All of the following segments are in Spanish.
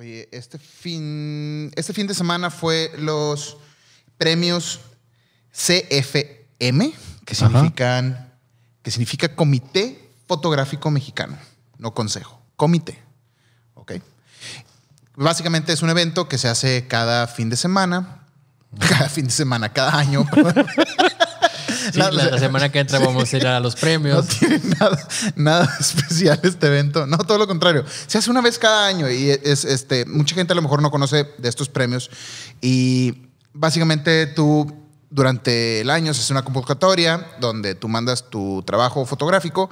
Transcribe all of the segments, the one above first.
Oye, este fin, este fin de semana fue los premios CFM, que significan, que significa Comité Fotográfico Mexicano, no consejo, comité. ¿Ok? Básicamente es un evento que se hace cada fin de semana, cada fin de semana, cada año. la, semana que entra vamos a ir a los premios. No tiene nada, nada especial este evento. No, todo lo contrario. Se hace una vez cada año y es, este, mucha gente a lo mejor no conoce de estos premios. Y básicamente tú durante el año se hace una convocatoria donde tú mandas tu trabajo fotográfico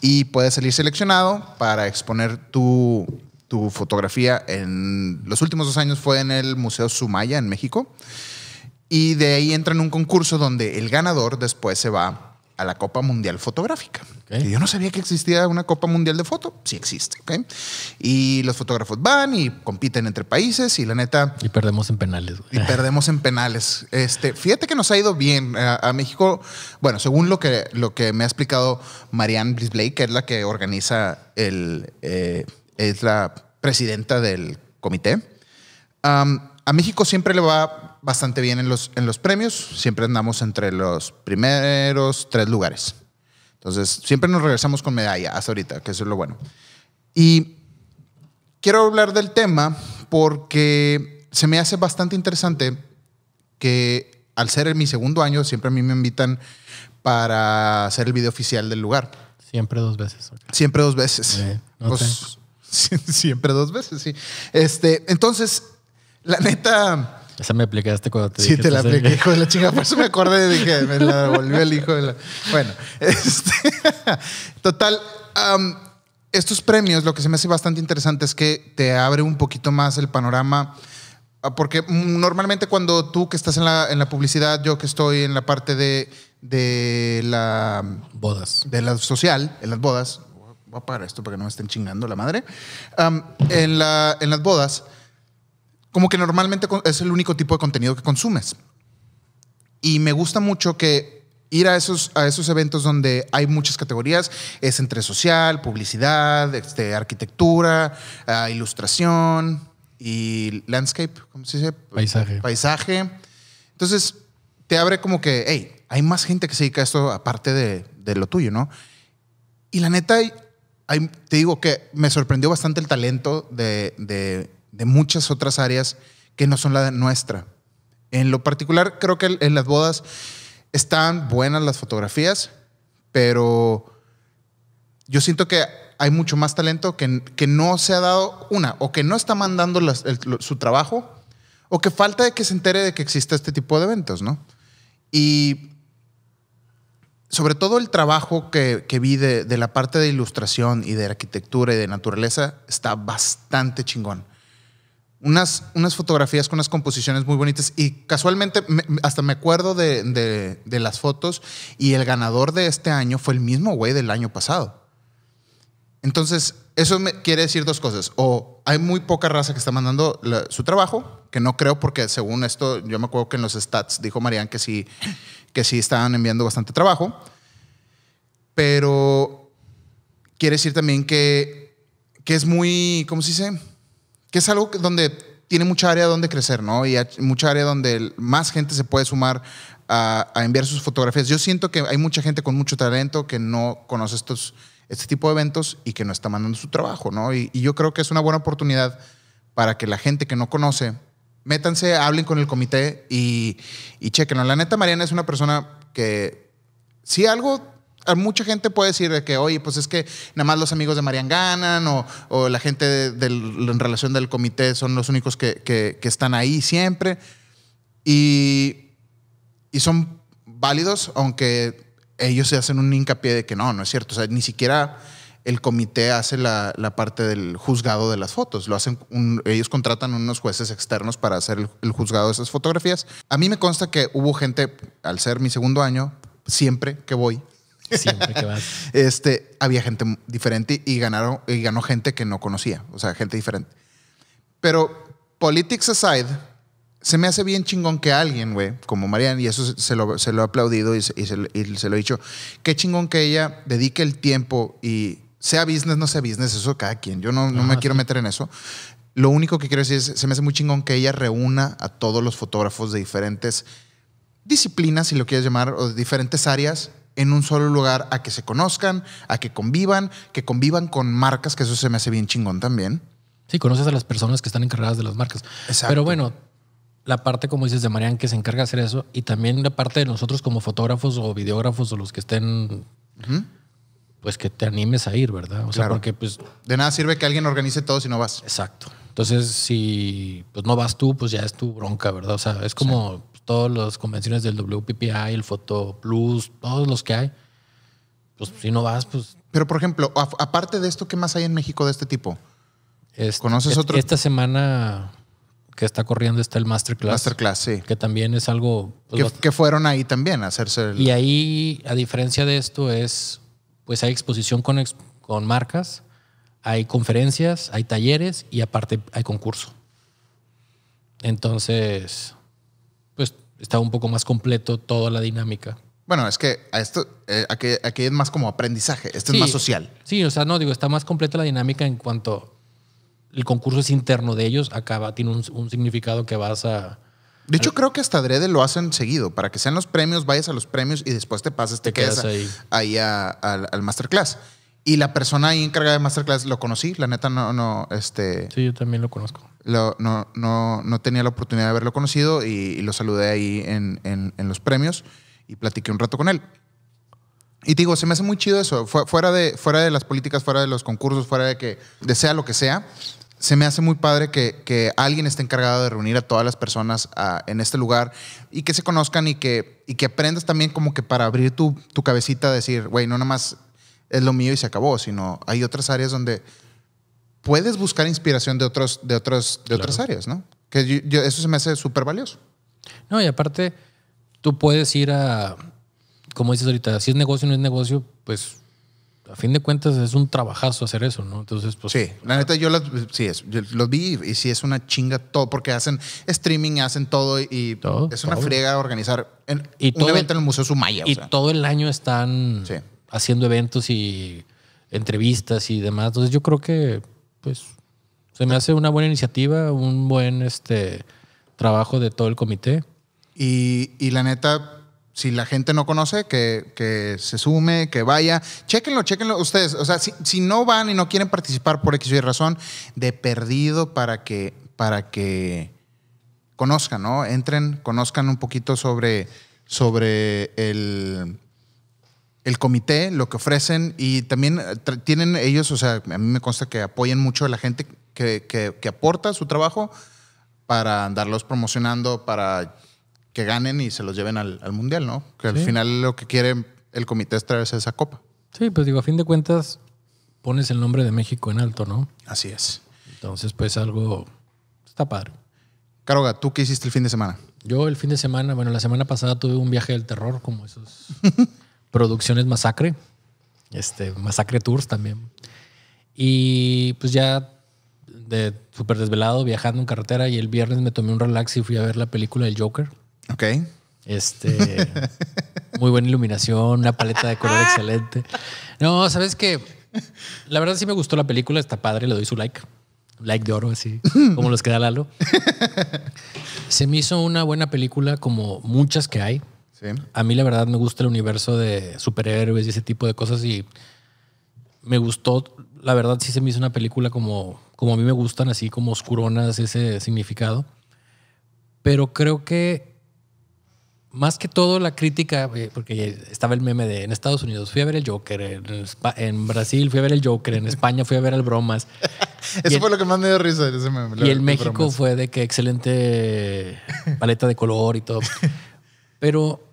y puedes salir seleccionado para exponer tu, tu fotografía. En los últimos dos años fue en el Museo Sumaya en México. Y de ahí entra en un concurso donde el ganador después se va a la Copa Mundial Fotográfica. yo no sabía que existía una Copa Mundial de Foto. Sí existe. Y los fotógrafos van y compiten entre países y la neta... Y perdemos en penales. Y perdemos en penales. Este, fíjate que nos ha ido bien eh, a, México. Bueno, según lo que, lo que me ha explicado Marianne Blake, que es la que organiza el... Eh, es la presidenta del comité. a México siempre le va bastante bien en los, en los premios. Siempre andamos entre los primeros tres lugares. Entonces, siempre nos regresamos con medalla hasta ahorita, que eso es lo bueno. Y quiero hablar del tema porque se me hace bastante interesante que al ser en mi segundo año, siempre a mí me invitan para hacer el video oficial del lugar. Siempre dos veces. Siempre dos veces. Pues, siempre dos veces, sí. Este, entonces, la neta, esa me aplicaste cuando te Sí, te la apliqué, hijo de la chingada. Por eso me acordé y dije, me la volvió el hijo de la. Bueno, este, total. estos premios, lo que se me hace bastante interesante es que te abre un poquito más el panorama. Ah, porque normalmente cuando tú que estás en la, publicidad, yo que estoy en la parte de, la... Bodas. De la social, en las bodas. Voy a apagar esto para que no me estén chingando la madre. en, la, en las bodas, como que normalmente es el único tipo de contenido que consumes. Y me gusta mucho que ir a esos, a esos eventos donde hay muchas categorías, es entre social, publicidad, este, arquitectura, ah, ilustración y landscape, ¿cómo se dice? Paisaje. Paisaje. Entonces, te abre como que, hey, hay más gente que se dedica a esto aparte de, lo tuyo, ¿no? Y la neta, te digo que me sorprendió bastante el talento de de muchas otras áreas que no son la nuestra. En lo particular, creo que en las bodas están buenas las fotografías, pero yo siento que hay mucho más talento que, no se ha dado una, o que no está mandando su trabajo, o que falta de que se entere de que exista este tipo de eventos, ¿no? Y sobre todo el trabajo que, vi de, la parte de ilustración y de arquitectura y de naturaleza está bastante chingón unas, fotografías con unas composiciones muy bonitas y casualmente hasta me acuerdo de, las fotos y el ganador de este año fue el mismo güey del año pasado. Entonces, eso me quiere decir dos cosas. O hay muy poca raza que está mandando su trabajo, que no creo porque según esto, yo me acuerdo que en los stats dijo Marían que sí, que sí estaban enviando bastante trabajo, pero quiere decir también que, que es muy, ¿cómo se dice? que es algo donde tiene mucha área donde crecer, ¿no? Y hay mucha área donde más gente se puede sumar a, enviar sus fotografías. Yo siento que hay mucha gente con mucho talento que no conoce estos, este tipo de eventos y que no está mandando su trabajo, ¿no? Y, yo creo que es una buena oportunidad para que la gente que no conoce, métanse, hablen con el comité y, chequen. La neta, Mariana es una persona que si algo mucha gente puede decir que, oye, pues es que nada más los amigos de Marian ganan o, la gente en relación del comité son los únicos que, están ahí siempre. Y, son válidos, aunque ellos se hacen un hincapié de que no, no es cierto. O sea, ni siquiera el comité hace la, parte del juzgado de las fotos. Lo hacen ellos contratan unos jueces externos para hacer el juzgado de esas fotografías. A mí me consta que hubo gente, al ser mi segundo año, siempre que voy, Siempre que vas. este, había gente diferente y, ganaron, y ganó gente que no conocía, o sea, gente diferente. Pero, politics aside, se me hace bien chingón que alguien, güey, como Marianne, y eso se lo, se lo he aplaudido y se, y se, lo he dicho, qué chingón que ella dedique el tiempo y sea business, no sea business, eso cada quien. Yo no, no me quiero meter en eso. Lo único que quiero decir es, se me hace muy chingón que ella reúna a todos los fotógrafos de diferentes disciplinas, si lo quieres llamar, o de diferentes áreas, en un solo lugar a que se conozcan, a que convivan, que convivan con marcas, que eso se me hace bien chingón también. Sí, conoces a las personas que están encargadas de las marcas. Exacto. Pero bueno, la parte, como dices, de Marian que se encarga de hacer eso y también la parte de nosotros como fotógrafos o videógrafos o los que estén, pues que te animes a ir, ¿verdad? O sea, porque pues... De nada sirve que alguien organice todo si no vas. Exacto. Entonces, si pues no vas tú, pues ya es tu bronca, ¿verdad? O sea, es como todas las convenciones del WPPI, el Foto Plus, todos los que hay, pues si no vas, pues... Pero por ejemplo, aparte de esto, ¿qué más hay en México de este tipo? Este, ¿Conoces e, otro? Esta semana que está corriendo está el Masterclass. Masterclass, sí. Que también es algo... Pues, que, fueron ahí también a hacerse... El... Y ahí, a diferencia de esto, es, pues hay exposición con, con marcas, hay conferencias, hay talleres y aparte hay concurso. Entonces, pues está un poco más completo toda la dinámica. Bueno, es que a esto, eh, aquí, aquí, es más como aprendizaje, esto es más social. Sí, o sea, no, digo, está más completa la dinámica en cuanto el concurso es interno de ellos, acaba, tiene un, un significado que vas a... De hecho, creo que hasta Drede lo hacen seguido, para que sean los premios, vayas a los premios y después te pases, te, quedas, ahí, ahí al masterclass. Y la persona ahí encargada de masterclass lo conocí, la neta no, no, este... Sí, yo también lo conozco no, no, no, tenía la oportunidad de haberlo conocido y, lo saludé ahí en, en, los premios y platiqué un rato con él. Y te digo, se me hace muy chido eso, fuera de, fuera de las políticas, fuera de los concursos, fuera de que desea lo que sea, se me hace muy padre que, que, alguien esté encargado de reunir a todas las personas en este lugar y que se conozcan y que, y que aprendas también como que para abrir tu, tu cabecita, decir, güey, no nada más es lo mío y se acabó, sino hay otras áreas donde puedes buscar inspiración de otros, de otros, de otras áreas, ¿no? Que yo, eso se me hace súper valioso. No, y aparte, tú puedes ir a, como dices ahorita, si es negocio o no es negocio, pues a fin de cuentas es un trabajazo hacer eso, ¿no? Entonces, pues. Sí, la neta, yo los, sí, es, los vi y sí es una chinga todo, porque hacen streaming, hacen todo y es una friega organizar y un todo evento el, en el Museo Sumaya. Y todo el año están haciendo eventos y entrevistas y demás. Entonces, yo creo que pues, se me hace una buena iniciativa, un buen este, trabajo de todo el comité. Y, la neta, si la gente no conoce, que, se sume, que vaya. Chéquenlo, chéquenlo ustedes. O sea, si, no van y no quieren participar por X o Y razón, de perdido para que, para que conozcan, ¿no? Entren, conozcan un poquito sobre, sobre el el comité, lo que ofrecen y también eh, tienen ellos, o sea, a mí me consta que apoyan mucho a la gente que, que, aporta su trabajo para andarlos promocionando, para que ganen y se los lleven al, mundial, ¿no? Que al final lo que quiere el comité es traerse esa copa. Sí, pues digo, a fin de cuentas pones el nombre de México en alto, ¿no? Así es. Entonces, pues algo está padre. Caroga, ¿tú qué hiciste el fin de semana? Yo el fin de semana, bueno, la semana pasada tuve un viaje del terror, como esos Producciones Masacre, este, Masacre Tours también. Y pues ya de súper desvelado, viajando en carretera, y el viernes me tomé un relax y fui a ver la película del Joker. Ok. Este, muy buena iluminación, una paleta de color excelente. No, sabes que la verdad sí me gustó la película, está padre, le doy su like. Like de oro, así como los que da Lalo. Se me hizo una buena película, como muchas que hay. A mí la verdad me gusta el universo de superhéroes y ese tipo de cosas y me gustó, la verdad sí se me hizo una película como, como a mí me gustan, así como oscuronas ese significado. Pero creo que más que todo la crítica, eh, porque estaba el meme de en Estados Unidos fui a ver el Joker, en, Brasil fui a ver el Joker, en España fui a ver el Bromas. Eso fue lo que más me dio risa. Ese meme, y el México fue de que excelente paleta de color y todo. Pero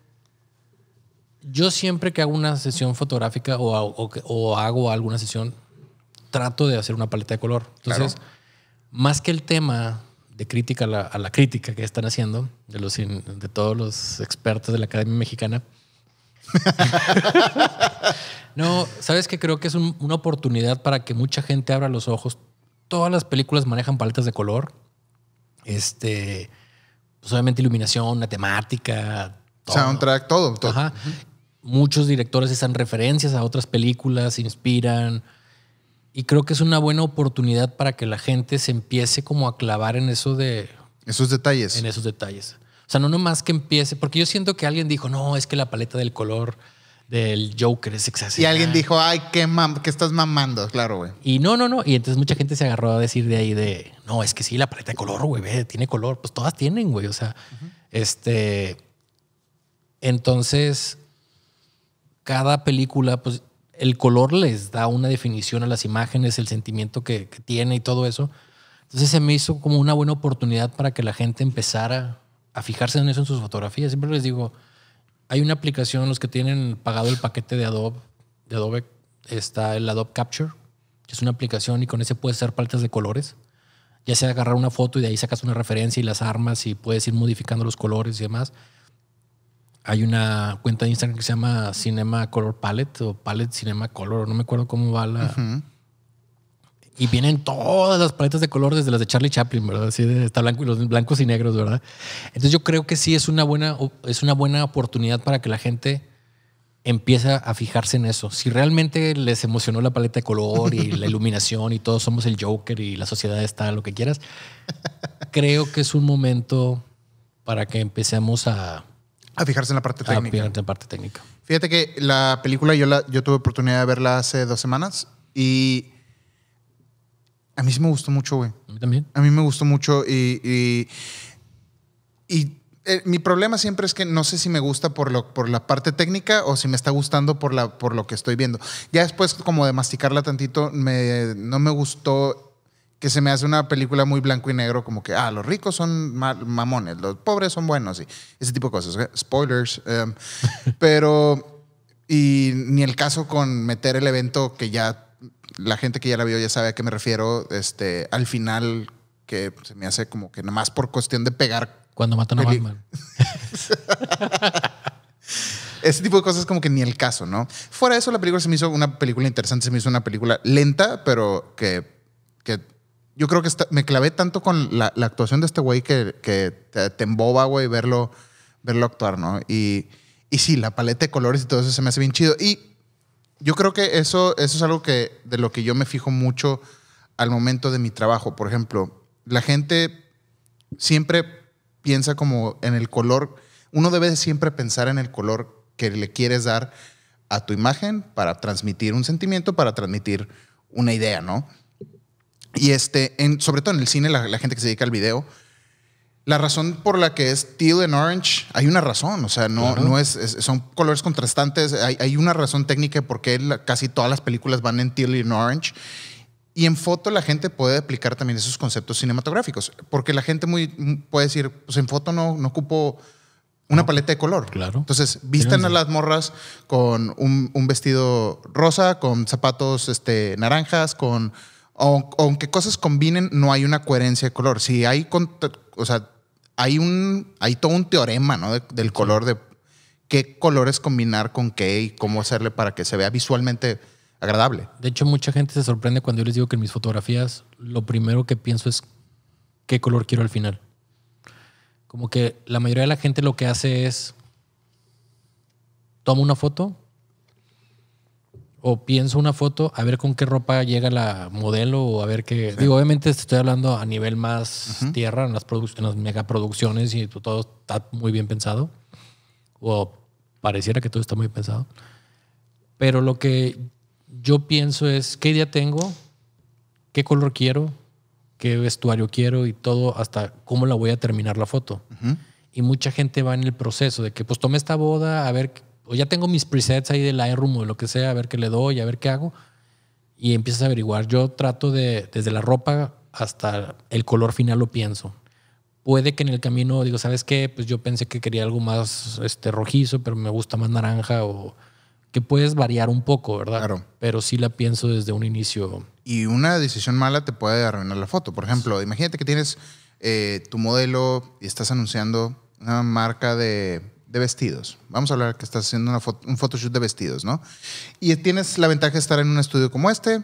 yo siempre que hago una sesión fotográfica o, hago alguna sesión, trato de hacer una paleta de color. Entonces, más que el tema de crítica a la, crítica que están haciendo de, los, de todos los expertos de la Academia Mexicana, no, sabes que creo que es una oportunidad para que mucha gente abra los ojos. Todas las películas manejan paletas de color. Este, pues obviamente iluminación, la temática, todo. soundtrack, todo. todo. Ajá muchos directores están referencias a otras películas, inspiran. Y creo que es una buena oportunidad para que la gente se empiece como a clavar en eso de... Esos detalles. En esos detalles. O sea, no nomás que empiece, porque yo siento que alguien dijo, no, es que la paleta del color del Joker es excesiva. Y alguien dijo, ay, qué, mam que estás mamando, claro, güey. Y no, no, no. Y entonces mucha gente se agarró a decir de ahí de, no, es que sí, la paleta de color, güey, tiene color. Pues todas tienen, güey. O sea, este... Entonces, cada película, pues el color les da una definición a las imágenes, el sentimiento que, tiene y todo eso. Entonces se me hizo como una buena oportunidad para que la gente empezara a fijarse en eso en sus fotografías. Siempre les digo, hay una aplicación, los que tienen pagado el paquete de Adobe, de Adobe está el Adobe Capture, que es una aplicación y con ese puedes hacer paletas de colores. Ya sea agarrar una foto y de ahí sacas una referencia y las armas y puedes ir modificando los colores y demás hay una cuenta de Instagram que se llama Cinema Color Palette o Palette Cinema Color, no me acuerdo cómo va la. Y vienen todas las paletas de color, desde las de Charlie Chaplin, ¿verdad? Así de, está blanco y los blancos y negros, ¿verdad? Entonces yo creo que sí es una buena, es una buena oportunidad para que la gente empiece a fijarse en eso. Si realmente les emocionó la paleta de color y la iluminación y todos somos el Joker y la sociedad está, lo que quieras, creo que es un momento para que empecemos a a fijarse en la parte técnica. Fíjate que la película yo, la, yo tuve oportunidad de verla hace dos semanas y a mí sí me gustó mucho, güey. A mí también. A mí me gustó mucho y, y, eh, mi problema siempre es que no sé si me gusta por, lo, por la parte técnica o si me está gustando por, la, por lo que estoy viendo. Ya después, como de masticarla tantito, me, no me gustó que se me hace una película muy blanco y negro, como que, ah, los ricos son mamones, los pobres son buenos, y ese tipo de cosas. ¿eh? Spoilers. Em, pero, y ni el caso con meter el evento que ya la gente que ya la vio ya sabe a qué me refiero, este, al final, que se me hace como que nomás por cuestión de pegar. Cuando matan a Batman. Ese tipo de cosas como que ni el caso, ¿no? Fuera de eso, la película se me hizo una película interesante, se me hizo una película lenta, pero que, que yo creo que me clavé tanto con la, actuación de este güey que, que te, emboba, güey, verlo, verlo actuar, ¿no? Y, y sí, la paleta de colores y todo eso se me hace bien chido. Y yo creo que eso, eso es algo que, de lo que yo me fijo mucho al momento de mi trabajo. Por ejemplo, la gente siempre piensa como en el color. Uno debe siempre pensar en el color que le quieres dar a tu imagen para transmitir un sentimiento, para transmitir una idea, ¿no? Y este, en, sobre todo en el cine, la, gente que se dedica al video, la razón por la que es teal and orange, hay una razón, o sea, no, no es, son colores contrastantes, hay, hay, una razón técnica por qué casi todas las películas van en teal y orange. Y en foto la gente puede aplicar también esos conceptos cinematográficos, porque la gente muy, puede decir, pues en foto no, no ocupo una paleta de color. Claro. Entonces, vistan a las morras con un, un, vestido rosa, con zapatos este, naranjas, con o, aunque cosas combinen, no hay una coherencia de color. Si hay, o sea, hay un, hay todo un teorema, ¿no? del color de qué colores combinar con qué y cómo hacerle para que se vea visualmente agradable. De hecho, mucha gente se sorprende cuando yo les digo que en mis fotografías lo primero que pienso es qué color quiero al final. Como que la mayoría de la gente lo que hace es toma una foto o pienso una foto a ver con qué ropa llega la modelo o a ver qué. Digo, obviamente estoy hablando a nivel más tierra, en las, en megaproducciones y todo está muy bien pensado. O pareciera que todo está muy pensado. Pero lo que yo pienso es qué idea tengo, qué color quiero, qué vestuario quiero y todo hasta cómo la voy a terminar la foto. Y mucha gente va en el proceso de que pues tomé esta boda, a ver o ya tengo mis presets ahí del Lightroom o de lo que sea, a ver qué le doy, a ver qué hago. Y empiezas a averiguar. Yo trato de, desde la ropa hasta el color final lo pienso. Puede que en el camino digo, ¿sabes qué? Pues yo pensé que quería algo más este, rojizo, pero me gusta más naranja o que puedes variar un poco, ¿verdad? Claro. Pero sí la pienso desde un inicio. Y una decisión mala te puede arruinar la foto. Por ejemplo, imagínate que tienes eh, tu modelo y estás anunciando una marca de de vestidos. Vamos a hablar que estás haciendo un photoshoot de vestidos, ¿no? Y tienes la ventaja de estar en un estudio como este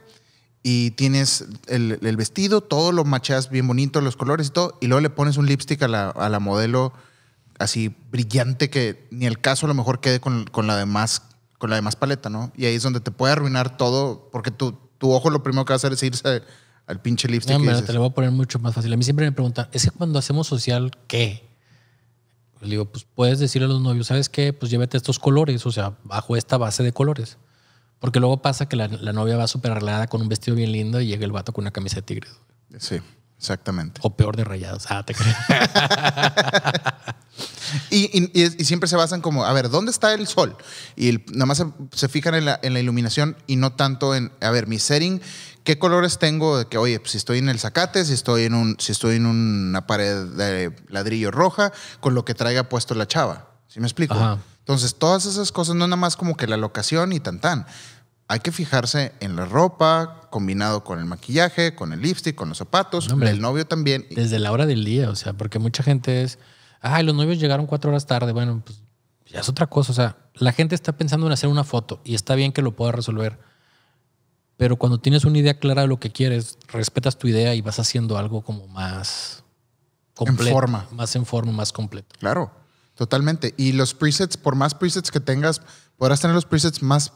y tienes el, vestido, todo lo machas bien bonito, los colores y todo, y luego le pones un lipstick a la, modelo así brillante que ni el caso a lo mejor quede con, con, la demás, con la demás paleta, ¿no? Y ahí es donde te puede arruinar todo, porque tu, tu ojo lo primero que va a hacer es irse al pinche lipstick. te lo voy a poner mucho más fácil. A mí siempre me preguntan, ¿es que cuando hacemos social qué? Le digo, pues puedes decirle a los novios, ¿sabes qué? Pues llévate estos colores, o sea, bajo esta base de colores. Porque luego pasa que la, novia va súper arreglada con un vestido bien lindo y llega el vato con una camisa de tigre. Sí, exactamente. O peor de rayados. Ah, te y, siempre se basan como, a ver, ¿dónde está el sol? Y nada más se, se fijan en la, en la, iluminación y no tanto en, a ver, mi setting qué colores tengo de que, oye, pues, si estoy en el zacate, si estoy en, un, si estoy en una pared de ladrillo roja, con lo que traiga puesto la chava. ¿Sí me explico? Entonces, todas esas cosas, no nada más como que la locación y tan tan. Hay que fijarse en la ropa, combinado con el maquillaje, con el lipstick, con los zapatos, el novio también. Desde la hora del día, o sea, porque mucha gente es, ay, los novios llegaron cuatro horas tarde, bueno, pues ya es otra cosa, o sea, la gente está pensando en hacer una foto y está bien que lo pueda resolver pero cuando tienes una idea clara de lo que quieres, respetas tu idea y vas haciendo algo como más En forma. Más en forma, más completo. Claro, totalmente. Y los presets, por más presets que tengas, podrás tener los presets más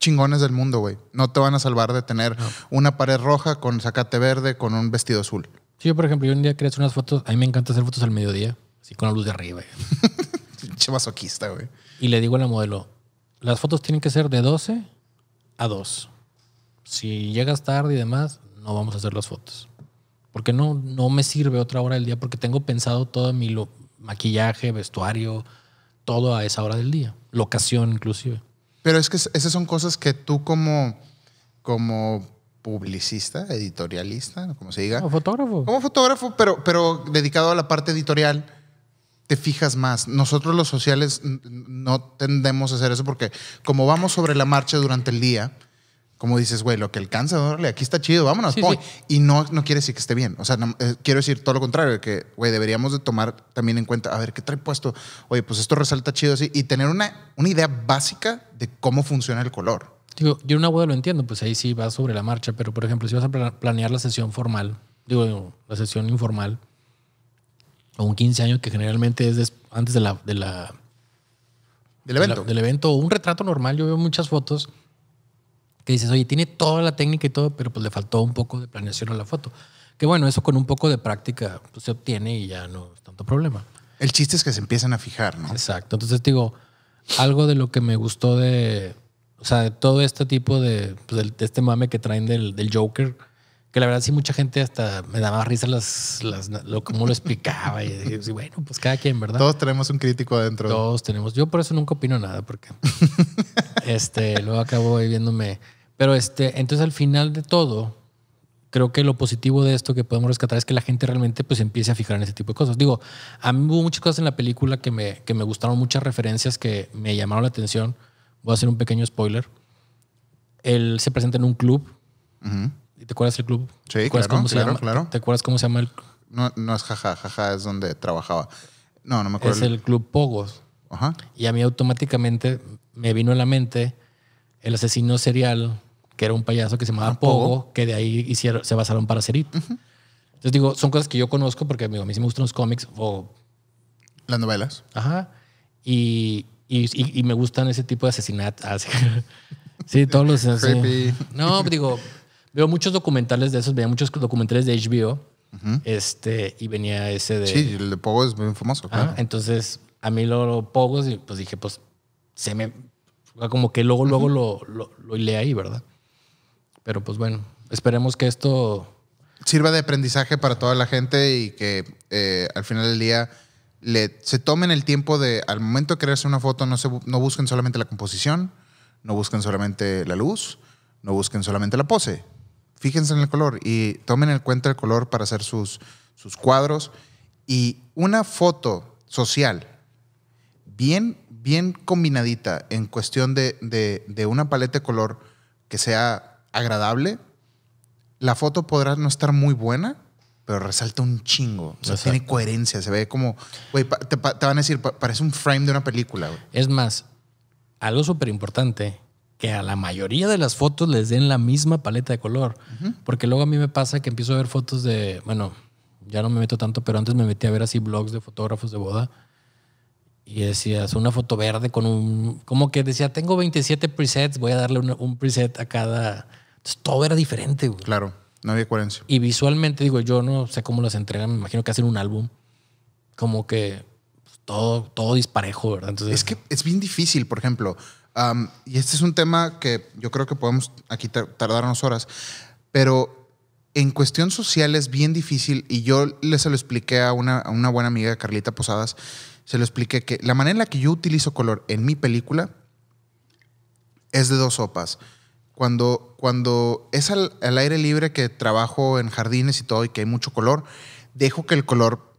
chingones del mundo, güey. No te van a salvar de tener una pared roja con sacate verde, con un vestido azul. Sí, yo, por ejemplo, yo un día quería unas fotos. A mí me encanta hacer fotos al mediodía, así con la luz de arriba. Pinche masoquista, güey. Y le digo a la modelo, las fotos tienen que ser de 12 a 2 si llegas tarde y demás, no vamos a hacer las fotos. Porque no, no me sirve otra hora del día porque tengo pensado todo mi maquillaje, vestuario, todo a esa hora del día, locación inclusive. Pero es que esas son cosas que tú como, como publicista, editorialista, como se diga. Como fotógrafo. Como fotógrafo, pero, pero dedicado a la parte editorial, te fijas más. Nosotros los sociales no tendemos a hacer eso porque como vamos sobre la marcha durante el día, como dices, güey, lo que alcanza, aquí está chido, vámonos, Y no, no quiere decir que esté bien. O sea, eh, quiero decir todo lo contrario, que, güey, deberíamos de tomar también en cuenta, a ver, ¿qué trae puesto? Oye, pues esto resalta chido así. Y tener una, una idea básica de cómo funciona el color. Digo, yo en una boda lo entiendo, pues ahí sí va sobre la marcha, pero por ejemplo, si vas a planear la sesión formal, digo, la sesión informal, o un 15 años que generalmente es antes de la, Del evento. del evento, un retrato normal, yo veo muchas fotos que dices, oye, tiene toda la técnica y todo, pero pues le faltó un poco de planeación a la foto. Que bueno, eso con un poco de práctica pues, se obtiene y ya no es tanto problema. El chiste es que se empiezan a fijar, ¿no? Exacto. Entonces digo, algo de lo que me gustó de, o sea, de todo este tipo de, pues, este mame que traen del, Joker, que la verdad sí mucha gente hasta me daba risa las, lo, cómo lo explicaba. y, bueno, pues cada quien, ¿verdad? Todos tenemos un crítico adentro. Todos tenemos. Yo por eso nunca opino nada, porque este, luego acabo viéndome pero este, entonces al final de todo, creo que lo positivo de esto que podemos rescatar es que la gente realmente pues empiece a fijar en ese tipo de cosas. Digo, a mí hubo muchas cosas en la película que me, que me gustaron, muchas referencias que me llamaron la atención. Voy a hacer un pequeño spoiler. Él se presenta en un club. ¿Te acuerdas del club? Sí, claro, cómo se llama? ¿Te acuerdas cómo se llama el No, no es jaja, jaja es donde trabajaba. No, no me acuerdo. Es el, club Pogos. Ajá. Y a mí automáticamente me vino a la mente el asesino serial que era un payaso que se llamaba Pogo, que de ahí hicieron, se basaron para hacer It. Entonces digo, son cosas que yo conozco porque amigo, a mí sí me gustan los cómics o... Las novelas. Ajá. Y, me gustan ese tipo de asesinatos. Ah, sí, todos los... Creepy. No, digo, veo muchos documentales de esos, veía muchos documentales de HBO. este, y venía ese de... Sí, el de Pogo es muy famoso, entonces, a mí lo, Pogo, pues dije, pues se me... Como que luego, luego lo, lo, ahí, ¿verdad? Pero pues bueno, esperemos que esto... Sirva de aprendizaje para toda la gente y que eh, al final del día le, se tomen el tiempo de, al momento de crearse una foto, no, se, no busquen solamente la composición, no busquen solamente la luz, no busquen solamente la pose. Fíjense en el color y tomen en cuenta el color para hacer sus, sus cuadros. Y una foto social bien, bien combinadita en cuestión de, de una paleta de color que sea agradable. La foto podrá no estar muy buena, pero resalta un chingo. O sea, tiene coherencia. Se ve como, güey, te, van a decir, parece un frame de una película. Es más, algo súper importante, que a la mayoría de las fotos les den la misma paleta de color. Porque luego a mí me pasa que empiezo a ver fotos de, bueno, ya no me meto tanto, pero antes me metí a ver así blogs de fotógrafos de boda y decías una foto verde con un. Como que decía, tengo 27 presets, voy a darle un, preset a cada. Entonces todo era diferente, güey. Claro, no había coherencia. Y visualmente, digo, yo no sé cómo las entregan, me imagino que hacen un álbum. Como que pues, todo, todo disparejo, ¿verdad? Entonces, es que es bien difícil, por ejemplo. y este es un tema que yo creo que podemos aquí tardarnos horas, pero en cuestión social es bien difícil y yo les se lo expliqué a una, a una buena amiga, Carlita Posadas, se lo expliqué que la manera en la que yo utilizo color en mi película es de dos sopas. Cuando, cuando es al, aire libre que trabajo en jardines y todo y que hay mucho color, dejo que el color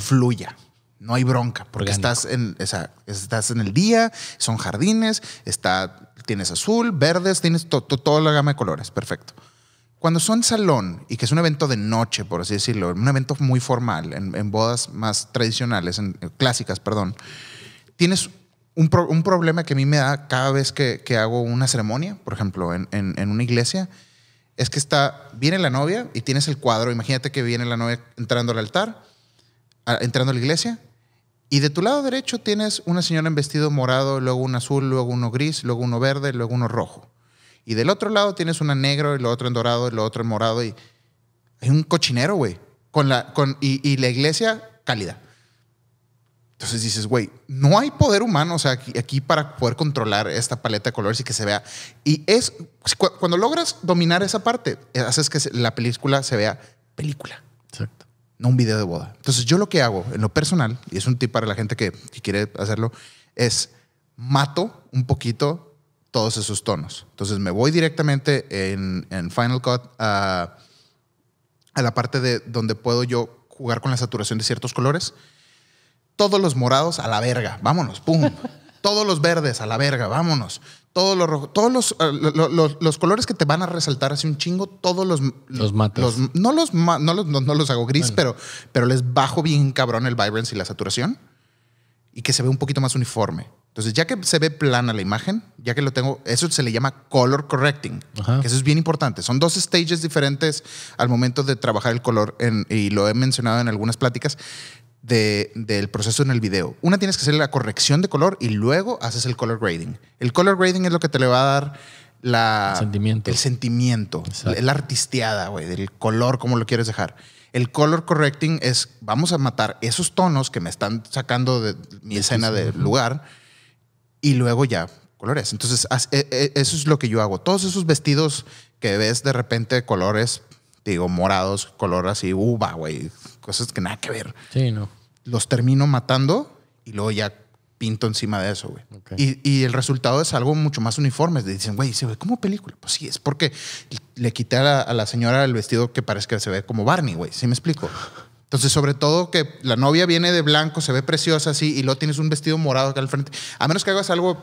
fluya. No hay bronca, porque estás en, estás en el día, son jardines, está, tienes azul, verdes, tienes toda la gama de colores, perfecto. Cuando son salón y que es un evento de noche, por así decirlo, un evento muy formal, en, bodas más tradicionales, eh, clásicas, perdón, tienes un, problema que a mí me da cada vez que, hago una ceremonia, por ejemplo, en, una iglesia, es que está, viene la novia y tienes el cuadro, imagínate que viene la novia entrando al altar, entrando a la iglesia, y de tu lado derecho tienes una señora en vestido morado, luego un azul, luego uno gris, luego uno verde, luego uno rojo. Y del otro lado tienes una en negro, y lo otro en dorado, y lo otro en morado. Y hay un cochinero, güey. Con la, con, y, y la iglesia cálida. Entonces dices, güey, no hay poder humano, o sea, aquí, aquí, para poder controlar esta paleta de colores y que se vea. Y es, cuando logras dominar esa parte, haces que la película se vea película. Exacto. No un video de boda. Entonces yo lo que hago en lo personal, y es un tip para la gente que, que quiere hacerlo, es mato un poquito todos esos tonos. Entonces me voy directamente en, Final Cut a, la parte de donde puedo yo jugar con la saturación de ciertos colores. Todos los morados a la verga, vámonos, pum. todos los verdes a la verga, vámonos. Todos los rojos, todos eh, los, colores que te van a resaltar así un chingo, todos los. Los no, los, no, los hago gris, pero, pero les bajo bien cabrón el vibrance y la saturación y que se ve un poquito más uniforme. Entonces, ya que se ve plana la imagen, ya que lo tengo, eso se le llama color correcting, eso es bien importante. Son dos stages diferentes al momento de trabajar el color, y lo he mencionado en algunas pláticas, del proceso en el video. Una tienes que hacer la corrección de color y luego haces el color grading. El color grading es lo que te le va a dar la, el sentimiento, el la, artisteada, güey, del color, como lo quieres dejar. El color correcting es, vamos a matar esos tonos que me están sacando de mi escena del de lugar y luego ya colores. Entonces, e, e, eso es lo que yo hago. Todos esos vestidos que ves de repente colores, digo, morados, color así, uva, güey, cosas que nada que ver. Sí, no. Los termino matando y luego ya pinto encima de eso, güey. Y, el resultado es algo mucho más uniforme. Dicen, güey, se ve como película. Pues sí, es porque le quité a la, señora el vestido que parece que se ve como Barney, güey. ¿Sí me explico? Entonces, sobre todo que la novia viene de blanco, se ve preciosa así, y luego tienes un vestido morado acá al frente. A menos que hagas algo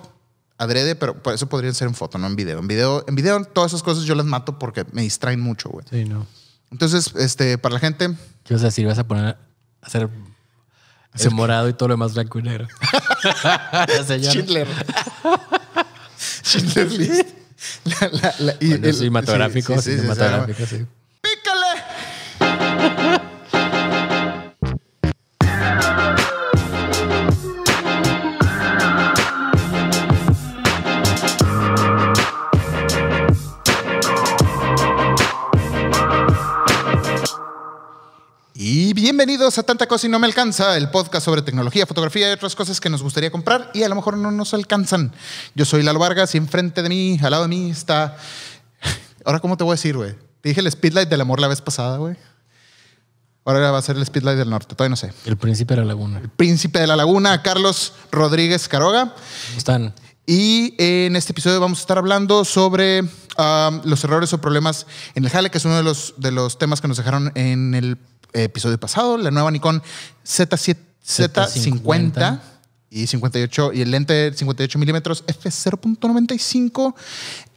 adrede, pero por pues, eso podrían ser en foto, no en video. En video, en video todas esas cosas yo las mato porque me distraen mucho, güey. Sí, no. Entonces, este, para la gente. ¿Qué vas a ¿Vas a poner a hacer morado y todo lo demás blanco y negro. Schindler. List. La, la, y el, cinematográfico, cinematográfico, sí. a Tanta Cosa y No Me Alcanza, el podcast sobre tecnología, fotografía y otras cosas que nos gustaría comprar y a lo mejor no nos alcanzan. Yo soy Lalo Vargas y enfrente de mí, al lado de mí, está. Ahora, ¿cómo te voy a decir, güey? Te dije el speedlight del amor la vez pasada, güey. Ahora va a ser el Speedlight del Norte, todavía no sé. El Príncipe de la Laguna. El Príncipe de la Laguna, Carlos Rodríguez Caroga. ¿Cómo están? Y en este episodio vamos a estar hablando sobre ah, los errores o problemas en el jale, que es uno de los, de los temas que nos dejaron en el episodio pasado, la nueva Nikon z Z50. y 58 y el lente 58 milímetros f0.95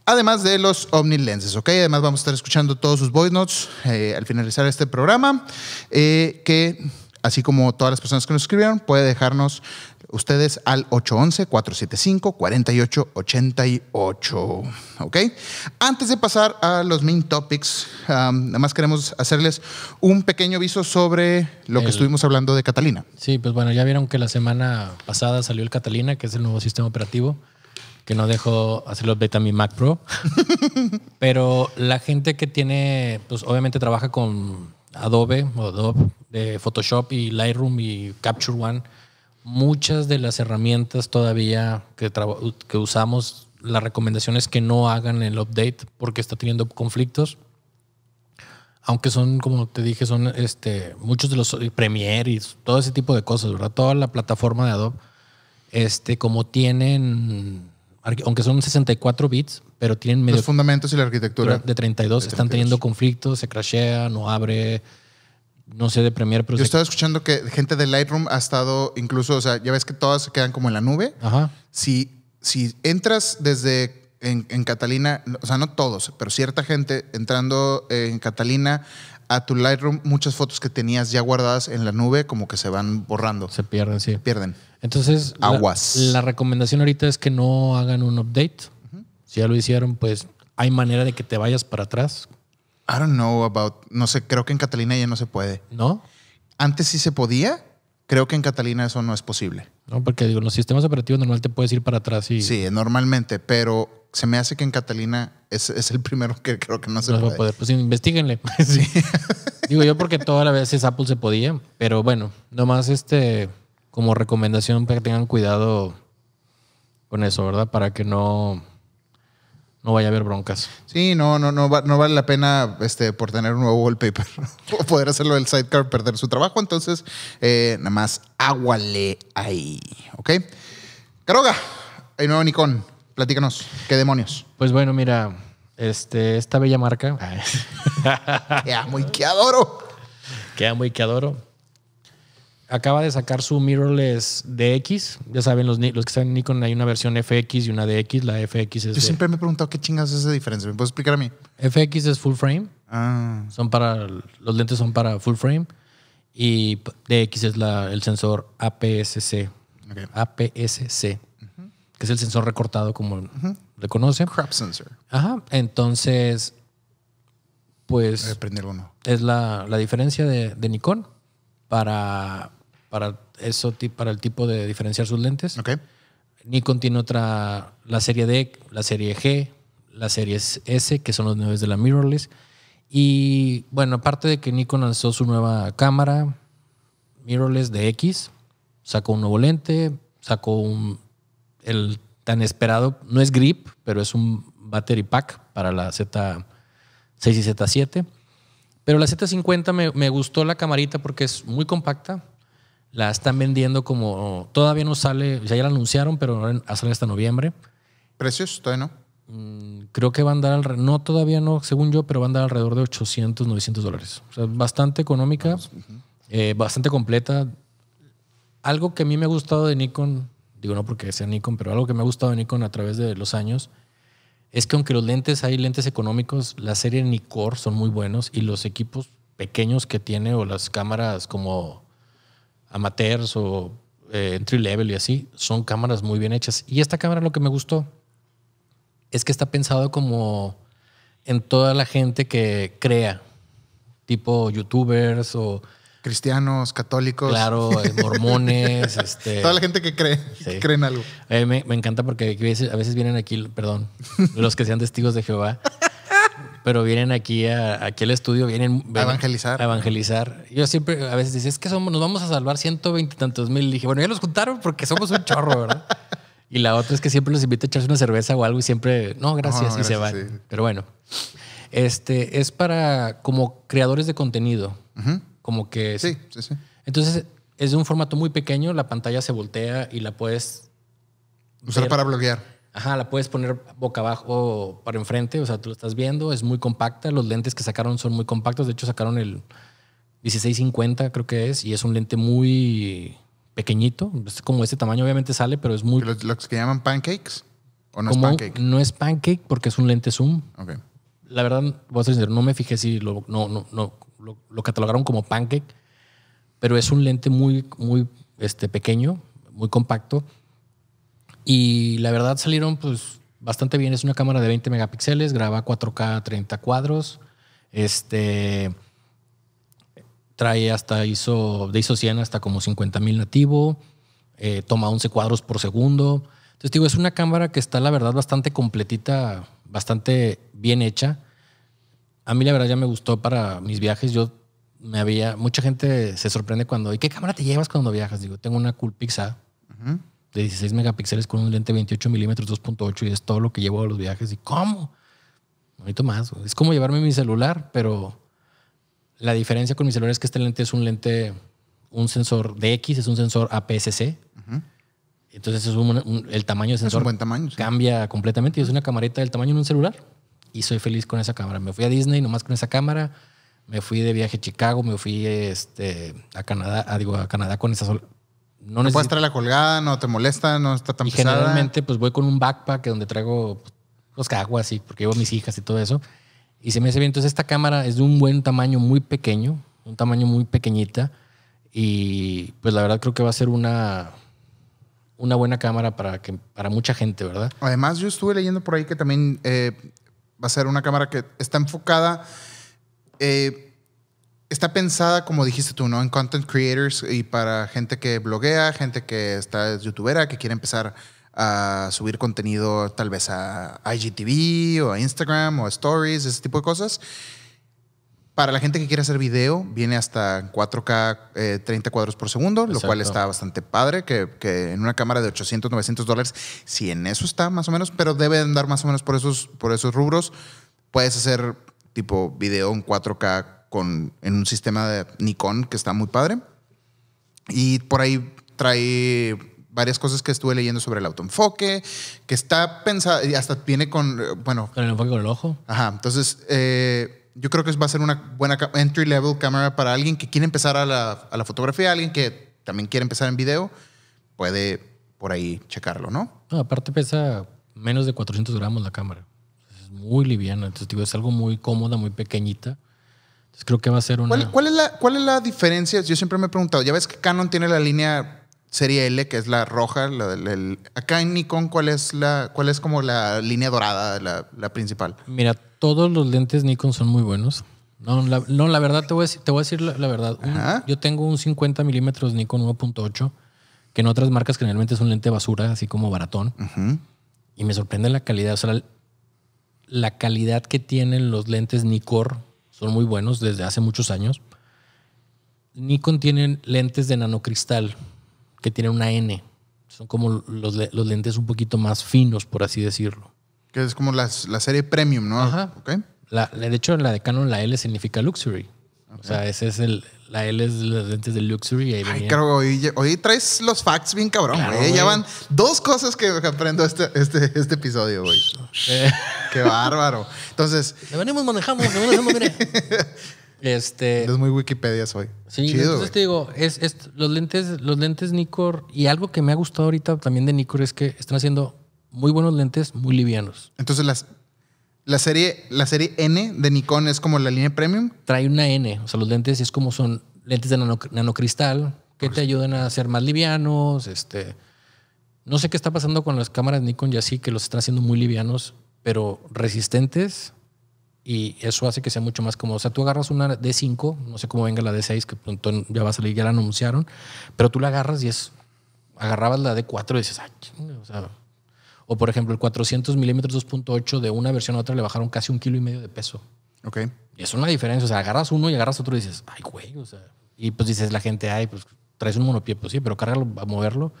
además de los Omni Lenses, ¿ok? Además vamos a estar escuchando todos sus voice notes eh, al finalizar este programa, eh, que así como todas las personas que nos escribieron, puede dejarnos ustedes al 811-475-4888. ¿Ok? Antes de pasar a los main topics, nada más queremos hacerles un pequeño aviso sobre lo que estuvimos hablando de Catalina. Sí, pues bueno, ya vieron que la semana pasada salió el Catalina, que es el nuevo sistema operativo que no dejó hacer los beta mi Mac Pro. Pero la gente que tiene, pues obviamente trabaja con Adobe Adobe de eh, Photoshop y Lightroom y Capture One muchas de las herramientas todavía que, usamos, la recomendación es que no hagan el update porque está teniendo conflictos. Aunque son, como te dije, son este, muchos de los eh, Premiere y todo ese tipo de cosas, ¿verdad? Toda la plataforma de Adobe, este, como tienen, aunque son 64 bits, pero tienen medio... Los fundamentos y la arquitectura. De 32, de 32. están teniendo conflictos, se crashea, no abre, no sé de Premiere, pero... Yo estaba escuchando que gente de Lightroom ha estado incluso, o sea, ya ves que todas se quedan como en la nube. Ajá. Si, si entras desde en, Catalina, o sea, no todos, pero cierta gente entrando en Catalina a tu Lightroom, muchas fotos que tenías ya guardadas en la nube como que se van borrando. Se pierden, sí. Se pierden. Entonces, aguas. La, recomendación ahorita es que no hagan un update. Si ya lo hicieron, pues hay manera de que te vayas para atrás I don't know about. No sé, creo que en Catalina ya no se puede. ¿No? Antes sí se podía. Creo que en Catalina eso no es posible. No, porque digo, los sistemas operativos normalmente te puedes ir para atrás y. Sí, normalmente, pero se me hace que en Catalina es, el primero que creo que no se no puede. Va a poder. Pues investiguenle. digo yo porque todas las veces Apple se podía, pero bueno, nomás este como recomendación para que tengan cuidado con eso, ¿verdad? Para que no no vaya a haber broncas. Sí, no, no, no, no vale la pena este, por tener un nuevo wallpaper o poder hacerlo del sidecar, perder su trabajo. Entonces, eh, nada más águale ahí. ¿Ok? Caroga, el nuevo Nikon, platícanos, ¿qué demonios? Pues bueno, mira, este, esta bella marca. que amo y que adoro. Que amo y que adoro acaba de sacar su mirrorless DX. Ya saben, los, los que están en Nikon hay una versión FX y una DX. La FX es. Yo siempre me he preguntado qué chingas es esa diferencia. ¿Me puedes explicar a mí? FX es full frame. Ah. Son para. Los lentes son para full frame. Y DX es el sensor APS-C. APS-C. Que es el sensor recortado, como conocen. Crop sensor. Ajá. Entonces. Pues. aprender uno. Es la, diferencia de, de Nikon para para, eso, para el tipo de diferenciar sus lentes. Nikon tiene otra, la serie D, la serie G, la serie S, que son los nuevos de la mirrorless. Y bueno, aparte de que Nikon lanzó su nueva cámara, mirrorless de X, sacó un nuevo lente, sacó el tan esperado, no es grip, pero es un battery pack para la Z6 y Z7. Pero la Z50 me gustó la camarita porque es muy compacta, la están vendiendo como. Todavía no sale. Ya, ya la anunciaron, pero sale hasta noviembre. ¿Precios? Todavía no. Mm, creo que van a dar alrededor. No, todavía no, según yo, pero van a dar alrededor de 800, 900 dólares. O sea, bastante económica, eh, bastante completa. Algo que a mí me ha gustado de Nikon, digo no porque sea Nikon, pero algo que me ha gustado de Nikon a través de los años es que aunque los lentes hay lentes económicos, la serie Nikkor son muy buenos y los equipos pequeños que tiene o las cámaras como amateurs o eh, entry level y así, son cámaras muy bien hechas. Y esta cámara lo que me gustó es que está pensado como en toda la gente que crea, tipo youtubers o... Cristianos, católicos. Claro, eh, mormones. Este, toda la gente que cree, cree en algo. Eh, me, me, encanta porque a veces vienen aquí, perdón, los que sean testigos de Jehová pero vienen aquí, a, aquí al estudio, vienen a evangelizar. evangelizar. Yo siempre a veces dices es que somos, nos vamos a salvar ciento tantos mil. Y dije, bueno, ya los juntaron porque somos un chorro, ¿verdad? Y la otra es que siempre los invito a echarse una cerveza o algo y siempre, no, gracias, y se van. Pero bueno, este es para como creadores de contenido. Como que. Sí, sí, sí. Entonces es de un formato muy pequeño, la pantalla se voltea y la puedes. Usar para bloguear. Ajá, la puedes poner boca abajo para enfrente, o sea, tú lo estás viendo, es muy compacta, los lentes que sacaron son muy compactos, de hecho sacaron el 1650 creo que es, y es un lente muy pequeñito, es como este tamaño obviamente sale, pero es muy... ¿Los, que llaman pancakes? ¿O no es pancake? No es pancake porque es un lente zoom. La verdad, voy a ser sincero, no me fijé si lo, no, no, catalogaron como pancake, pero es un lente muy, muy este, pequeño, muy compacto y la verdad salieron pues bastante bien. Es una cámara de 20 megapíxeles, graba 4K 30 cuadros. Este trae hasta ISO, de ISO 100 hasta como 50.000 nativo, eh, toma 11 cuadros por segundo. Entonces digo, es una cámara que está la verdad bastante completita, bastante bien hecha. A mí la verdad ya me gustó para mis viajes. Yo me había, mucha gente se sorprende cuando, ¿y qué cámara te llevas cuando viajas? Digo, tengo una Cool Pixar de 16 megapíxeles con un lente 28 milímetros 2.8 y es todo lo que llevo a los viajes. ¿Y cómo? Bonito más. Es como llevarme mi celular, pero la diferencia con mi celular es que este lente es un lente, un sensor DX, es un sensor APS-C. Entonces es un, el tamaño del sensor. buen tamaño. Cambia completamente y es una camarita del tamaño de un celular. Y soy feliz con esa cámara. Me fui a Disney nomás con esa cámara. Me fui de viaje a Chicago, me fui este, a Canadá, a, ah, digo, a Canadá con esa, sola. No, me puedes traerla colgada, no te molesta, no está tan y Generalmente, pues voy con un backpack donde traigo los pues, caguas y porque llevo a mis hijas y todo eso. Y se me hace bien. Entonces, esta cámara es de un buen tamaño, muy pequeño, un tamaño muy pequeñita. Y pues la verdad creo que va a ser una, una buena cámara para, que, para mucha gente, ¿verdad? Además, yo estuve leyendo por ahí que también eh, va a ser una cámara que está enfocada. Eh, está pensada, como dijiste tú, ¿no? En content creators y para gente que bloguea, gente que está youtubera, que quiere empezar a subir contenido tal vez a IGTV o a Instagram o a Stories, ese tipo de cosas. Para la gente que quiere hacer video, viene hasta 4K, 30 eh, cuadros por segundo, lo cual está bastante padre, que, en una cámara de 800, 900 dólares, si en eso está más o menos, pero debe andar más o menos por esos, por esos rubros. Puedes hacer tipo video en 4K con, en un sistema de Nikon que está muy padre. Y por ahí trae varias cosas que estuve leyendo sobre el autoenfoque, que está pensado y hasta viene con, bueno... Con el enfoque con el ojo. Ajá, entonces eh, yo creo que va a ser una buena entry level cámara para alguien que quiere empezar a la, a la fotografía, alguien que también quiere empezar en video, puede por ahí checarlo, ¿no? no aparte pesa menos de 400 gramos la cámara. Es muy liviana, entonces digo, es algo muy cómoda, muy pequeñita entonces creo que va a ser una. ¿Cuál, es la, ¿Cuál es la diferencia? Yo siempre me he preguntado, ya ves que Canon tiene la línea serie L, que es la roja, acá en Nikon, ¿cuál es la, cuál es como la línea dorada, la, principal? Mira, todos los lentes Nikon son muy buenos. No, la, verdad te voy a decir, te voy a decir la, verdad. yo tengo un 50 milímetros Nikon 1.8, que en otras marcas generalmente es un lente basura, así como baratón. Y me sorprende la calidad, o sea, la, calidad que tienen los lentes Nikor son muy buenos desde hace muchos años. Nikon tienen lentes de nanocristal que tienen una N. Son como los, lentes un poquito más finos, por así decirlo. Que es como la serie premium, ¿no? Ajá. Okay. de hecho, en la de Canon la L significa luxury. O sea, ese es el, la L es las lentes de luxury. Ahí Ay, claro, hoy, hoy, traes los facts bien cabrón, güey. ya van dos cosas que aprendo este, este, este episodio, güey. Eh. Qué bárbaro. Entonces. Le venimos, manejamos, le venimos, mire. Este. Es muy Wikipedia soy. Sí, Chido, entonces te digo, los lentes, los lentes Nikkor y algo que me ha gustado ahorita también de Nikkor es que están haciendo muy buenos lentes, muy livianos. Entonces las la serie, la serie N de Nikon es como la línea premium. Trae una N, o sea, los lentes es como son lentes de nanocristal que te ayudan a ser más livianos. Este, no sé qué está pasando con las cámaras Nikon ya sí que los están haciendo muy livianos, pero resistentes y eso hace que sea mucho más cómodo. O sea, tú agarras una D5, no sé cómo venga la D6 que pronto pues, ya va a salir, ya la anunciaron, pero tú la agarras y es agarrabas la D4 y dices, Ay, ah, o sea, o por ejemplo, el 400 milímetros 2.8 de una versión a otra le bajaron casi un kilo y medio de peso. Ok. Y es una diferencia. O sea, agarras uno y agarras otro y dices, ay, güey. O sea, y pues dices la gente, ay, pues traes un monopie, Pues sí, pero cárgalo, a moverlo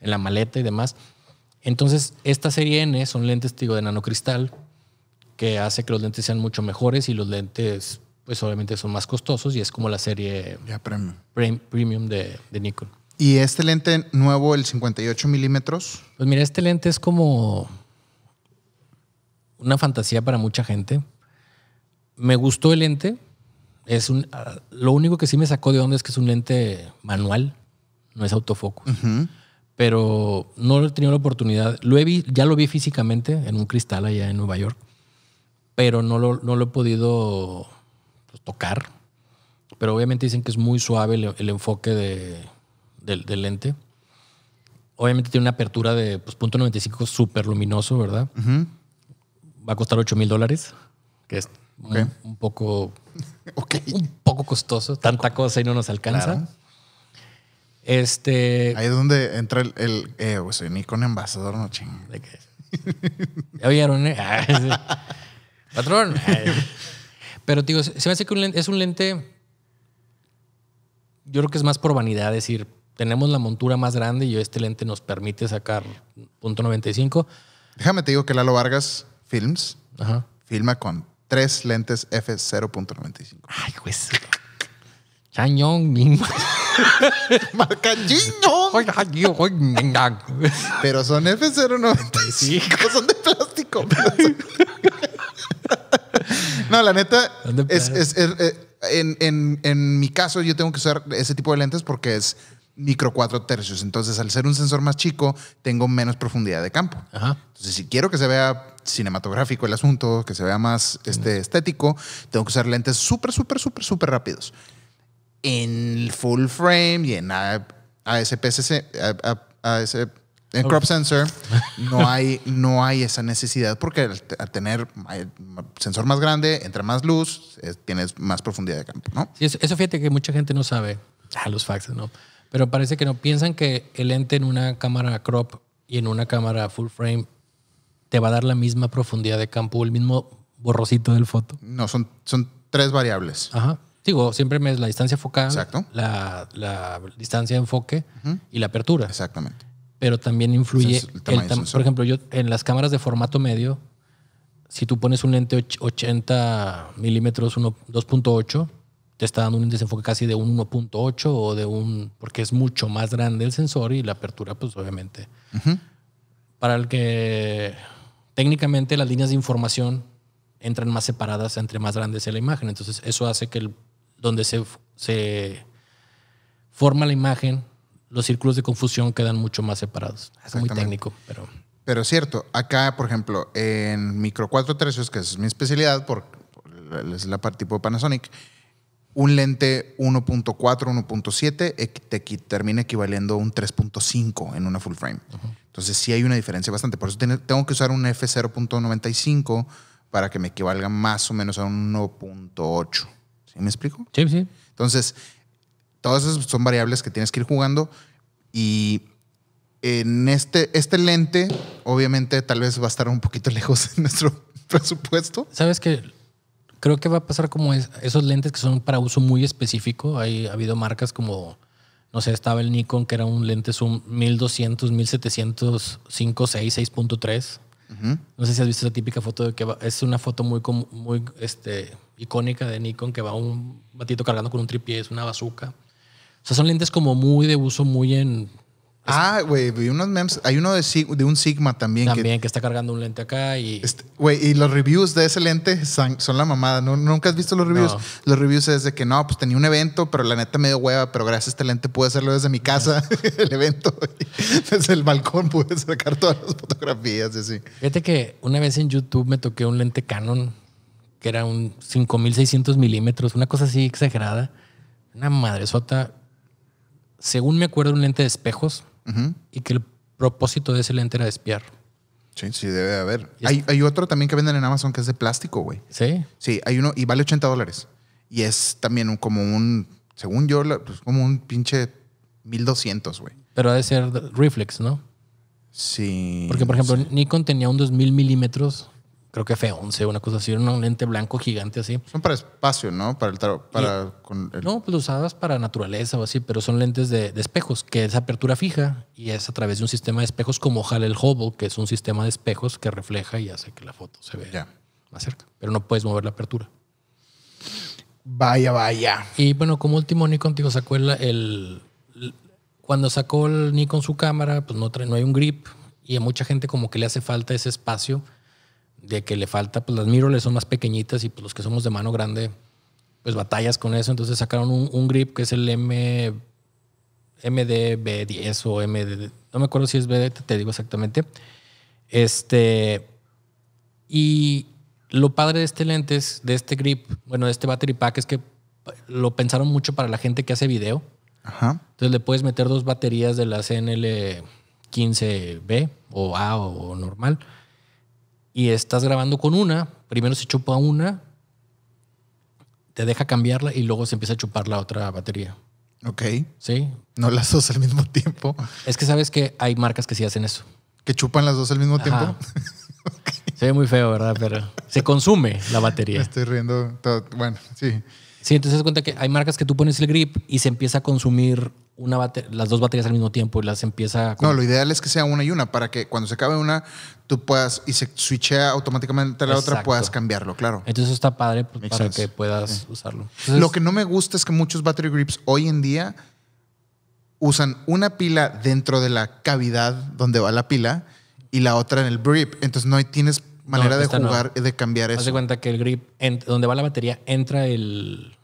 en la maleta y demás. Entonces, esta serie N son lentes, digo, de nanocristal que hace que los lentes sean mucho mejores y los lentes, pues obviamente son más costosos y es como la serie premium. premium de Nikon. ¿Y este lente nuevo, el 58 milímetros? Pues mira, este lente es como una fantasía para mucha gente. Me gustó el lente. Es un, ah, lo único que sí me sacó de onda es que es un lente manual, no es autofocus. Pero no he tenido la oportunidad. Lo he ya lo vi físicamente en un cristal allá en Nueva York, pero no lo, no lo he podido pues, tocar. Pero obviamente dicen que es muy suave el enfoque de, del, lente. Obviamente tiene una apertura de pues, súper luminoso, ¿verdad? Va a costar 8 mil dólares, que es un, poco... Un poco costoso. Tanta cosa y no nos alcanza. Este... Ahí es donde entra el... el eh, pues Nikon no ching. ¿De qué? ¿Ya eh? ah, Patrón. Pero digo, se me hace que un es un lente... Yo creo que es más por vanidad decir tenemos la montura más grande y este lente nos permite sacar .95. Déjame te digo que Lalo Vargas Films filma con tres lentes f0.95. Ay, güey. Chañón, Marca Pero son F095. Son de plástico. no, la neta, eh, en, en mi caso yo tengo que usar ese tipo de lentes porque es micro 4 tercios. Entonces, al ser un sensor más chico, tengo menos profundidad de campo. Entonces, si quiero que se vea cinematográfico el asunto, que se vea más este, estético, tengo que usar lentes súper, súper, súper, súper rápidos. En full frame y en ASPCC, en crop sensor no hay, no hay esa necesidad porque al, tener sensor más grande, entra más luz, tienes más profundidad de campo, ¿no? eso, eso, fíjate que mucha gente no sabe a ah, los faxes, ¿no? Pero parece que no piensan que el ente en una cámara crop y en una cámara full frame te va a dar la misma profundidad de campo, el mismo borrocito del foto. No, son, son tres variables. Ajá. Digo, siempre me la distancia focal, La, distancia de enfoque y la apertura. Exactamente. Pero también influye, por ejemplo, yo en las cámaras de formato medio, si tú pones un lente 80 milímetros, 2.8, te está dando un desenfoque casi de un 1.8 o de un, porque es mucho más grande el sensor y la apertura, pues obviamente. Para el que técnicamente las líneas de información entran más separadas entre más grandes sea la imagen. Entonces eso hace que el, donde se, se forma la imagen, los círculos de confusión quedan mucho más separados. Es muy técnico, pero... Pero es cierto, acá, por ejemplo, en micro 4 tercios, que es mi especialidad, porque es la parte tipo Panasonic, un lente 1.4, 1.7 te termina equivaliendo a un 3.5 en una full frame. Entonces sí hay una diferencia bastante. Por eso tengo que usar un f0.95 para que me equivalga más o menos a un 1.8. ¿Sí me explico? Sí, sí. Entonces, todas esas son variables que tienes que ir jugando y en este, este lente, obviamente, tal vez va a estar un poquito lejos de nuestro presupuesto. ¿Sabes que creo que va a pasar como es, esos lentes que son para uso muy específico. Hay, ha habido marcas como, no sé, estaba el Nikon, que era un lente zoom 1200, 1700, 5, 6, 6.3. No sé si has visto esa típica foto de que es una foto muy, muy este, icónica de Nikon que va un batito cargando con un tripié, es una bazooka. O sea, son lentes como muy de uso, muy en Ah, güey, unos memes. Hay uno de, un Sigma también. También, que, está cargando un lente acá y. Este, güey, y los reviews de ese lente son, la mamada. ¿Nunca has visto los reviews? Los reviews es de que no, pues tenía un evento, pero la neta medio dio hueva, pero gracias a este lente pude hacerlo desde mi casa, el evento. Desde el balcón pude sacar todas las fotografías y así. Fíjate que una vez en YouTube me toqué un lente Canon que era un 5600 milímetros, una cosa así exagerada. Una madresota. Según me acuerdo, un lente de espejos y que el propósito de ese lente era espiar. Sí, sí, debe haber. Hay, otro también que venden en Amazon que es de plástico, güey. Sí. Sí, hay uno y vale 80 dólares. Y es también un, como un, según yo, pues, como un pinche 1200, güey. Pero ha de ser reflex, ¿no? Sí. Porque, por ejemplo, Nikon tenía un 2000 milímetros creo que F11, una cosa así, un lente blanco gigante así. Son para espacio, ¿no? Para para No, pues usadas para naturaleza o así, pero son lentes de, espejos, que es apertura fija y es a través de un sistema de espejos como Hale el Hubble, que es un sistema de espejos que refleja y hace que la foto se vea más cerca, pero no puedes mover la apertura. Vaya, vaya. Y bueno, como último Nikon, sacó el, el, cuando sacó el Nikon su cámara, pues no no hay un grip y a mucha gente como que le hace falta ese espacio de que le falta, pues las mirrorless son más pequeñitas y pues los que somos de mano grande, pues batallas con eso. Entonces sacaron un, grip que es el M, MDB10 o MD, no me acuerdo si es BD, te digo exactamente. Este, y lo padre de este lente es, de este grip, bueno, de este battery pack es que lo pensaron mucho para la gente que hace video. Ajá. Entonces le puedes meter dos baterías de la CNL 15B o A o normal y estás grabando con una, primero se chupa una, te deja cambiarla y luego se empieza a chupar la otra batería. Ok. Sí. No las dos al mismo tiempo. Es que sabes que hay marcas que sí hacen eso. ¿Que chupan las dos al mismo tiempo? Se ve muy feo, ¿verdad? Pero se consume la batería. estoy riendo. Bueno, sí. Sí, entonces das cuenta que hay marcas que tú pones el grip y se empieza a consumir una las dos baterías al mismo tiempo y las empieza a... No, lo ideal es que sea una y una para que cuando se acabe una, tú puedas y se switchea automáticamente a la otra, puedas cambiarlo, claro. Entonces está padre pues, para que puedas usarlo. lo que no me gusta es que muchos battery grips hoy en día usan una pila dentro de la cavidad donde va la pila y la otra en el grip. Entonces no hay tienes manera de jugar, y de cambiar eso. Haz de cuenta que el grip, donde va la batería, entra el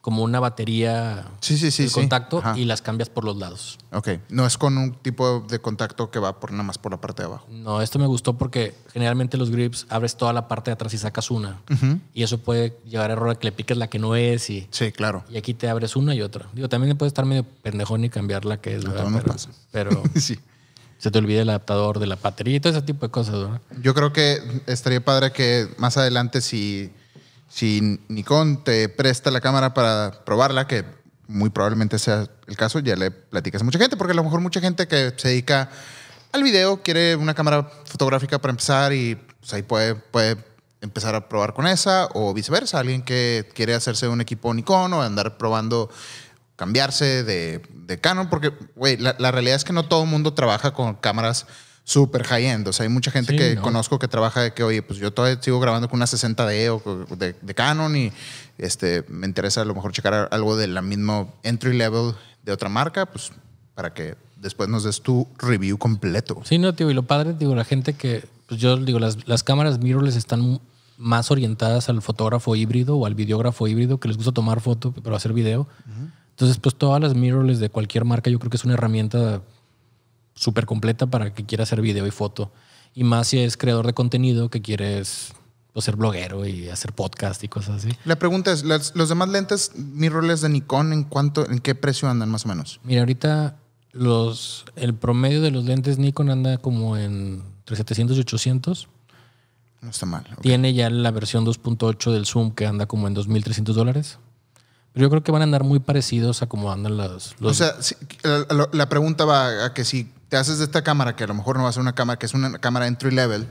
como una batería de contacto y las cambias por los lados. Ok, no es con un tipo de contacto que va por nada más por la parte de abajo. No, esto me gustó porque generalmente los grips abres toda la parte de atrás y sacas una. Y eso puede llevar a error a que le piques la que no es. Y, sí, claro. Y aquí te abres una y otra. Digo, también puede estar medio pendejón y cambiar la que es. No, pasa. pero sí se te olvide el adaptador de la batería y todo ese tipo de cosas. ¿no? Yo creo que estaría padre que más adelante si, si Nikon te presta la cámara para probarla, que muy probablemente sea el caso, ya le platicas a mucha gente, porque a lo mejor mucha gente que se dedica al video quiere una cámara fotográfica para empezar y pues, ahí puede, puede empezar a probar con esa o viceversa, alguien que quiere hacerse un equipo Nikon o andar probando cambiarse de de Canon, porque, güey, la, realidad es que no todo el mundo trabaja con cámaras súper high-end. O sea, hay mucha gente que conozco que trabaja de que, oye, pues yo todavía sigo grabando con una 60D o de, Canon y este, me interesa a lo mejor checar algo de la misma entry level de otra marca, pues para que después nos des tu review completo. Sí, no, tío, y lo padre, digo, la gente que, pues yo digo, las, las cámaras mirrorless están más orientadas al fotógrafo híbrido o al videógrafo híbrido que les gusta tomar foto, pero hacer video. Entonces, pues todas las mirrorless de cualquier marca yo creo que es una herramienta súper completa para que quiera hacer video y foto. Y más si es creador de contenido que quieres pues, ser bloguero y hacer podcast y cosas así. La pregunta es, ¿los, demás lentes mirrorless de Nikon en cuánto, en qué precio andan más o menos? Mira, ahorita los, el promedio de los lentes Nikon anda como en entre 700 y 800. No está mal. Tiene ya la versión 2.8 del Zoom que anda como en 2.300 dólares yo creo que van a andar muy parecidos a las... andan O sea, la, pregunta va a que si te haces de esta cámara, que a lo mejor no va a ser una cámara, que es una cámara entry level,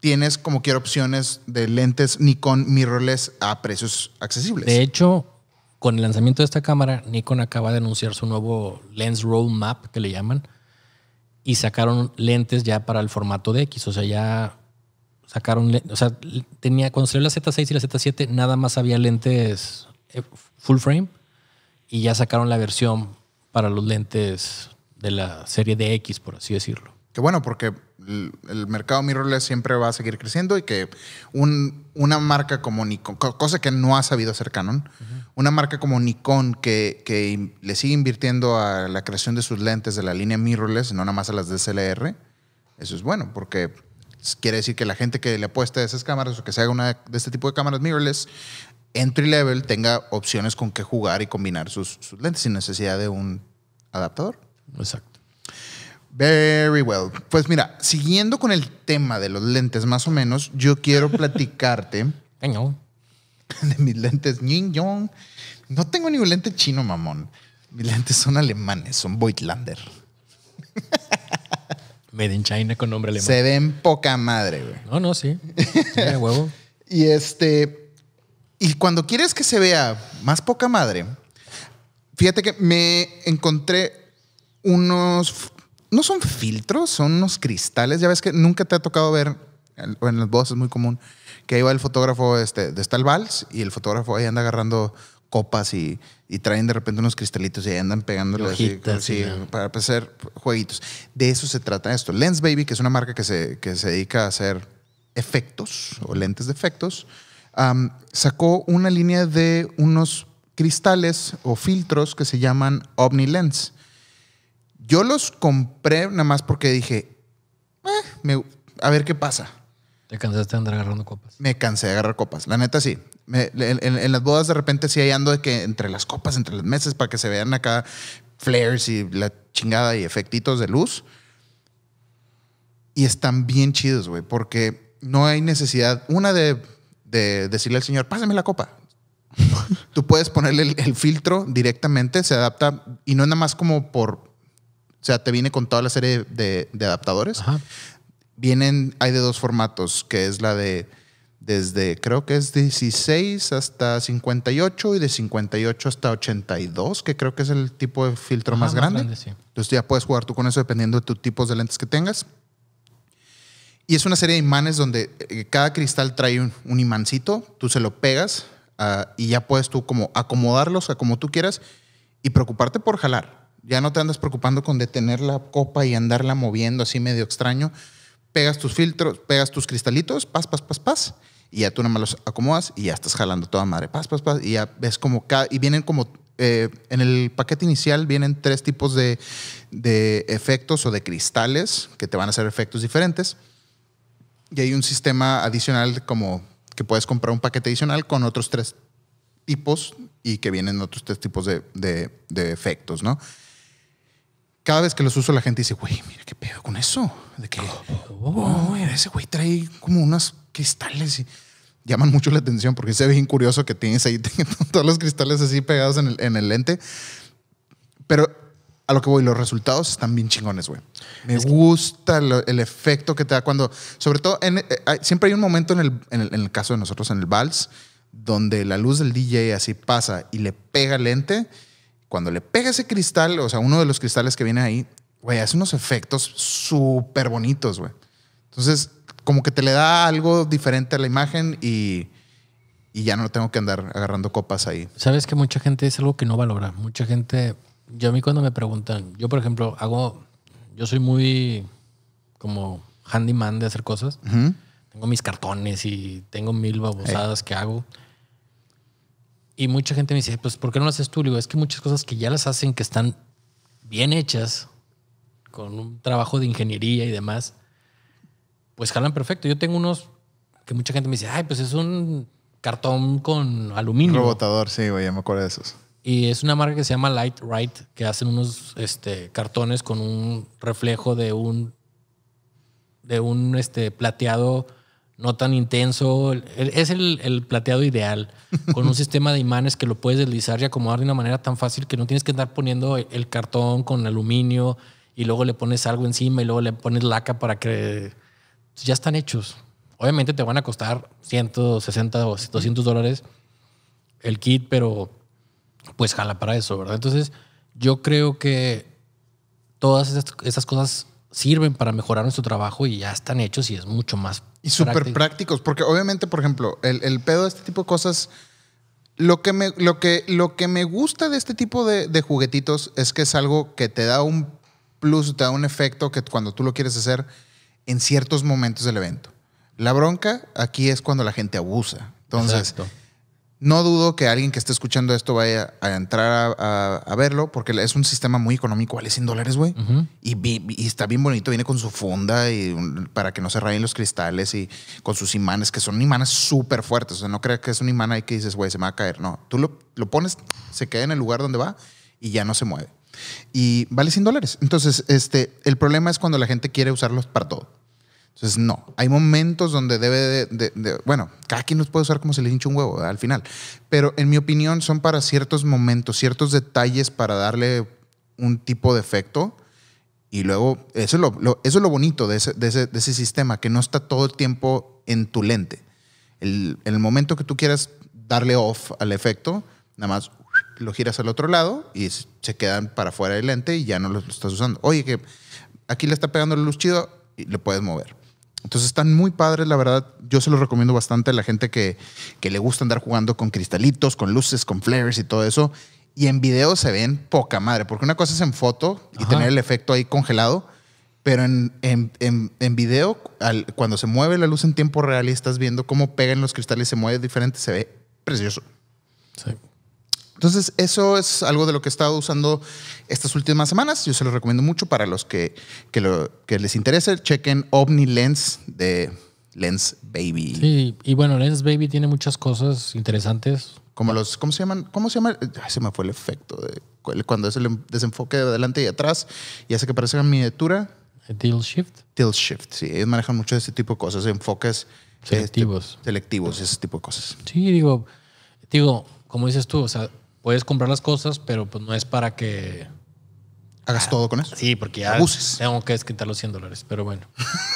tienes como que opciones de lentes Nikon mirrorless a precios accesibles. De hecho, con el lanzamiento de esta cámara, Nikon acaba de anunciar su nuevo lens roadmap, que le llaman, y sacaron lentes ya para el formato de X, o sea, ya sacaron, o sea, tenía cuando salió la Z6 y la Z7 nada más había lentes eh, full frame y ya sacaron la versión para los lentes de la serie DX, por así decirlo. Que bueno, porque el, mercado mirrorless siempre va a seguir creciendo y que un, una marca como Nikon, cosa que no ha sabido hacer Canon, una marca como Nikon que, le sigue invirtiendo a la creación de sus lentes de la línea mirrorless, no nada más a las DSLR, eso es bueno, porque quiere decir que la gente que le apuesta a esas cámaras o que se haga una de este tipo de cámaras mirrorless entry level tenga opciones con qué jugar y combinar sus, lentes sin necesidad de un adaptador. Exacto. Very well. Pues mira, siguiendo con el tema de los lentes más o menos, yo quiero platicarte de mis lentes Yong. No tengo ningún lente chino, mamón. Mis lentes son alemanes, son Voigtlander. Made in China con nombre alemán. Se ven poca madre, güey. No, no, sí. huevo. y este, y cuando quieres que se vea más poca madre, fíjate que me encontré unos, no son filtros, son unos cristales. Ya ves que nunca te ha tocado ver, en las voces es muy común, que ahí va el fotógrafo, este, de de y el fotógrafo ahí anda agarrando copas y, traen de repente unos cristalitos y ahí andan pegándolos. así, para pues, hacer jueguitos. De eso se trata esto. Lens Baby, que es una marca que se, que se dedica a hacer efectos o lentes de efectos, sacó una línea de unos cristales o filtros que se llaman Omni Lens. Yo los compré nada más porque dije, eh, a ver qué pasa. ¿Te cansaste de andar agarrando copas? Me cansé de agarrar copas, la neta sí. en, las bodas de repente sí hay ando de que entre las copas, entre las mesas, para que se vean acá flares y la chingada y efectitos de luz. Y están bien chidos, güey, porque no hay necesidad, una de de decirle al señor, pásame la copa. Tú puedes ponerle el, filtro directamente, se adapta y no es nada más como por, o sea, te viene con toda la serie de, adaptadores. Vienen, hay de dos formatos, que es la de desde creo que es 16 hasta 58 y de 58 hasta 82, que creo que es el tipo de filtro más, grande. Entonces ya puedes jugar tú con eso dependiendo de tus tipos de lentes que tengas. Y es una serie de imanes donde eh, cada cristal trae un, imancito, tú se lo pegas ah, y ya puedes tú como acomodarlos a como tú quieras y preocuparte por jalar. Ya no te andas preocupando con detener la copa y andarla moviendo así medio extraño. Pegas tus filtros, pegas tus cristalitos, pas, pas, pas, pas, y ya tú nada más los acomodas y ya estás jalando toda madre, pas, pas, pas, y ya ves como cada, y vienen como eh, en el paquete inicial vienen tres tipos de, de efectos o de cristales que te van a hacer efectos diferentes. Y hay un sistema adicional como que puedes comprar un paquete adicional con otros tres tipos y que vienen otros tres tipos de, de, efectos, ¿no? Cada vez que los uso la gente dice, güey, mira qué pedo con eso. De que, oh, ese güey trae como unos cristales y llaman mucho la atención porque se ve bien curioso que tienes ahí todos los cristales así pegados en el, en el lente. Pero a lo que voy, los resultados están bien chingones, güey. Me gusta el efecto que te da cuando, sobre todo, eh, siempre hay un momento en el, en, el, caso de nosotros, en el vals, donde la luz del DJ así pasa y le pega el lente. Cuando le pega ese cristal, o sea, uno de los cristales que viene ahí, güey, hace unos efectos súper bonitos, güey. Entonces, como que te le da algo diferente a la imagen y, y ya no tengo que andar agarrando copas ahí. Sabes que mucha gente es algo que no valora. Mucha gente yo a mí cuando me preguntan, yo por ejemplo hago, yo soy muy como handyman de hacer cosas. Tengo mis cartones y tengo mil babosadas que hago. Y mucha gente me dice, pues, ¿por qué no las haces tú? Le digo, es que muchas cosas que ya las hacen, que están bien hechas, con un trabajo de ingeniería y demás, pues jalan perfecto. Yo tengo unos que mucha gente me dice, ay, pues es un cartón con aluminio. Robotador, sí, güey, ya me acuerdo de esos. Y es una marca que se llama Light Right, que hacen unos este, cartones con un reflejo de un, de un este, plateado no tan intenso. Es el, el plateado ideal, con un sistema de imanes que lo puedes deslizar y acomodar de una manera tan fácil que no tienes que andar poniendo el cartón con aluminio y luego le pones algo encima y luego le pones laca para que... Ya están hechos. Obviamente te van a costar 160 o 200 dólares el kit, pero pues jala para eso, ¿verdad? Entonces, yo creo que todas esas, cosas sirven para mejorar nuestro trabajo y ya están hechos y es mucho más. Y súper prácticos, porque obviamente, por ejemplo, el, pedo de este tipo de cosas, lo que me, lo que, lo que me gusta de este tipo de, juguetitos es que es algo que te da un plus, te da un efecto que cuando tú lo quieres hacer en ciertos momentos del evento. La bronca aquí es cuando la gente abusa. Entonces, no dudo que alguien que esté escuchando esto vaya a entrar a, verlo, porque es un sistema muy económico, vale 100 dólares, güey. y, está bien bonito, viene con su funda y para que no se rayen los cristales y con sus imanes, que son imanes súper fuertes. O sea, no creas que es un imán ahí que dices, güey, se me va a caer. No, tú lo, lo pones, se queda en el lugar donde va y ya no se mueve. Y vale 100 dólares. Entonces, este, el problema es cuando la gente quiere usarlos para todo. Entonces, no, hay momentos donde debe de, bueno, cada quien los puede usar como se le hincha un huevo al final, pero en mi opinión son para ciertos momentos, ciertos detalles para darle un tipo de efecto. Y luego, eso es lo, eso es lo bonito de ese, de ese, de, ese, sistema, que no está todo el tiempo en tu lente. El, el momento que tú quieras darle off al efecto, nada más lo giras al otro lado y se quedan para fuera del lente y ya no lo, estás usando. Oye, que aquí le está pegando la luz chido y le puedes mover. Entonces están muy padres, la verdad. Yo se los recomiendo bastante a la gente que, que le gusta andar jugando con cristalitos, con luces, con flares y todo eso. Y en video se ven poca madre, porque una cosa es en foto y tener el efecto ahí congelado, pero en, en, video, cuando se mueve la luz en tiempo real y estás viendo cómo pegan los cristales, se mueve diferente, se ve precioso. Entonces, eso es algo de lo que he estado usando estas últimas semanas. Yo se lo recomiendo mucho para los que, que, les interese. Chequen Omni Lens de Lens Baby. Sí, y bueno, Lens Baby tiene muchas cosas interesantes. Como los, ¿cómo se llaman? ¿Cómo se llama? se me fue el efecto de, cuando es el em, desenfoque de adelante y atrás y hace que parezca miniatura. Eh, Tilt shift. Tilt shift, sí. Ellos manejan mucho ese tipo de cosas, enfoques este, selectivos. y selectivos, ese tipo de cosas. Sí, digo, digo, como dices tú, o sea, puedes comprar las cosas, pero pues no es para que... Hagas ah, todo con eso. Sí, porque ya tengo que desquitar los 100 dólares, pero bueno.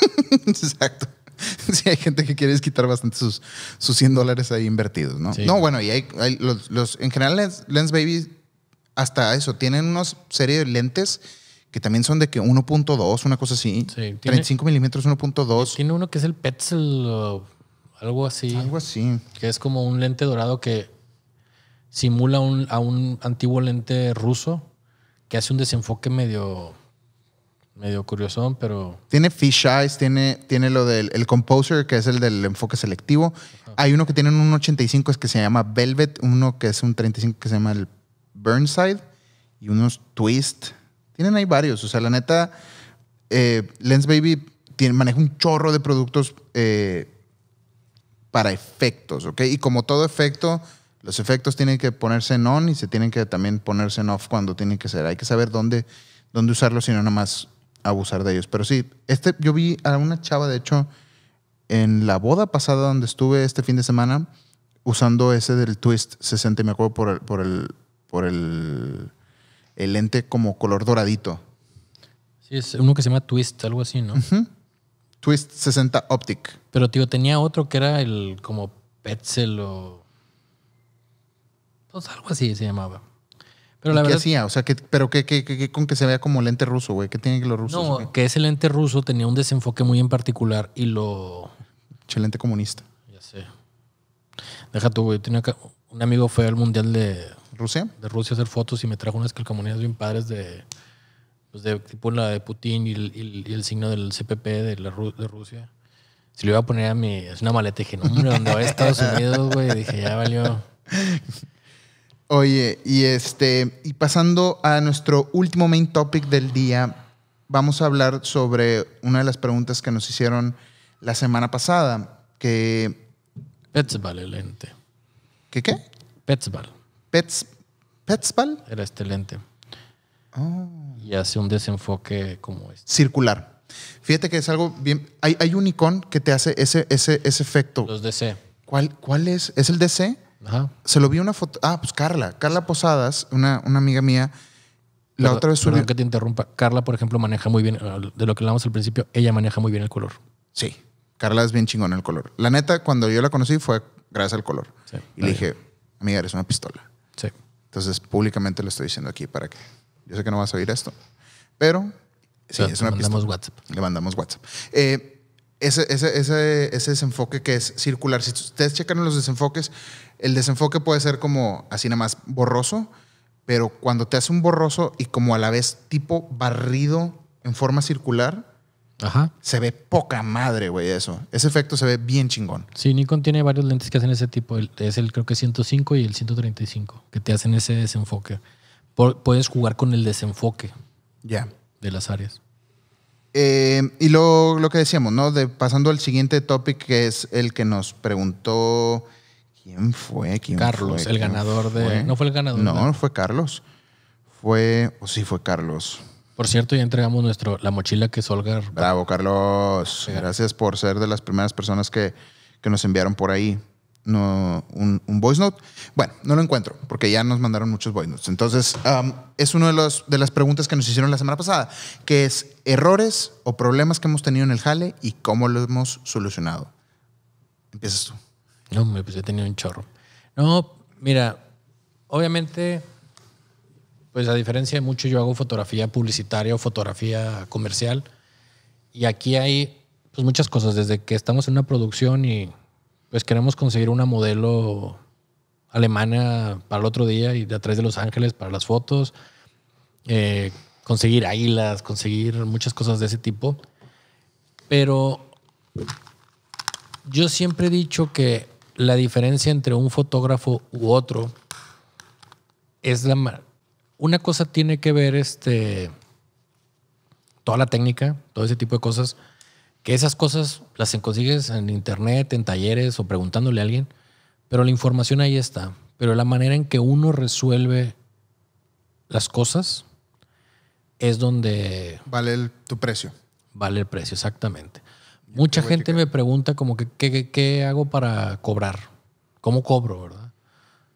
Exacto. Sí, hay gente que quiere desquitar bastante sus, sus 100 dólares ahí invertidos, ¿no? No, bueno, y hay, los, en general Lens, Baby, hasta eso, tienen una serie de lentes que también son de que 1.2, una cosa así. Sí, tiene, 35 milímetros, 1.2. Tiene uno que es el Petzl algo así. Algo así. Que es como un lente dorado que simula a un antiguo lente ruso que hace un desenfoque medio medio curioso, pero... Tiene fish tiene, tiene lo del composer, que es el del enfoque selectivo. Hay uno que tiene un 85 es que se llama Velvet, uno que es un 35 que se llama el Burnside y unos Twist. Tienen ahí varios. O sea, la neta, eh, Lens Baby maneja un chorro de productos eh, para efectos, ¿ok? Y como todo efecto, los efectos tienen que ponerse en on y se tienen que también ponerse en off cuando tienen que ser. Hay que saber dónde, dónde usarlos y no nada más abusar de ellos. Pero sí, este, yo vi a una chava, de hecho, en la boda pasada donde estuve este fin de semana, usando ese del Twist 60, me acuerdo, por el, por el, por el, el lente como color doradito. Sí, es uno que se llama Twist, algo así, ¿no? Twist 60 Optic. Pero, tío, tenía otro que era el como Petzl o sea, pues, algo así se llamaba. Pero la ¿Qué hacía? O sea, que, pero que, con que se vea como lente ruso, güey. ¿Qué tiene que los rusos? No, que ese lente ruso tenía un desenfoque muy en particular y lo. lente comunista. Ya sé. Deja tú, güey. un amigo fue al mundial de. ¿Rusia? De Rusia a hacer fotos y me trajo unas calcomanías bien padres de. Pues de tipo la de Putin y el, signo del CPP de, la, de Rusia. Si lo iba a poner a mi. Es una maleta. Dije, no, hombre, donde a Estados Unidos, güey. Dije, ya valió. Oye, y este, y pasando a nuestro último main topic del día, vamos a hablar sobre una de las preguntas que nos hicieron la semana pasada, que Petzbal el lente. ¿Qué qué? Petzbal. Petz, Petzbal. Era este lente. Oh. Y hace un desenfoque como este. Circular. Fíjate que es algo bien. Hay, hay un icón que te hace ese, ese, ese efecto. Los DC. ¿Cuál, ¿Cuál es? ¿Es el DC? Se lo vi una foto. Ah, pues Carla. Carla Posadas, una, una amiga mía. La otra vez que te interrumpa. Carla, por ejemplo, maneja muy bien. De lo que hablamos al principio, ella maneja muy bien el color. Sí. Carla es bien chingona el color. La neta, cuando yo la conocí fue gracias al color. Sí, y le dije, amiga, eres una pistola. Sí. Entonces, públicamente lo estoy diciendo aquí para que. Yo sé que no vas a oír esto. Pero. Sí, es una le mandamos WhatsApp. Le mandamos WhatsApp. Eh, ese, ese, ese, ese, desenfoque que es circular. Si ustedes checan los desenfoques, el desenfoque puede ser como así nada más borroso, pero cuando te hace un borroso y como a la vez tipo barrido en forma circular, se ve poca madre, güey, eso. Ese efecto se ve bien chingón. Sí, Nikon tiene varios lentes que hacen ese tipo. Es el creo que 105 y el 135, que te hacen ese desenfoque. puedes jugar con el desenfoque de las áreas. Eh, y lo, lo que decíamos, ¿no? De, pasando al siguiente topic, que es el que nos preguntó. ¿Quién fue? Carlos, el ganador de. No fue el ganador. No, fue Carlos. Fue. O sí, fue Carlos. Por cierto, ya entregamos nuestro, la mochila que es Bravo, Carlos. Gracias por ser de las primeras personas que nos enviaron por ahí no, un, voice note. Bueno, no lo encuentro porque ya nos mandaron muchos voice notes. Entonces, um, es una de, de las preguntas que nos hicieron la semana pasada, que es errores o problemas que hemos tenido en el jale y cómo lo hemos solucionado. Empiezas tú. No, me pues he tenido un chorro. No, mira, obviamente, pues a diferencia de mucho, yo hago fotografía publicitaria o fotografía comercial. Y aquí hay pues, muchas cosas, desde que estamos en una producción y pues queremos conseguir una modelo alemana para el otro día y de atrás de Los Ángeles para las fotos, eh, conseguir águilas, conseguir muchas cosas de ese tipo. Pero yo siempre he dicho que la diferencia entre un fotógrafo u otro es la... Una cosa tiene que ver este, toda la técnica, todo ese tipo de cosas que esas cosas las consigues en internet, en talleres o preguntándole a alguien, pero la información ahí está. Pero la manera en que uno resuelve las cosas es donde... Vale tu precio. Vale el precio, exactamente. Mucha gente me pregunta como que qué hago para cobrar, cómo cobro, ¿verdad?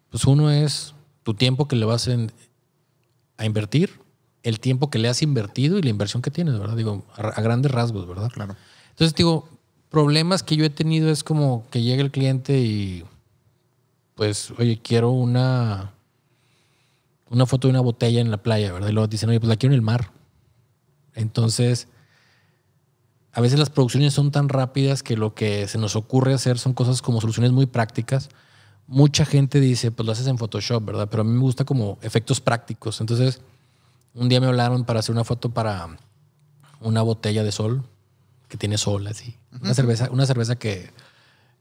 Pues uno es tu tiempo que le vas a invertir, el tiempo que le has invertido y la inversión que tienes, ¿verdad? Digo, a grandes rasgos, ¿verdad? Claro. Entonces, digo, problemas que yo he tenido es como que llega el cliente y, pues, oye, quiero una, una foto de una botella en la playa, ¿verdad? Y luego dicen, oye, pues la quiero en el mar. Entonces, a veces las producciones son tan rápidas que lo que se nos ocurre hacer son cosas como soluciones muy prácticas. Mucha gente dice, pues lo haces en Photoshop, ¿verdad? Pero a mí me gusta como efectos prácticos. Entonces, un día me hablaron para hacer una foto para una botella de sol que tiene sol, así. Una cerveza, una cerveza que,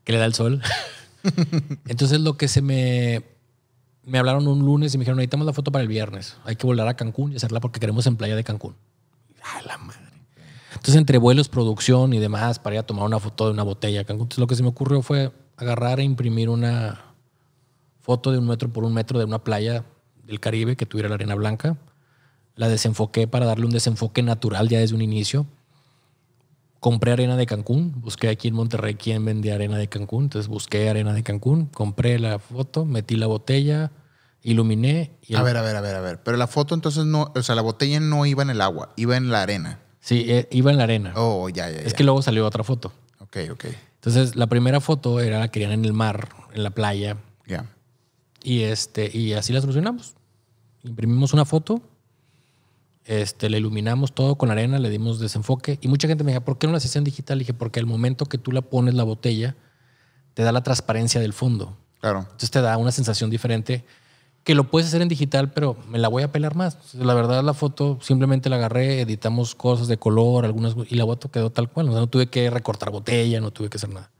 que le da el sol. Entonces lo que se me... Me hablaron un lunes y me dijeron, necesitamos la foto para el viernes. Hay que volar a Cancún y hacerla porque queremos en playa de Cancún. ¡A la madre! Entonces, entre vuelos, producción y demás, para ir a tomar una foto de una botella. Cancún. Entonces, lo que se me ocurrió fue agarrar e imprimir una foto de un metro por un metro de una playa del Caribe que tuviera la arena blanca. La desenfoqué para darle un desenfoque natural ya desde un inicio compré arena de Cancún, busqué aquí en Monterrey quién vendía arena de Cancún, entonces busqué arena de Cancún, compré la foto, metí la botella, iluminé. Y a ver, a ver, a ver, a ver. Pero la foto entonces no, o sea, la botella no iba en el agua, iba en la arena. Sí, eh, iba en la arena. Oh, ya, ya. Es que luego salió otra foto. Ok, ok. Entonces, la primera foto era la querían en el mar, en la playa. Ya. Y, este, y así la solucionamos. Imprimimos una foto, este, le iluminamos todo con arena, le dimos desenfoque. Y mucha gente me dijo, ¿por qué no la sesión digital? dije, porque el momento que tú la pones la botella, te da la transparencia del fondo. Claro. Entonces te da una sensación diferente que lo puedes hacer en digital, pero me la voy a pelar más. la verdad, la foto simplemente la agarré, editamos cosas de color, algunas, y la foto quedó tal cual. no tuve que recortar botella, no tuve que hacer nada.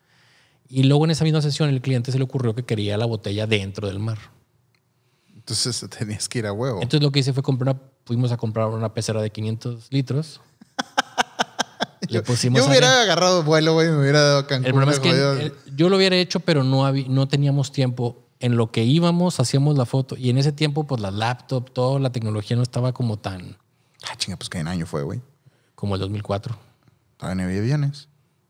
Y luego en esa misma sesión el cliente se le ocurrió que quería la botella dentro del mar. Entonces tenías que ir a huevo. Entonces lo que hice fue comprar una, fuimos a comprar una pecera de 500 litros. Le pusimos yo hubiera agarrado vuelo, güey, me hubiera dado Cancún. yo lo hubiera hecho, pero no, no teníamos tiempo. En lo que íbamos, hacíamos la foto. Y en ese tiempo, pues la laptop, toda la tecnología no estaba como tan. Ah, chinga, pues qué año fue, güey. Como el 2004. Todavía había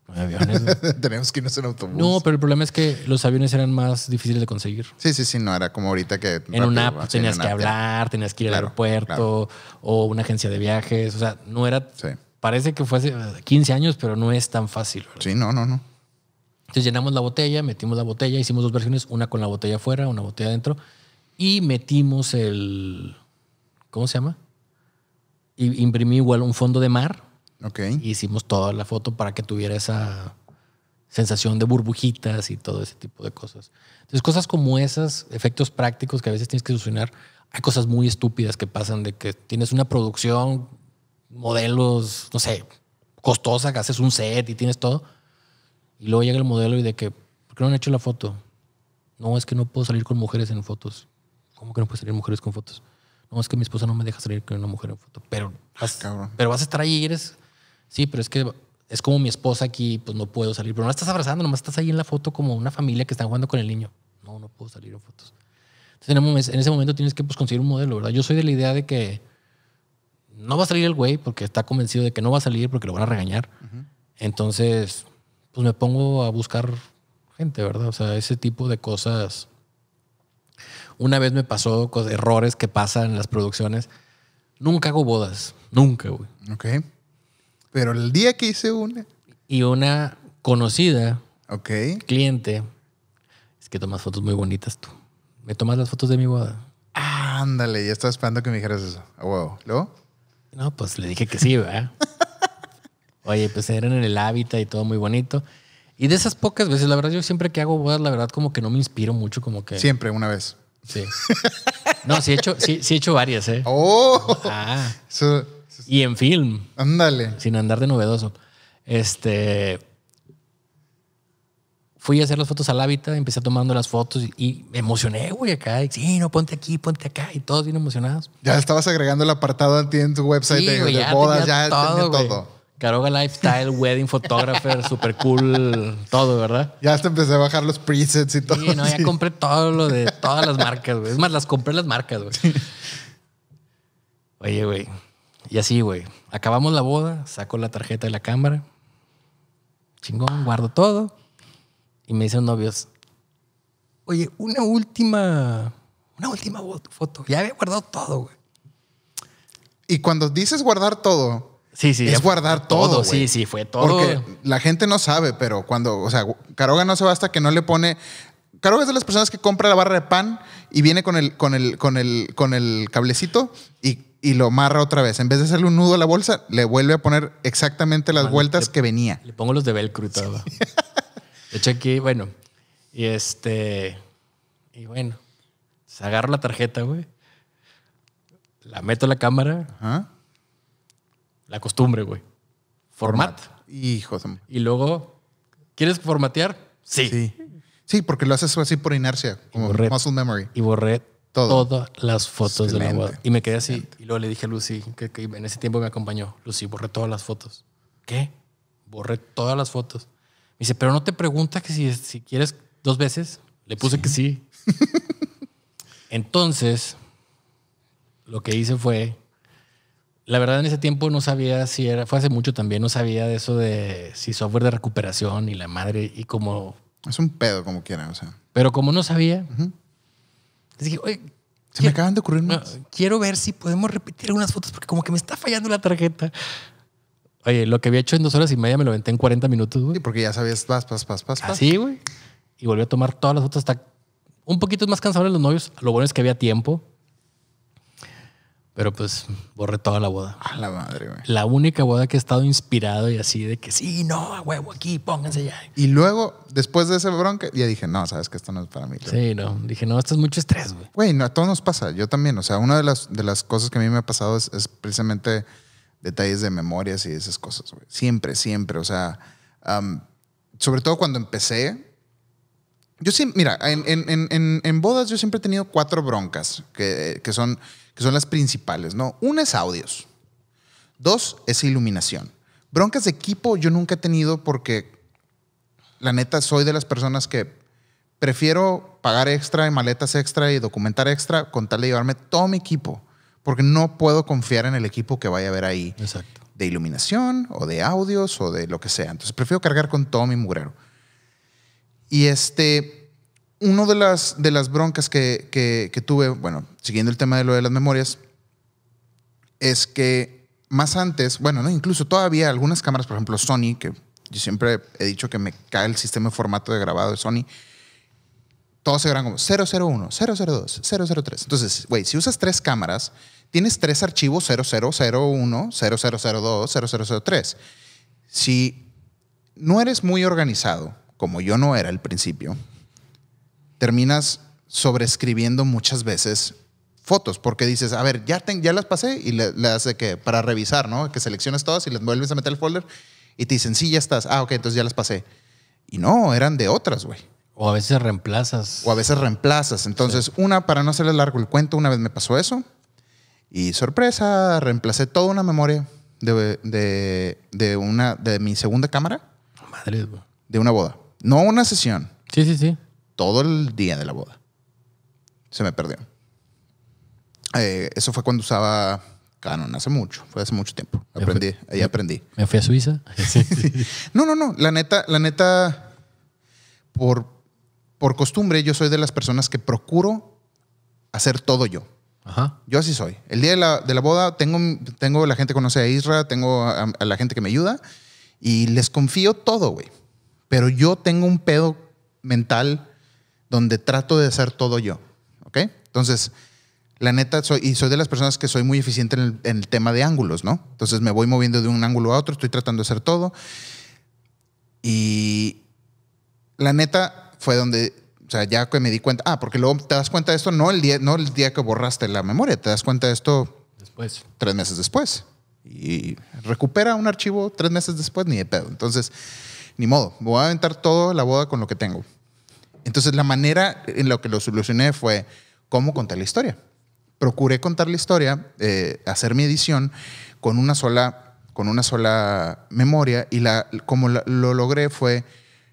Tenemos que irnos en autobús. No, pero el problema es que los aviones eran más difíciles de conseguir. Sí, sí, sí, no era como ahorita que. En una app tenías que hablar, tenías que ir al aeropuerto o una agencia de viajes. O sea, no era. Parece que fue hace 15 eh, años, pero no es tan fácil. Sí, no, no, no. Entonces llenamos la botella, metimos la botella, hicimos dos versiones, una con la botella afuera, una botella adentro, y metimos el. ¿Cómo se llama? Y imprimí igual un fondo de mar, Okay Y hicimos toda la foto para que tuviera esa sensación de burbujitas y todo ese tipo de cosas. Entonces, cosas como esas, efectos prácticos que a veces tienes que solucionar, hay cosas muy estúpidas que pasan de que tienes una producción, modelos, no sé, costosa, que haces un set y tienes todo, y luego llega el modelo y de que, ¿por qué no han hecho la foto? No, es que no puedo salir con mujeres en fotos. ¿Cómo que no puedo salir mujeres con fotos? No, es que mi esposa no me deja salir con una mujer en foto. Pero vas, ah, pero vas a estar ahí y eres sí, pero es que es como mi esposa aquí, pues no puedo salir. Pero no la estás abrazando, nomás estás ahí en la foto como una familia que está jugando con el niño. No, no puedo salir en fotos. Entonces, en ese momento tienes que pues, conseguir un modelo, ¿verdad? Yo soy de la idea de que no va a salir el güey porque está convencido de que no va a salir porque lo van a regañar. Entonces, pues me pongo a buscar gente, ¿verdad? O sea, ese tipo de cosas. Una vez me pasó errores que pasan en las producciones. Nunca hago bodas, nunca, güey. Ok. Pero el día que hice una. Y una conocida. Ok. Cliente. Es que tomas fotos muy bonitas tú. Me tomas las fotos de mi boda. ándale, ya estaba esperando que me dijeras eso. wow. ¿Luego? No, pues le dije que sí, ¿verdad? Oye, pues eran en el hábitat y todo muy bonito. Y de esas pocas veces, la verdad, yo siempre que hago bodas, la verdad, como que no me inspiro mucho, como que. Siempre, una vez. Sí. no, sí he hecho, sí, he hecho varias, ¿eh? Oh. Ah. Y en film. Ándale. Sin andar de novedoso. Este. Fui a hacer las fotos al hábitat, empecé tomando las fotos y, me emocioné, güey, acá. Y, sí, no, ponte aquí, ponte acá. Y todos bien emocionados. Ya estabas agregando el apartado en tu website de, bodas, ya todo. Tenía todo. Caroga Lifestyle, Wedding Photographer, super cool, todo, ¿verdad? Ya hasta empecé a bajar los presets y todo. Sí, no, ya compré todo lo de todas las marcas, güey. Es más, las compré las marcas, güey. Oye, güey, y así, güey. Acabamos la boda, saco la tarjeta de la cámara. Chingón, guardo todo. Y me dicen novios, oye, una última, una última foto. Ya había guardado todo, güey. Y cuando dices guardar todo, sí, sí, es guardar todo. sí, sí, fue todo. Porque la gente no sabe, pero cuando, o sea, Caroga no se basta hasta que no le pone. Caroga es de las personas que compra la barra de pan y viene con el, con el, con el, con el cablecito y y lo amarra otra vez. En vez de hacerle un nudo a la bolsa, le vuelve a poner exactamente las vueltas que venía. Le pongo los de velcro y todo. De hecho, aquí, bueno, y este. Y bueno, se pues agarro la tarjeta, güey. La meto a la cámara. La costumbre, güey. Format. Hijo de... Y luego, ¿quieres formatear? Sí. sí. porque lo haces así por inercia, como muscle memory. Y borré Todas las fotos de la boda. Y me quedé así. Y luego le dije a Lucy, que, en ese tiempo me acompañó, Lucy, borré todas las fotos. ¿Qué? Borré todas las fotos. Me dice, pero no te pregunta que si, si quieres dos veces. Le puse que sí. Entonces, lo que hice fue, la verdad en ese tiempo no sabía si era, fue hace mucho también, no sabía de eso de si software de recuperación y la madre y como... Es un pedo como quieran, o sea. Pero como no sabía, oye, se me acaban de ocurrir más. Quiero ver si podemos repetir algunas fotos porque como que me está fallando la tarjeta. Oye, lo que había hecho en dos horas y media me lo aventé en 40 minutos, güey. Sí, porque ya sabías, pas, pas, pas, pas. Así, güey. Y volví a tomar todas las fotos hasta un poquito más cansado de los novios. Lo bueno es que había tiempo. Pero pues borré toda la boda. A la madre, güey. La única boda que he estado inspirado y así de que sí, no, a huevo, aquí, pónganse ya. Y luego, después de ese bronca, ya dije, no, sabes que esto no es para mí. Sí, no. Dije, no, esto es mucho estrés, güey. Güey, no, a todos nos pasa. Yo también. O sea, una de las, de las cosas que a mí me ha pasado es, precisamente detalles de memorias y esas cosas, güey. Siempre, siempre. O sea, sobre todo cuando empecé. Yo sí, mira, en, bodas yo siempre he tenido cuatro broncas que, que son que son las principales, ¿no? Una es audios. Dos es iluminación. Broncas de equipo yo nunca he tenido porque la neta soy de las personas que prefiero pagar extra y maletas extra y documentar extra con tal de llevarme todo mi equipo porque no puedo confiar en el equipo que vaya a haber ahí. De iluminación o de audios o de lo que sea. Entonces prefiero cargar con todo mi mugrero. Y este, una de las, de las broncas que, tuve, bueno, siguiendo el tema de lo de las memorias, es que más antes, bueno, incluso todavía algunas cámaras, por ejemplo Sony, que yo siempre he dicho que me cae el sistema de formato de grabado de Sony, todos se graban como 001, 002, 003. Entonces, güey, si usas tres cámaras, tienes tres archivos 0001, 0002, 0003. Si no eres muy organizado, como yo no era al principio, terminas sobreescribiendo muchas veces fotos, porque dices, a ver, ya, ya las pasé y le, hace que para revisar, ¿no? Que selecciones todas y las vuelves a meter al folder y te dicen, sí, ya estás. Ah, ok, entonces ya las pasé. Y no, eran de otras, güey. O a veces reemplazas. O a veces reemplazas. Entonces, una, para no hacerle largo el cuento, una vez me pasó eso. Y sorpresa, reemplacé toda una memoria de, una, de mi segunda cámara. Madre, güey. De una boda. No una sesión. Sí, sí, sí todo el día de la boda. Se me perdió. Eh, eso fue cuando usaba Canon hace mucho, fue hace mucho tiempo. Aprendí, ahí aprendí. ¿Me fui a Suiza? no, no, no. La neta, la neta, por, por costumbre, yo soy de las personas que procuro hacer todo yo. Ajá. Yo así soy. El día de la, boda tengo, tengo la gente que conoce a Isra, tengo a la gente que me ayuda y les confío todo, güey. Pero yo tengo un pedo mental donde trato de hacer todo yo. ¿Ok? Entonces, la neta, soy, y soy de las personas que soy muy eficiente en el, tema de ángulos, ¿no? Entonces me voy moviendo de un ángulo a otro, estoy tratando de hacer todo. Y la neta fue donde, o sea, ya que me di cuenta, ah, porque luego te das cuenta de esto no el día, no el día que borraste la memoria, te das cuenta de esto después. tres meses después. Y recupera un archivo tres meses después, ni de pedo. Entonces, ni modo, voy a aventar todo la boda con lo que tengo. Entonces la manera en la que lo solucioné fue cómo contar la historia. Procuré contar la historia, eh, hacer mi edición con una sola, memoria y la, como lo logré fue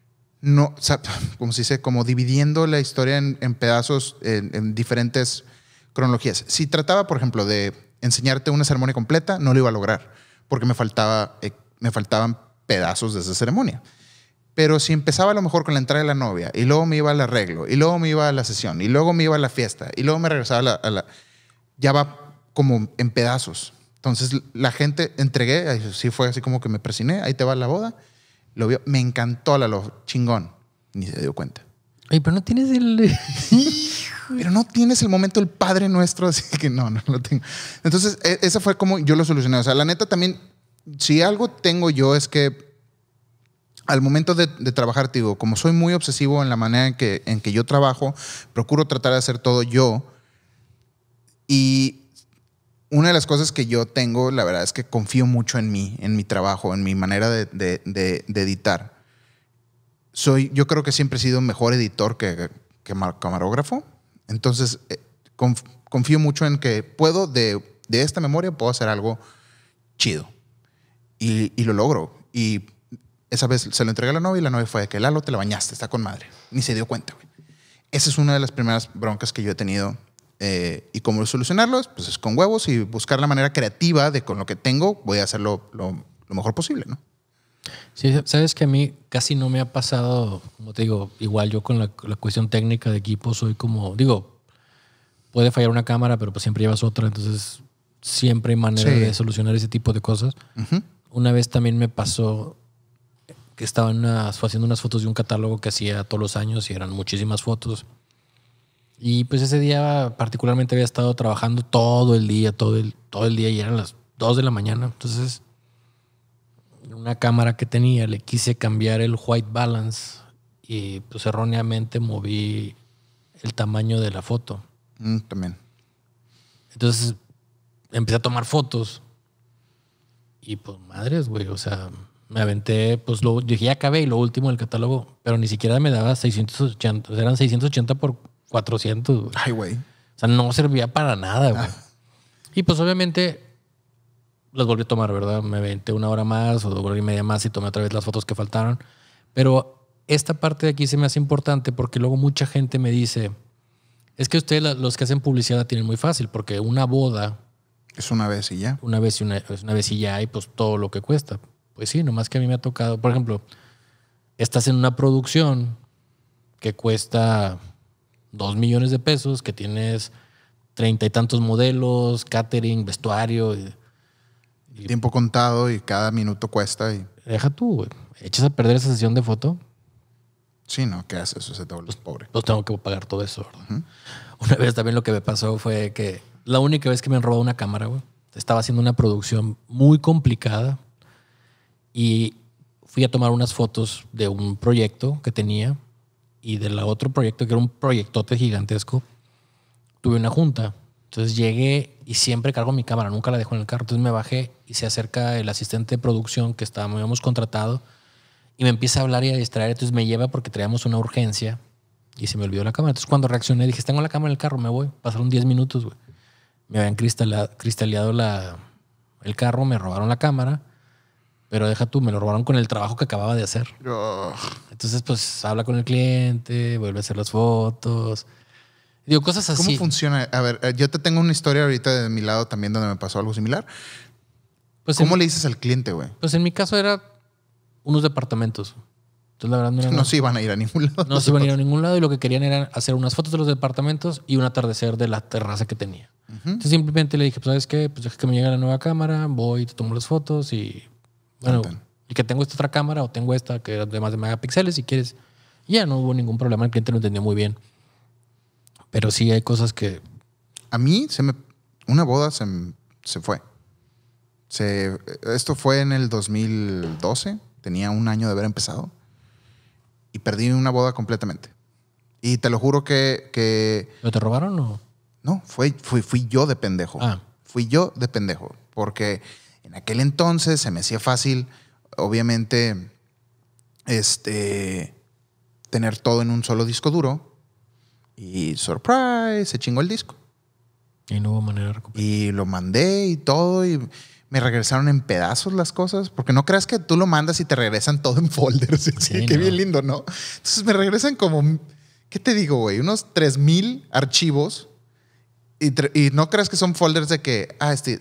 como se dice, como dividiendo la historia en, pedazos, en, diferentes cronologías. Si trataba, por ejemplo, de enseñarte una ceremonia completa, no lo iba a lograr, porque me, eh, me faltaban pedazos de esa ceremonia. Pero si empezaba a lo mejor con la entrada de la novia, y luego me iba al arreglo, y luego me iba a la sesión, y luego me iba a la fiesta, y luego me regresaba a la... ya va como en pedazos. Entonces la gente entregué, sí fue así como que me presiné, ahí te va la boda. Lo vio, me encantó la lo chingón. Ni se dio cuenta. Ay, pero no tienes el... pero no tienes el momento el Padre Nuestro, así que no, no lo tengo. Entonces, e, esa fue como yo lo solucioné. O sea, la neta también, si algo tengo yo es que al momento de, trabajar, te digo, como soy muy obsesivo en la manera en que, en que yo trabajo, procuro tratar de hacer todo yo. Y una de las cosas que yo tengo, la verdad, es que confío mucho en mí, en mi trabajo, en mi manera de, editar. Soy, yo creo que siempre he sido mejor editor que, camarógrafo. Entonces, eh, confío mucho en que puedo, de, esta memoria, puedo hacer algo chido. y, y lo logro. Y esa vez se lo entregué a la novia y la novia fue de que Lalo te la bañaste, está con madre. Ni se dio cuenta, güey. Esa es una de las primeras broncas que yo he tenido. Eh, y cómo solucionarlos, pues es con huevos y buscar la manera creativa de con lo que tengo voy a hacerlo lo, mejor posible, ¿no? Sí, sabes que a mí casi no me ha pasado, como te digo, igual yo con la, cuestión técnica de equipo soy como, digo, puede fallar una cámara, pero pues siempre llevas otra, entonces siempre hay manera de solucionar ese tipo de cosas. Una vez también me pasó que estaban ah, haciendo unas fotos de un catálogo que hacía todos los años y eran muchísimas fotos. Y pues ese día particularmente había estado trabajando todo el día, todo el, todo el día y eran las 2 de la mañana. Entonces, una cámara que tenía, le quise cambiar el white balance y pues erróneamente moví el tamaño de la foto. Mm, también. Entonces, empecé a tomar fotos y pues madres, güey, o sea, me aventé, pues lo dije, ya acabé y lo último del catálogo, pero ni siquiera me daba 680, eran 680 por 400. Ay, güey. O sea, no servía para nada, güey. Ah. Y pues obviamente las volví a tomar, ¿verdad? Me aventé una hora más o dos horas y media más y tomé otra vez las fotos que faltaron. Pero esta parte de aquí se me hace importante porque luego mucha gente me dice, es que ustedes los que hacen publicidad tienen muy fácil porque una boda... Es una vez y ya. Una vez y una, es una vez y ya y pues todo lo que cuesta. Pues sí, nomás que a mí me ha tocado, por ejemplo, estás en una producción que cuesta dos millones de pesos, que tienes treinta y tantos modelos, catering, vestuario. tiempo contado y cada minuto cuesta. Y... Deja tú, ¿Echas a perder esa sesión de foto? Sí, no, ¿qué haces? Eso Los pues, pues tengo que pagar todo eso, Una vez también lo que me pasó fue que la única vez que me han robado una cámara, güey, estaba haciendo una producción muy complicada y fui a tomar unas fotos de un proyecto que tenía y del otro proyecto, que era un proyectote gigantesco. Tuve una junta. Entonces llegué y siempre cargo mi cámara, nunca la dejo en el carro. Entonces me bajé y se acerca el asistente de producción que estábamos, contratado y me empieza a hablar y a distraer. Entonces me lleva porque traíamos una urgencia y se me olvidó la cámara. Entonces cuando reaccioné dije, tengo la cámara en el carro, me voy. Pasaron 10 minutos, güey. Me habían cristaleado el carro, me robaron la cámara pero deja tú, me lo robaron con el trabajo que acababa de hacer. Entonces, pues habla con el cliente, vuelve a hacer las fotos. Digo, cosas así. ¿Cómo funciona? A ver, eh, yo te tengo una historia ahorita de mi lado también donde me pasó algo similar. Pues ¿Cómo le dices al cliente, güey? Pues en mi caso era unos departamentos. Entonces, la verdad, no, se iban a ir a ningún lado. No se iban a ir a ningún lado y lo que querían era hacer unas fotos de los departamentos y un atardecer de la terraza que tenía. Entonces, simplemente le dije, pues, ¿sabes qué? Pues deja que me llegue la nueva cámara, voy, te tomo las fotos y bueno, que tengo esta otra cámara o tengo esta que además de más de megapíxeles, si quieres. Ya no hubo ningún problema, el cliente lo entendió muy bien. Pero sí hay cosas que. A mí se me. Una boda se, se fue. Se, esto fue en el 2012. Tenía un año de haber empezado. Y perdí una boda completamente. Y te lo juro que. que te robaron o.? No, fue, fui, fui yo de pendejo. Ah. Fui yo de pendejo. Porque en aquel entonces se me hacía fácil, obviamente, este, tener todo en un solo disco duro. Y surprise, se chingó el disco. Y no hubo manera de recuperar. Y lo mandé y todo, y me regresaron en pedazos las cosas, porque no creas que tú lo mandas y te regresan todo en folders. qué bien lindo, ¿no? Entonces me regresan como, ¿qué te digo, güey? Unos 3000 archivos. Y, y, no creas que son folders de que, ah, este,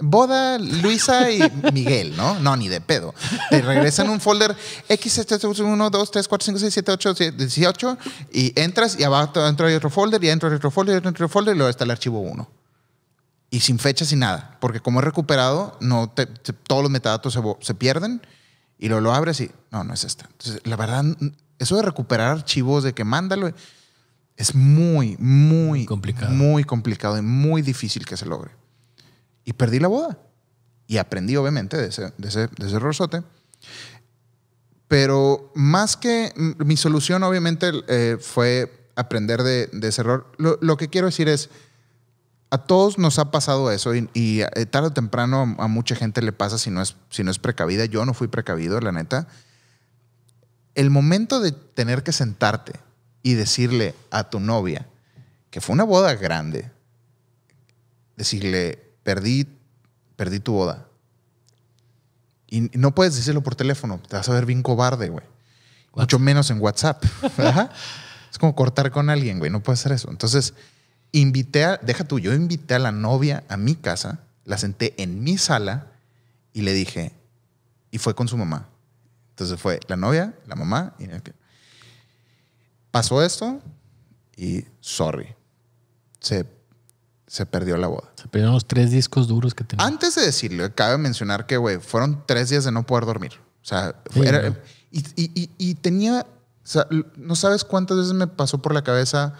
Boda, Luisa y Miguel, ¿no? No, ni de pedo. Te regresan un folder X, 1, 2, 3, 4, 5, 6, 7, 8, 18 y entras y abajo dentro hay otro folder y entra otro folder y dentro otro folder y luego está el archivo 1. Y sin fecha, sin nada. Porque como he recuperado, no te, todos los metadatos se, se, pierden y luego lo abres y no, no es esta. Entonces, la verdad, eso de recuperar archivos, de que mándalo, es muy, muy complicado. Muy complicado y muy difícil que se logre y perdí la boda. Y aprendí, obviamente, de ese, de ese, Pero más que mi solución, obviamente, eh, fue aprender de, ese error. Lo, que quiero decir es, a todos nos ha pasado eso y, eh, tarde o temprano a, mucha gente le pasa si no, es, si no es precavida. Yo no fui precavido, la neta. El momento de tener que sentarte y decirle a tu novia, que fue una boda grande, decirle, perdí, perdí tu boda. Y no puedes decirlo por teléfono, te vas a ver bien cobarde, güey. Mucho menos en WhatsApp. es como cortar con alguien, güey, no puedes hacer eso. Entonces, invité a, deja tú, yo invité a la novia a mi casa, la senté en mi sala y le dije, y fue con su mamá. Entonces fue la novia, la mamá y Pasó esto y sorry. Se se perdió la boda. Se perdieron los tres discos duros que tenía. Antes de decirlo, cabe mencionar que, güey, fueron tres días de no poder dormir. O sea, y, tenía, o sea, no sabes cuántas veces me pasó por la cabeza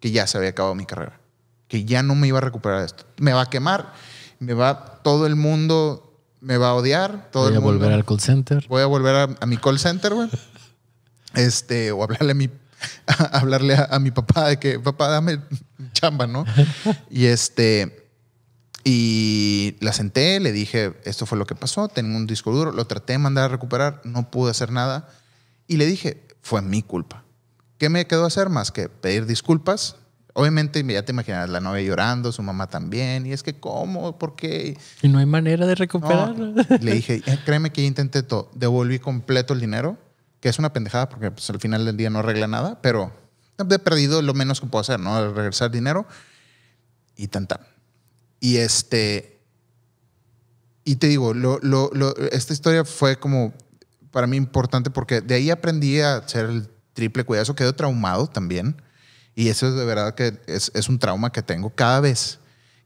que ya se había acabado mi carrera, que ya no me iba a recuperar esto. Me va a quemar, me va todo el mundo, me va a odiar, voy a volver al call center. Voy a volver a, mi call center, güey. este, o hablarle a mi hablarle a, mi papá de que, papá, dame chamba, ¿no? y este. Y la senté, le dije, esto fue lo que pasó, tengo un disco duro, lo traté de mandar a recuperar, no pude hacer nada. Y le dije, fue mi culpa. ¿Qué me quedó hacer más que pedir disculpas? Obviamente, ya te imaginas, la novia llorando, su mamá también, y es que, ¿cómo? ¿Por qué? Y no hay manera de recuperarlo. Le dije, eh, créeme que ya intenté todo, devolví completo el dinero, que es una pendejada porque pues, al final del día no arregla nada, pero He perdido lo menos que puedo hacer, ¿no? Regresar dinero y tan, Y este. Y te digo, esta historia fue como para mí importante porque de ahí aprendí a hacer el triple Eso quedó traumado también. Y eso es de verdad que es, es un trauma que tengo cada vez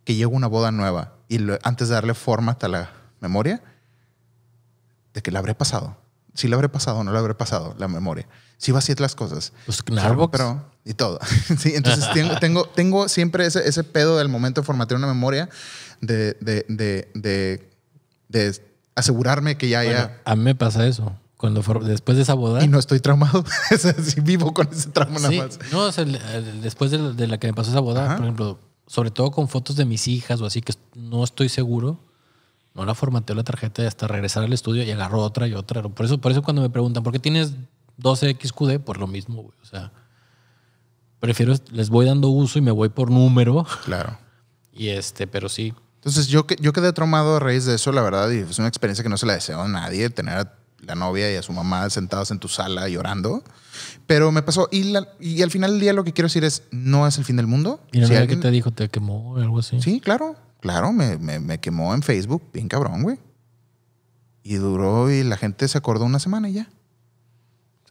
que llego a una boda nueva y antes de darle forma hasta la memoria, de que la habré pasado si lo habré pasado o no lo habré pasado, la memoria. Si va las cosas. Pues Narbox. Pero, y todo. sí, entonces tengo, tengo, tengo, siempre ese, ese pedo del momento de formatear una memoria, de, de, de, de asegurarme que ya haya. a mí me pasa eso. Cuando después de esa boda. Y no estoy traumado. sí, vivo con ese trauma nada más. No, después de, la que me pasó esa boda, por ejemplo, sobre todo con fotos de mis hijas o así, que no estoy seguro no la formateó la tarjeta y hasta regresar al estudio y agarró otra y otra. Por eso, por eso cuando me preguntan, ¿por qué tienes 12 XQD? Por pues lo mismo, O sea, prefiero, les voy dando uso y me voy por número. Claro. Y este, pero sí. Entonces yo, yo quedé traumado a raíz de eso, la verdad, y es una experiencia que no se la deseo a nadie, tener a la novia y a su mamá sentados en tu sala llorando. Pero me pasó, y, y al final del día lo que quiero decir es, no es el fin del mundo. Y la si que te dijo, te quemó o algo así. Sí, claro. Claro, me, quemó en Facebook, bien cabrón, güey. Y duró y la gente se acordó una semana y ya.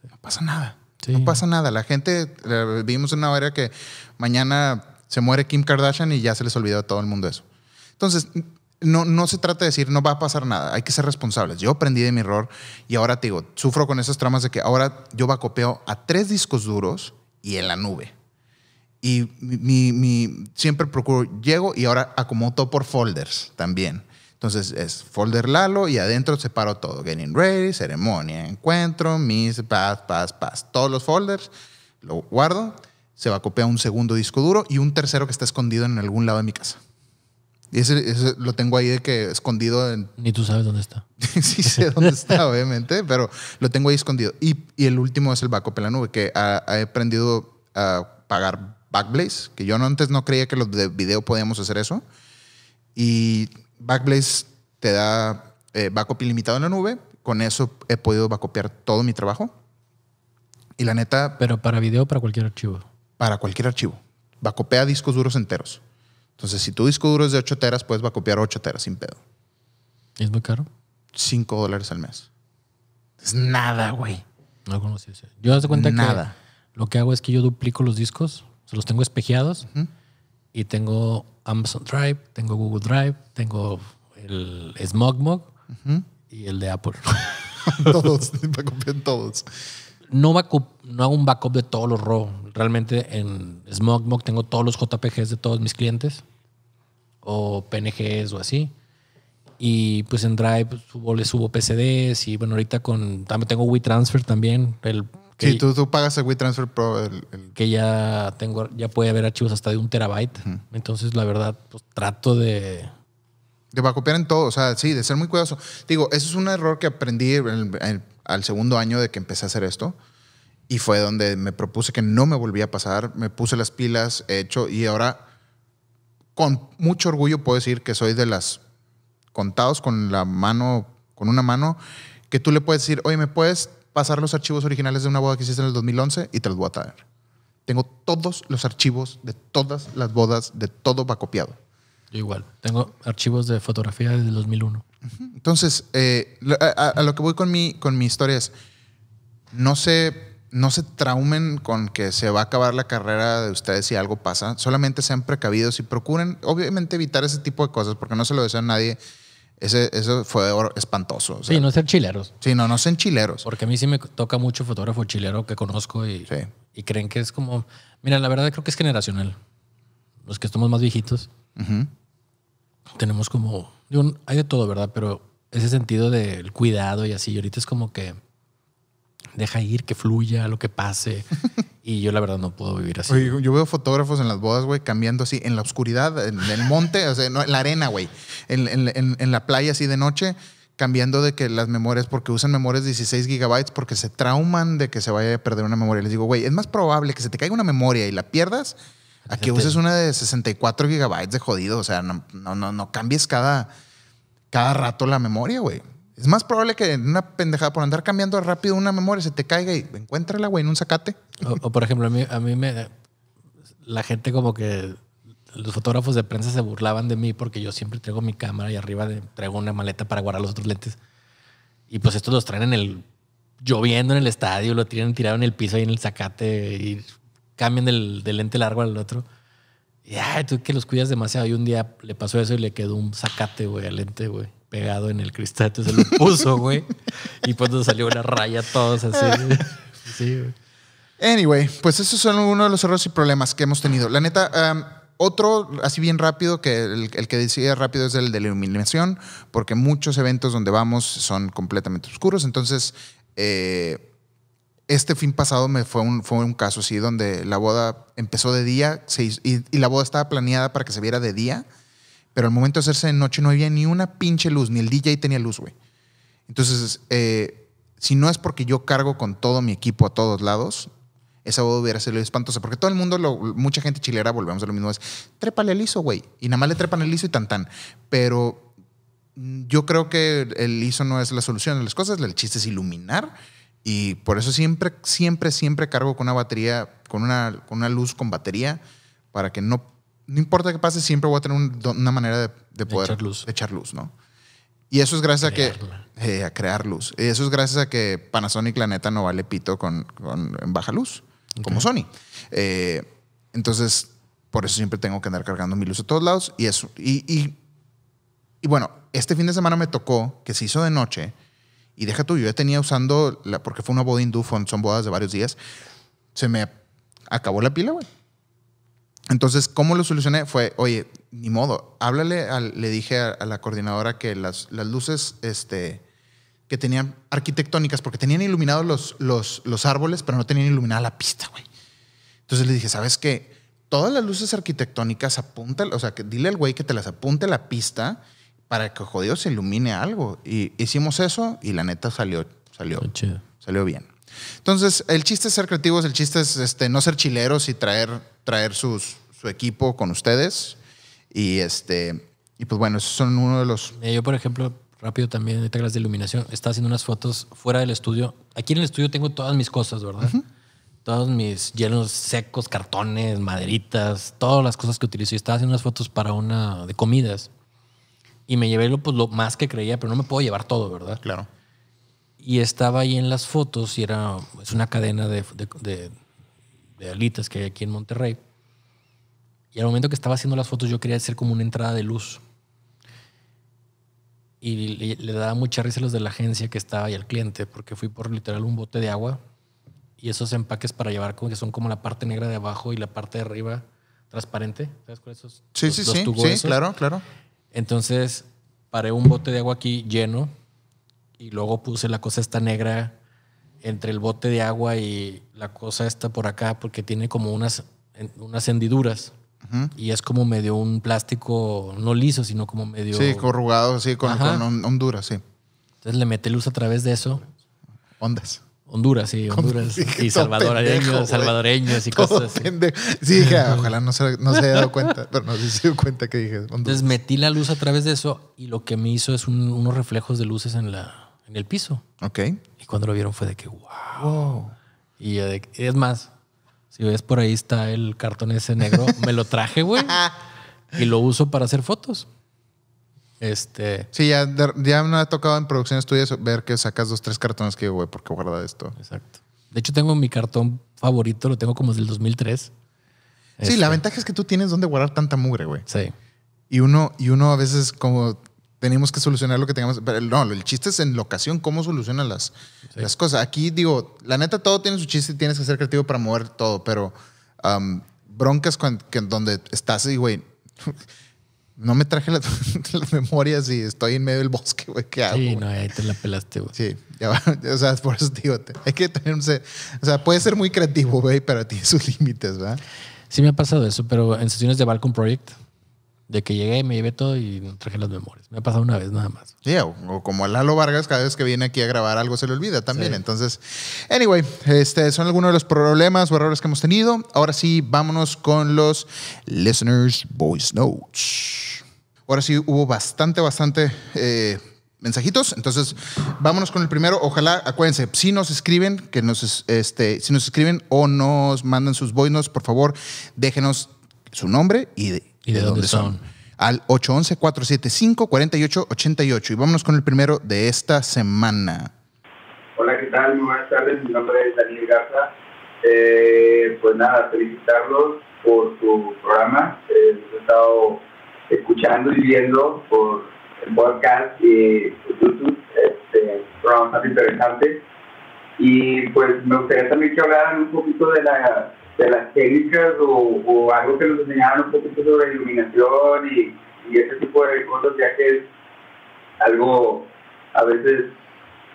No pasa nada. No pasa nada. La gente, eh, vivimos en una era que mañana se muere Kim Kardashian y ya se les olvidó a todo el mundo eso. Entonces, no, no se trata de decir no va a pasar nada, hay que ser responsables. Yo aprendí de mi error y ahora te digo, sufro con esas tramas de que ahora yo va copeo a tres discos duros y en la nube. Y mi, mi, siempre procuro, llego y ahora acomodo por folders también. Entonces es folder Lalo y adentro separo todo. Getting ready, ceremonia, encuentro, mis, paz, pas pas Todos los folders lo guardo, se va a copiar un segundo disco duro y un tercero que está escondido en algún lado de mi casa. Y ese, lo tengo ahí de que escondido en... Ni tú sabes dónde está. sí sé dónde está, obviamente, pero lo tengo ahí escondido. Y, y, el último es el backup en la nube, que he aprendido a pagar Backblaze, que yo antes no creía que los de video podíamos hacer eso. Y Backblaze te da eh, backup ilimitado en la nube. Con eso he podido backupear todo mi trabajo. Y la neta... Pero para video, para cualquier archivo. Para cualquier archivo. Bacopea discos duros enteros. Entonces, si tu disco duro es de 8 teras, puedes backupear 8 teras sin pedo. ¿Es muy caro? 5 dólares al mes. Es nada, güey. No conocí eso. Yo ¿te cuenta nada. lo que hago es que yo duplico los discos los tengo espejeados y tengo Amazon Drive, tengo Google Drive, tengo el SmogMog y el de Apple. todos, en todos. No, hago un backup de todos los RAW. Realmente en SmogMog tengo todos los JPGs de todos mis clientes o PNGs o así. Y pues en Drive subo, le subo PCDs y bueno, ahorita con, también tengo WeTransfer también, el sí, tú, tú, pagas el WeTransfer Pro. El, Que ya tengo, ya puede haber archivos hasta de un terabyte. Entonces, la verdad, pues, trato de. De copiar en todo, o sea, sí, de ser muy cuidadoso. Digo, eso es un error que aprendí al segundo año de que empecé a hacer esto. Y fue donde me propuse que no me volvía a pasar. Me puse las pilas, he hecho, y ahora con mucho orgullo puedo decir que soy de las contados con la mano, con una mano, que tú le puedes decir, oye, ¿me puedes pasar los archivos originales de una boda que hiciste en el 2011 y te los voy a traer. Tengo todos los archivos de todas las bodas, de todo va copiado. Yo igual, tengo archivos de fotografía desde el 2001. Entonces, eh, a, lo que voy con mi, con mi historia es, no se, no se traumen con que se va a acabar la carrera de ustedes si algo pasa, solamente sean precavidos y procuren, obviamente, evitar ese tipo de cosas, porque no se lo desea a nadie ese, eso fue espantoso. sí, no ser chileros. Sí, no, no ser chileros. Porque a mí sí me toca mucho fotógrafo chilero que conozco y, y creen que es como. Mira, la verdad creo que es generacional. Los que estamos más viejitos tenemos como. hay de todo, ¿verdad? Pero ese sentido del cuidado y así. Y ahorita es como que deja ir, que fluya, lo que pase. y yo la verdad no puedo vivir así. yo veo fotógrafos en las bodas, güey, cambiando así, en la oscuridad, en, el monte, o sea, en la arena, güey, en, la playa así de noche cambiando de que las memorias, porque usan memorias 16 gigabytes, porque se trauman de que se vaya a perder una memoria. Les digo, güey, es más probable que se te caiga una memoria y la pierdas a que uses una de 64 gigabytes de jodido. O sea, no, no, no, no cambies cada, cada rato la memoria, güey. Es más probable que en una pendejada por andar cambiando rápido una memoria se te caiga y la güey, en un sacate. O, por ejemplo, a mí, a mí me. La gente como que los fotógrafos de prensa se burlaban de mí porque yo siempre traigo mi cámara y arriba traigo una maleta para guardar los otros lentes. Y pues estos los traen en el lloviendo en el estadio, lo tienen tirado en el piso ahí en el sacate y cambian del, lente largo al otro. Y ay, tú que los cuidas demasiado. Y un día le pasó eso y le quedó un sacate güey, al lente, güey pegado en el cristal, entonces lo puso, güey. y pues nos salió una raya todos así. sí, güey. Anyway, pues esos son uno de los errores y problemas que hemos tenido. La neta, otro, así bien rápido, que el, que decía rápido es el de la iluminación, porque muchos eventos donde vamos son completamente oscuros. Entonces, eh, este fin pasado me fue un, fue un caso así donde la boda empezó de día y, y, la boda estaba planeada para que se viera de día pero al momento de hacerse de noche no había ni una pinche luz, ni el DJ tenía luz, güey. Entonces, eh, si no es porque yo cargo con todo mi equipo a todos lados, esa boda hubiera sido espantosa. Porque todo el mundo, mucha gente chilera, volvemos a lo mismo, es trépale el ISO, güey. Y nada más le trepan el ISO y tan tan. Pero yo creo que el ISO no es la solución de las cosas. El chiste es iluminar. Y por eso siempre, siempre, siempre cargo con una batería, con una, con una luz con batería, para que no no importa qué pase, siempre voy a tener una manera de, poder echar luz. echar luz. ¿no? Y eso es gracias a que... Eh, a crear luz. Y eso es gracias a que Panasonic, la neta, no vale pito con, en baja luz, como Sony. Eh, entonces, por eso siempre tengo que andar cargando mi luz a todos lados. Y eso. Y, bueno, este fin de semana me tocó que se hizo de noche. Y deja tú, yo ya tenía usando, la, porque fue una boda hindú, son bodas de varios días. Se me acabó la pila, güey. Entonces, ¿cómo lo solucioné? Fue, oye, ni modo, háblale, le dije a, la coordinadora que las, las luces este, que tenían arquitectónicas, porque tenían iluminados los, los, los árboles, pero no tenían iluminada la pista, güey. Entonces le dije, ¿sabes qué? Todas las luces arquitectónicas apunta, o sea, que dile al güey que te las apunte la pista para que jodido se ilumine algo. Y hicimos eso y la neta salió, salió, salió bien. Entonces, el chiste es ser creativos, el chiste es este, no ser chileros y traer, traer su equipo con ustedes. Y, este, y pues bueno, esos son uno de los... yo, por ejemplo, rápido también, de clase de iluminación, estaba haciendo unas fotos fuera del estudio. Aquí en el estudio tengo todas mis cosas, ¿verdad? Todos mis hielos secos, cartones, maderitas, todas las cosas que utilizo. Y estaba haciendo unas fotos para una de comidas. Y me llevé lo, pues, lo más que creía, pero no me puedo llevar todo, ¿verdad? Claro y estaba ahí en las fotos y era es una cadena de, alitas que hay aquí en Monterrey. Y al momento que estaba haciendo las fotos yo quería hacer como una entrada de luz. Y le, daba mucha risa a los de la agencia que estaba y al cliente, porque fui por literal un bote de agua y esos empaques para llevar que son como la parte negra de abajo y la parte de arriba transparente. ¿Sabes esos? Sí, sí, sí, sí, claro, claro. Entonces paré un bote de agua aquí lleno y luego puse la cosa esta negra entre el bote de agua y la cosa esta por acá porque tiene como unas, unas hendiduras. Y es como medio un plástico, no liso, sino como medio... Sí, corrugado, sí, con, Honduras, sí. Entonces le metí luz a través de eso. Ondas. Honduras, sí, Honduras. y salvadoreños, salvadoreños y cosas así. Sí, ojalá no se, haya dado cuenta, pero no se dio cuenta que dije Entonces metí la luz a través de eso y lo que me hizo es unos reflejos de luces en la, en el piso. Ok. Y cuando lo vieron fue de que, wow. Y es más, si ves por ahí está el cartón ese negro, me lo traje, güey. y lo uso para hacer fotos. Este. Sí, ya, ya me ha tocado en producciones tuyas ver que sacas dos, tres cartones que güey, ¿por qué guarda esto? Exacto. De hecho, tengo mi cartón favorito, lo tengo como desde el 2003. Sí, la este. ventaja es que tú tienes donde guardar tanta mugre, güey. Sí. Y uno, y uno a veces como tenemos que solucionar lo que tengamos. Pero no, el chiste es en locación, cómo solucionas las, las cosas. Aquí digo, la neta, todo tiene su chiste y tienes que ser creativo para mover todo, pero um, broncas cuando, donde estás y, güey, no me traje las, memorias y estoy en medio del bosque, güey, ¿qué hago? Sí, no, ahí te la pelaste, güey. Sí, ya va, o sea, por eso digo, hay que tenerse, o sea, puede ser muy creativo, güey, pero tiene sus límites, ¿verdad? Sí me ha pasado eso, pero en sesiones de Balcon Project, de que llegué, y me llevé todo y no traje las memorias. Me ha pasado una vez nada más. o, como a Lalo Vargas, cada vez que viene aquí a grabar algo se le olvida también. Entonces, anyway, este son algunos de los problemas o errores que hemos tenido. Ahora sí, vámonos con los Listeners Voice Notes. Ahora sí, hubo bastante, bastante. Eh, mensajitos. Entonces, vámonos con el primero. Ojalá, acuérdense, si nos escriben, que nos, este, si nos escriben o nos mandan sus voice notes, por favor, déjenos su nombre y de ¿Y de, dónde, son? Al 811-475-4888. Y vámonos con el primero de esta semana. Hola, ¿qué tal? Muy buenas tardes. Mi nombre es Daniel Garza. Eh, pues nada, felicitarlos por su programa. Eh, he estado escuchando y viendo por el podcast y YouTube. Este, programa bastante interesante. Y pues me gustaría también que hablaran un poquito de la de las técnicas o, algo que nos enseñaron un poquito sobre iluminación y, y ese tipo de cosas, ya que es algo a veces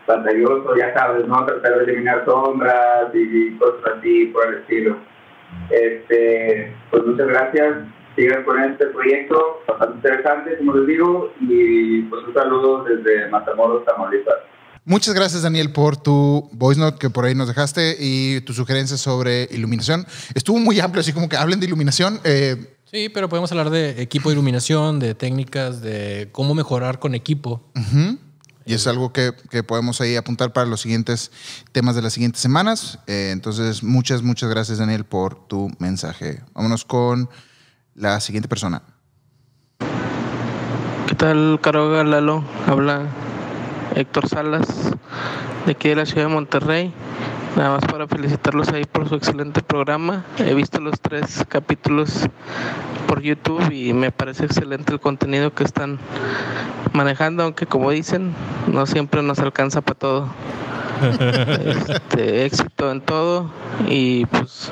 pantalloso, ya sabes, ¿no? Tratar de eliminar sombras y, cosas así por el estilo. Este, pues muchas gracias, sigan con este proyecto, bastante interesante, como les digo, y pues un saludo desde Matamoros, Tamaulipas. Muchas gracias, Daniel, por tu voice note que por ahí nos dejaste y tus sugerencias sobre iluminación. Estuvo muy amplio, así como que hablen de iluminación. Eh, sí, pero podemos hablar de equipo de iluminación, de técnicas, de cómo mejorar con equipo. Y es algo que, podemos ahí apuntar para los siguientes temas de las siguientes semanas. Eh, entonces, muchas, muchas gracias, Daniel, por tu mensaje. Vámonos con la siguiente persona. ¿Qué tal, Caroga Lalo? Habla Héctor Salas, de aquí de la ciudad de Monterrey. Nada más para felicitarlos ahí por su excelente programa. He visto los tres capítulos por YouTube y me parece excelente el contenido que están manejando, aunque como dicen, no siempre nos alcanza para todo. Este, éxito en todo y pues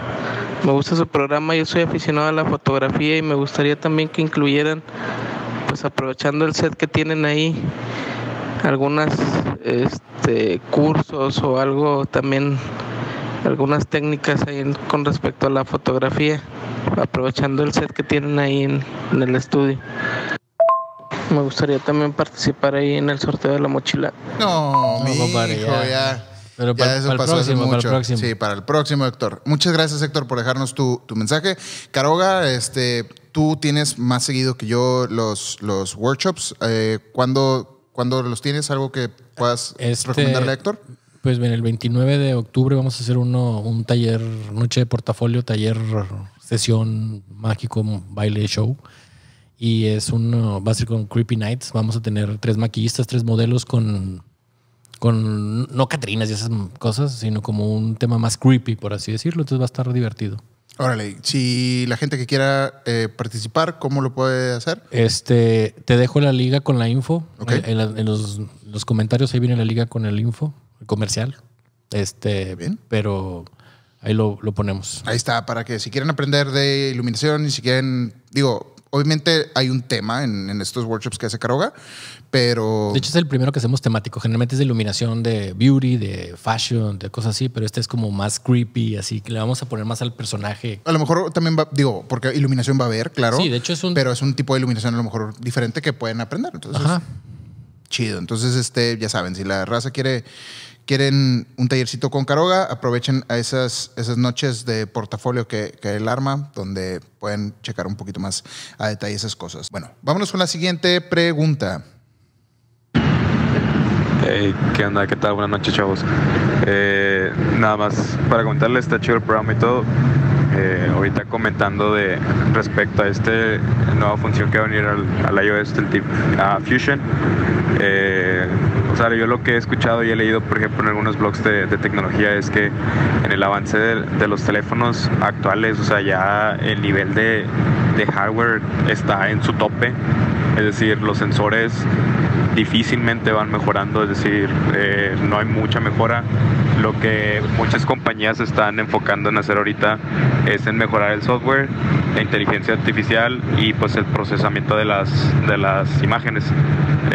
me gusta su programa, yo soy aficionado a la fotografía y me gustaría también que incluyeran, pues aprovechando el set que tienen ahí, algunas este, cursos o algo también, algunas técnicas ahí con respecto a la fotografía, aprovechando el set que tienen ahí en, el estudio. Me gustaría también participar ahí en el sorteo de la mochila. No, mi hijo, ya. Pero para, eso pasó el próximo, mucho. Sí, para el próximo, Héctor. Muchas gracias, Héctor, por dejarnos tu, tu mensaje. Caroga, este, tú tienes más seguido que yo los, los workshops. Eh, ¿Cuándo cuando los tienes? ¿Algo que puedas este, recomendarle Héctor? Pues bien, el 29 de octubre vamos a hacer uno, un taller, noche de portafolio, taller, sesión mágico, baile, show. Y es un, va a ser con Creepy Nights. Vamos a tener tres maquillistas, tres modelos con, con no Catrinas y esas cosas, sino como un tema más creepy, por así decirlo. Entonces va a estar divertido. Órale, si la gente que quiera eh, participar, ¿cómo lo puede hacer? Este, te dejo la liga con la info. Eh, en, los, comentarios ahí viene la liga con el info, comercial. Este, pero ahí lo, lo ponemos. Ahí está, para que si quieren aprender de iluminación y si quieren, digo, Obviamente hay un tema en, estos workshops que hace Caroga, pero... De hecho es el primero que hacemos temático. Generalmente es de iluminación, de beauty, de fashion, de cosas así, pero este es como más creepy, así que le vamos a poner más al personaje. A lo mejor también va, digo, porque iluminación va a haber, claro. Sí, de hecho es un... Pero es un tipo de iluminación a lo mejor diferente que pueden aprender. Entonces, chido. Entonces, este, ya saben, si la raza quiere quieren un tallercito con Caroga, aprovechen a esas, esas noches de portafolio que, que él arma, donde pueden checar un poquito más a detalle esas cosas. Bueno, vámonos con la siguiente pregunta. Hey, ¿qué onda? ¿Qué tal? Buenas noches, chavos. Eh, nada más para comentarles está chido el programa y todo. Eh, ahorita comentando de respecto a esta nueva función que va a venir al, iOS del tipo a Fusion. Eh, o sea, yo lo que he escuchado y he leído, por ejemplo, en algunos blogs de, tecnología es que en el avance de, los teléfonos actuales, o sea, ya el nivel de hardware está en su tope es decir, los sensores difícilmente van mejorando, es decir, eh, no hay mucha mejora. Lo que muchas compañías están enfocando en hacer ahorita es en mejorar el software, la inteligencia artificial y pues el procesamiento de las, de las imágenes.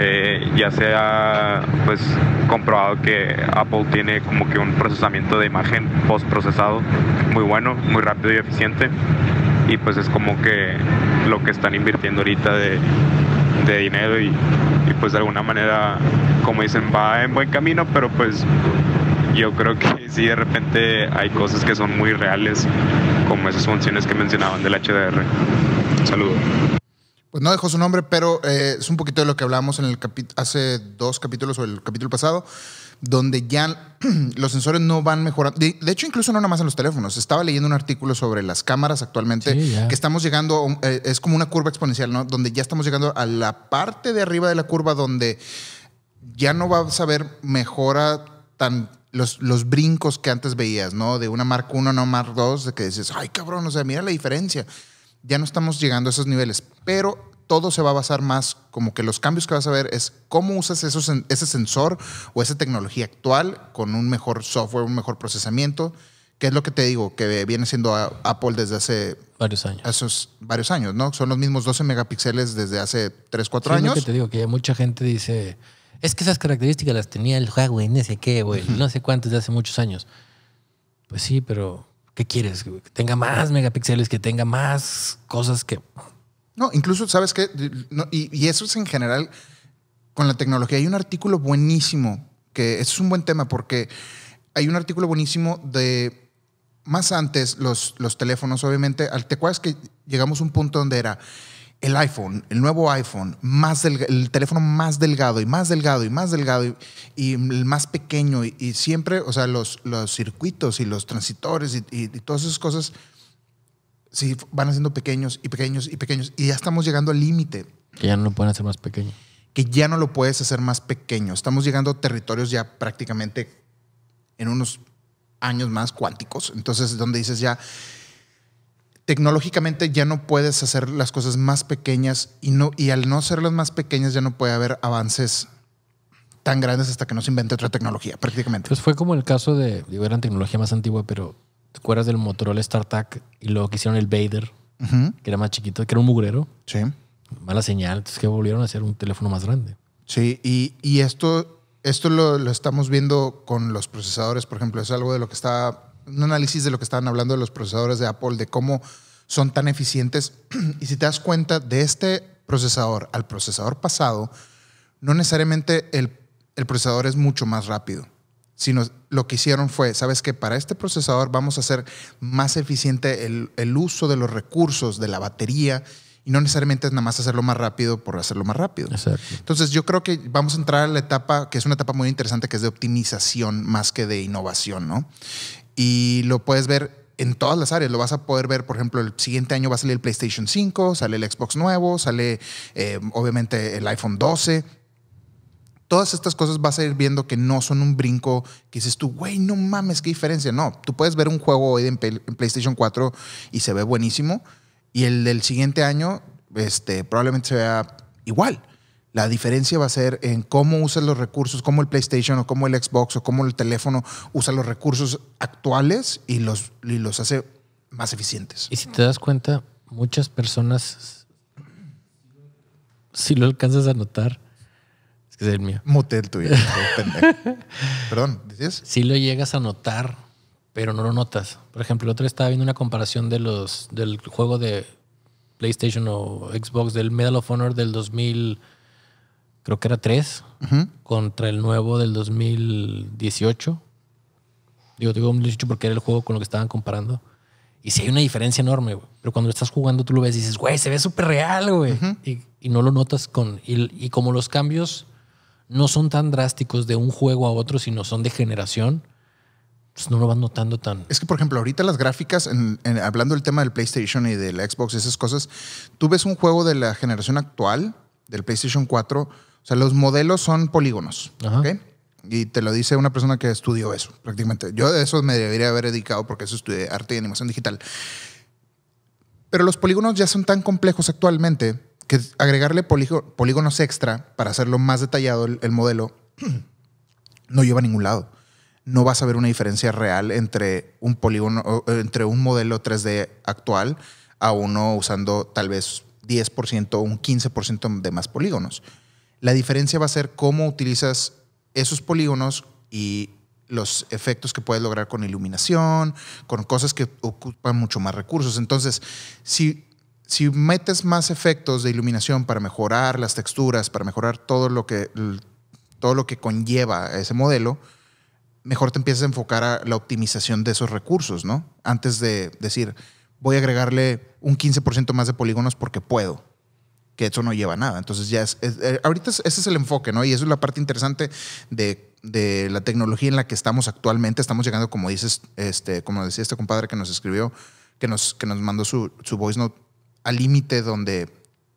Eh, ya se ha pues comprobado que Apple tiene como que un procesamiento de imagen post procesado muy bueno, muy rápido y eficiente. Y pues es como que lo que están invirtiendo ahorita de de dinero y, pues de alguna manera, como dicen, va en buen camino, pero pues yo creo que si de repente hay cosas que son muy reales, como esas funciones que mencionaban del HDR. saludo Pues no dejó su nombre, pero eh, es un poquito de lo que hablamos en el hace dos capítulos o el capítulo pasado donde ya los sensores no van mejorando. De, hecho, incluso no nada más en los teléfonos. Estaba leyendo un artículo sobre las cámaras actualmente, que estamos llegando, eh, es como una curva exponencial, ¿no? Donde ya estamos llegando a la parte de arriba de la curva donde ya no vas a ver mejora tan los, los, brincos que antes veías, ¿no? De una Mark I, a una Mark II, de que dices, ay cabrón, o sea, mira la diferencia. Ya no estamos llegando a esos niveles, pero todo se va a basar más como que los cambios que vas a ver es cómo usas ese sensor o esa tecnología actual con un mejor software, un mejor procesamiento, que es lo que te digo, que viene siendo Apple desde hace varios años. Esos varios años, ¿no? Son los mismos 12 megapíxeles desde hace 3, 4 años. Es lo que te digo, que mucha gente dice, es que esas características las tenía el Huawei, no sé qué, güey, no sé cuántos de hace muchos años. Pues sí, pero ¿qué quieres? Que tenga más megapíxeles, que tenga más cosas que no, incluso, ¿sabes qué? y, eso es en general con la tecnología. Hay un artículo buenísimo, que es un buen tema, porque hay un artículo buenísimo de más antes los, los teléfonos, obviamente, ¿te acuerdas que llegamos a un punto donde era el iPhone, el nuevo iPhone, más el teléfono más delgado y más delgado y más delgado y, el más pequeño y, siempre, o sea, los, los circuitos y los transitores y, todas esas cosas Sí, van haciendo pequeños y pequeños y pequeños. Y ya estamos llegando al límite. Que ya no lo pueden hacer más pequeño. Que ya no lo puedes hacer más pequeño. Estamos llegando a territorios ya prácticamente en unos años más cuánticos. Entonces, donde dices ya, tecnológicamente ya no puedes hacer las cosas más pequeñas y, no, y al no hacerlas más pequeñas ya no puede haber avances tan grandes hasta que no se invente otra tecnología, prácticamente. Pues fue como el caso de, digo, era tecnología más antigua, pero ¿Te acuerdas del Motorola StarTAC? Y lo que hicieron el Vader, que era más chiquito, que era un mugrero. Sí. Mala señal. Entonces que volvieron a hacer un teléfono más grande. Sí, y, esto, esto lo, estamos viendo con los procesadores, por ejemplo. Es algo de lo que está, un análisis de lo que estaban hablando de los procesadores de Apple, de cómo son tan eficientes. y si te das cuenta, de este procesador al procesador pasado, no necesariamente el, el procesador es mucho más rápido sino lo que hicieron fue, sabes que para este procesador vamos a hacer más eficiente el, uso de los recursos, de la batería, y no necesariamente es nada más hacerlo más rápido por hacerlo más rápido. Entonces yo creo que vamos a entrar a la etapa, que es una etapa muy interesante, que es de optimización más que de innovación, ¿no? Y lo puedes ver en todas las áreas. Lo vas a poder ver, por ejemplo, el siguiente año va a salir el PlayStation 5, sale el Xbox nuevo, sale eh, obviamente el iPhone 12 todas estas cosas vas a ir viendo que no son un brinco que dices tú, güey, no mames, qué diferencia. No, tú puedes ver un juego hoy en, PlayStation 4 y se ve buenísimo y el del siguiente año este, probablemente se vea igual. La diferencia va a ser en cómo usas los recursos, cómo el PlayStation o cómo el Xbox o cómo el teléfono usa los recursos actuales y los, y los hace más eficientes. Y si te das cuenta, muchas personas, si lo alcanzas a notar, es el mío. Mute el tuyo. Perdón, ¿dices? Sí lo llegas a notar, pero no lo notas. Por ejemplo, el otro estaba viendo una comparación de los, del juego de PlayStation o Xbox del Medal of Honor del 2000, creo que era 3, contra el nuevo del 2018. Digo, digo 2018 porque era el juego con lo que estaban comparando. Y sí hay una diferencia enorme, güey. Pero cuando lo estás jugando, tú lo ves y dices, güey, se ve súper real, güey. y, no lo notas con. y como los cambios no son tan drásticos de un juego a otro, sino son de generación, pues no lo van notando tan. Es que, por ejemplo, ahorita las gráficas, hablando del tema del PlayStation y del Xbox, y esas cosas, tú ves un juego de la generación actual, del PlayStation 4, o sea, los modelos son polígonos. Y te lo dice una persona que estudió eso, prácticamente. Yo de eso me debería haber dedicado porque eso estudié arte y animación digital. Pero los polígonos ya son tan complejos actualmente que agregarle polígonos extra para hacerlo más detallado el, modelo no lleva a ningún lado. No vas a ver una diferencia real entre un polígono, eh, entre un modelo 3D actual a uno usando tal vez 10% o un 15% de más polígonos. La diferencia va a ser cómo utilizas esos polígonos y los efectos que puedes lograr con iluminación, con cosas que ocupan mucho más recursos. Entonces, si si metes más efectos de iluminación para mejorar las texturas, para mejorar todo lo que, todo lo que conlleva ese modelo, mejor te empiezas a enfocar a la optimización de esos recursos, ¿no? Antes de decir, voy a agregarle un 15% más de polígonos porque puedo, que eso no lleva a nada. Entonces ya es, eh, ahorita ese es el enfoque, ¿no? Y eso es la parte interesante de de la tecnología en la que estamos actualmente. Estamos llegando, como dices, este, como decía este compadre que nos escribió, que nos, que nos mandó su, su voice note, al límite donde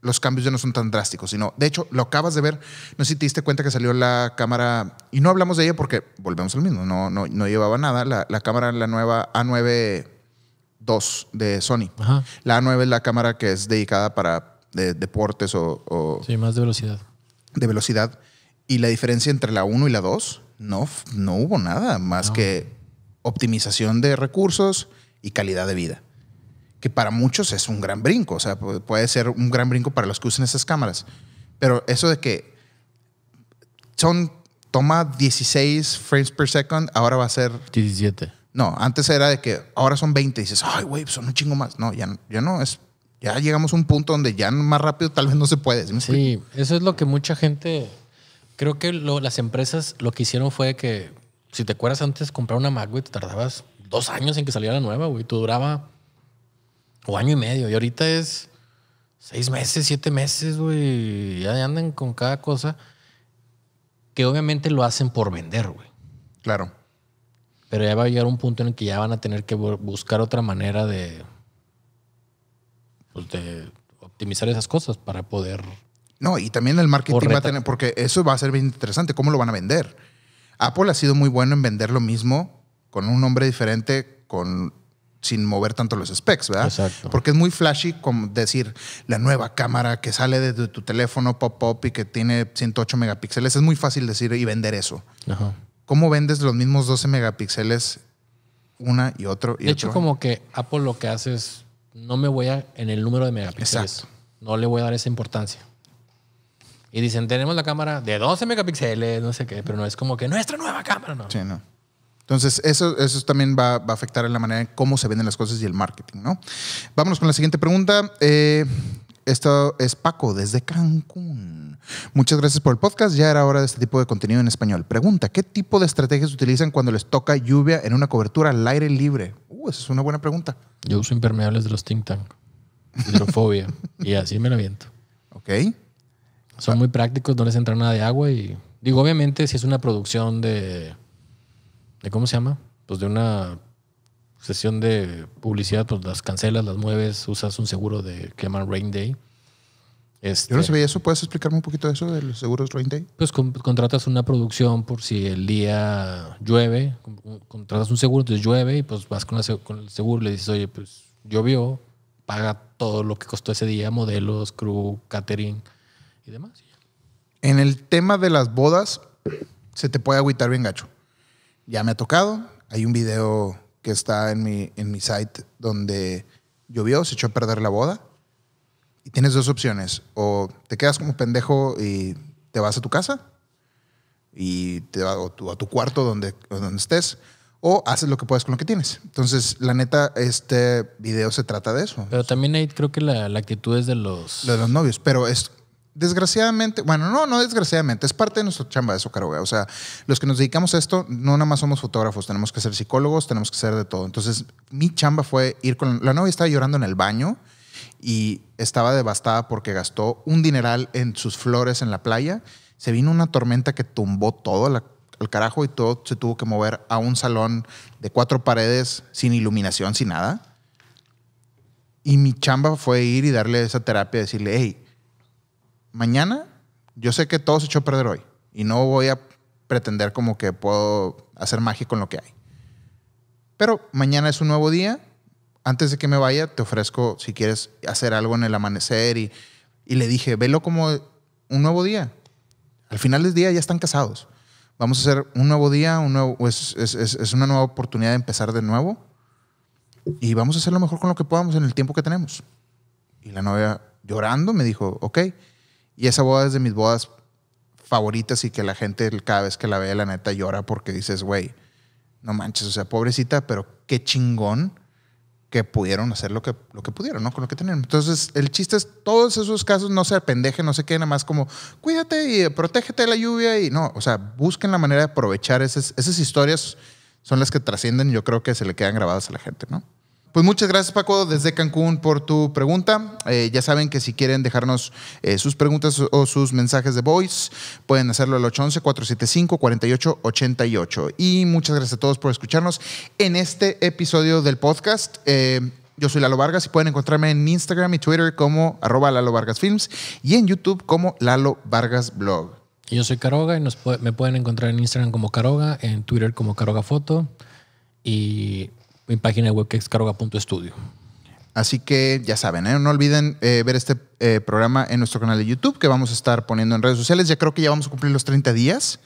los cambios ya no son tan drásticos, sino, de hecho, lo acabas de ver, no sé si te diste cuenta que salió la cámara, y no hablamos de ella porque volvemos al mismo, no, no, llevaba nada, la, cámara, la nueva A9 2 de Sony. La A9 es la cámara que es dedicada para deportes o, Sí, más de velocidad. De velocidad. Y la diferencia entre la 1 y la 2, no, no hubo nada más que optimización de recursos y calidad de vida que para muchos es un gran brinco, o sea, puede ser un gran brinco para los que usan esas cámaras. Pero eso de que son, toma 16 frames per second, ahora va a ser... 17. No, antes era de que ahora son 20 y dices, ay, güey, son un chingo más. No, ya, no es... Ya llegamos a un punto donde ya más rápido tal vez no se puede. ¿sí? eso es lo que mucha gente... Creo que las empresas lo que hicieron fue que, si te acuerdas antes, comprar una Mac, güey, te tardabas dos años en que saliera la nueva, güey. Tú duraba o año y medio. Y ahorita es seis meses, siete meses, güey. Ya andan con cada cosa que obviamente lo hacen por vender, güey. Claro. Pero ya va a llegar un punto en el que ya van a tener que buscar otra manera de, pues, de optimizar esas cosas para poder. No, y también el marketing va a tener, porque eso va a ser bien interesante, cómo lo van a vender. Apple ha sido muy bueno en vender lo mismo con un nombre diferente, con sin mover tanto los specs, ¿verdad? Exacto. Porque es muy flashy como decir la nueva cámara que sale desde tu, teléfono pop-up y que tiene 108 megapíxeles. Es muy fácil decir y vender eso. Ajá. ¿Cómo vendes los mismos 12 megapíxeles una y otro y De hecho, como que Apple lo que hace es no me voy a en el número de megapíxeles. No le voy a dar esa importancia. Y dicen, tenemos la cámara de 12 megapíxeles, no sé qué, pero no es como que nuestra nueva cámara, ¿no? Sí, no. Entonces, eso, eso también va, a afectar en la manera en cómo se venden las cosas y el marketing, ¿no? Vámonos con la siguiente pregunta. Eh, esto es Paco desde Cancún. Muchas gracias por el podcast. Ya era hora de este tipo de contenido en español. Pregunta, ¿qué tipo de estrategias utilizan cuando les toca lluvia en una cobertura al aire libre? Uh, esa es una buena pregunta. Yo uso impermeables de los think tank. Hidrofobia. y así me lo viento. Ok. Son muy prácticos, no les entra nada de agua y... Digo, obviamente, si es una producción de de cómo se llama, pues de una sesión de publicidad, pues las cancelas, las mueves, usas un seguro de que llaman Rain Day. Este, Yo no este, sabía eso. ¿Puedes explicarme un poquito de eso de los seguros Rain Day? Pues contratas una producción por si el día llueve, contratas un seguro, entonces llueve y pues vas con, con el seguro le dices, oye, pues llovió, paga todo lo que costó ese día, modelos, crew, catering y demás. En el tema de las bodas, se te puede agüitar bien gacho ya me ha tocado. Hay un video que está en mi, en mi site donde llovió, se echó a perder la boda. Y tienes dos opciones. O te quedas como pendejo y te vas a tu casa y te a tu cuarto donde, donde estés. O haces lo que puedes con lo que tienes. Entonces, la neta, este video se trata de eso. Pero también hay creo que la, actitud es de los... De los novios. Pero es, desgraciadamente, bueno, no, no desgraciadamente, es parte de nuestra chamba de eso, Caro. O sea, los que nos dedicamos a esto, no nada más somos fotógrafos, tenemos que ser psicólogos, tenemos que ser de todo. Entonces, mi chamba fue ir con... La novia estaba llorando en el baño y estaba devastada porque gastó un dineral en sus flores en la playa. Se vino una tormenta que tumbó todo al carajo y todo se tuvo que mover a un salón de cuatro paredes sin iluminación, sin nada. Y mi chamba fue ir y darle esa terapia, decirle, hey, mañana yo sé que todo se echó a perder hoy y no voy a pretender como que puedo hacer magia con lo que hay. Pero mañana es un nuevo día. Antes de que me vaya, te ofrezco si quieres hacer algo en el amanecer y, le dije, velo como un nuevo día. Al final del día ya están casados. Vamos a hacer un nuevo día, es, es una nueva oportunidad de empezar de nuevo y vamos a hacer lo mejor con lo que podamos en el tiempo que tenemos. Y la novia llorando me dijo, ok, y esa boda es de mis bodas favoritas y que la gente cada vez que la ve, la neta llora porque dices, güey, no manches, o sea, pobrecita, pero qué chingón que pudieron hacer lo que, lo que pudieron, ¿no? Con lo que tenían. Entonces, el chiste es, todos esos casos no se pendeje, no se queden nada más como, cuídate y protégete de la lluvia y no, o sea, busquen la manera de aprovechar esas, esas historias, son las que trascienden, yo creo que se le quedan grabadas a la gente, ¿no? Pues muchas gracias Paco desde Cancún por tu pregunta. Eh, ya saben que si quieren dejarnos eh, sus preguntas o sus mensajes de voice, pueden hacerlo al 811-475-4888. Y muchas gracias a todos por escucharnos en este episodio del podcast. Eh, yo soy Lalo Vargas y pueden encontrarme en Instagram y Twitter como arroba Lalo Vargas Films y en YouTube como Lalo Vargas Blog. Yo soy Caroga y me pueden encontrar en Instagram como Caroga, en Twitter como carogafoto Foto y mi página web que es carga.studio. Así que ya saben, ¿eh? no olviden eh, ver este eh, programa en nuestro canal de YouTube que vamos a estar poniendo en redes sociales. Ya creo que ya vamos a cumplir los 30 días.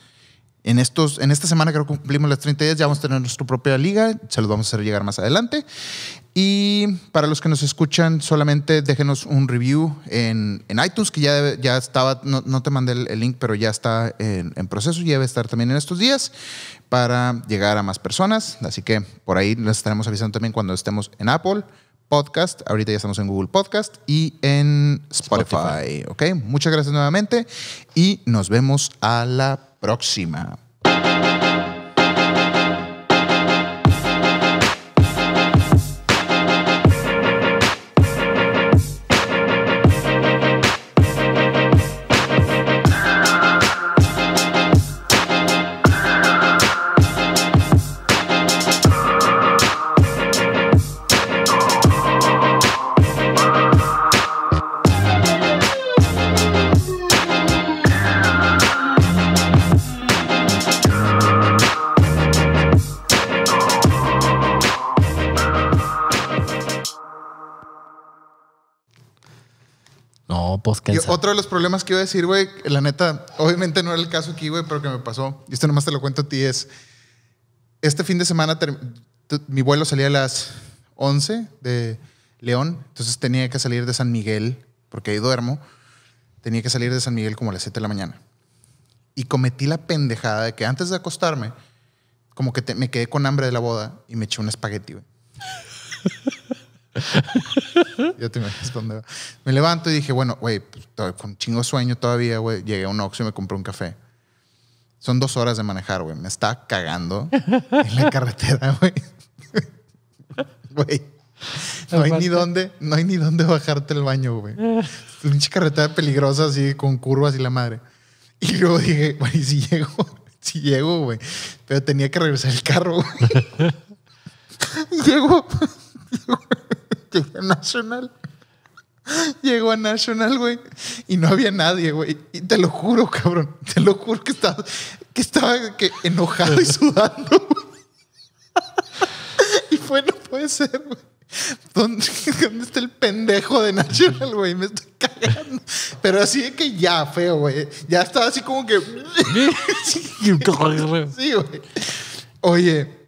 En, estos, en esta semana creo que cumplimos las 30 días, ya vamos a tener nuestra propia liga, se los vamos a hacer llegar más adelante. Y para los que nos escuchan, solamente déjenos un review en, en iTunes, que ya, ya estaba, no, te mandé el, link, pero ya está en, en proceso y debe estar también en estos días para llegar a más personas. Así que por ahí les estaremos avisando también cuando estemos en Apple. Podcast. Ahorita ya estamos en Google Podcast y en Spotify. ¿Ok? Muchas gracias nuevamente y nos vemos a la próxima. Otro de los problemas que iba a decir, güey, la neta, obviamente no era el caso aquí, güey, pero que me pasó, y esto nomás te lo cuento a ti, es este fin de semana mi vuelo salía a las 11 de León, entonces tenía que salir de San Miguel, porque ahí duermo, tenía que salir de San Miguel como a las 7 de la mañana. Y cometí la pendejada de que antes de acostarme, como que me quedé con hambre de la boda y me eché un espagueti, güey. ya te imaginas dónde Me levanto y dije, bueno, güey, con pues, chingo sueño todavía, güey. Llegué a un Oxxo y me compré un café. Son dos horas de manejar, güey. Me está cagando en la carretera, güey. Güey. No hay ni dónde, no hay ni dónde bajarte el baño, güey. una carretera peligrosa así, con curvas y la madre. Y luego dije, güey, si llego, si llego, güey. Pero tenía que regresar el carro, güey. llego. Llegó a National. Llegó a National, güey. Y no había nadie, güey. Y te lo juro, cabrón. Te lo juro que estaba, que estaba que enojado y sudando. Y fue, no puede ser, güey. ¿Dónde, ¿Dónde, está el pendejo de National, güey? Me estoy cagando. Pero así de que ya, feo, güey. Ya estaba así como que. sí, güey. Oye.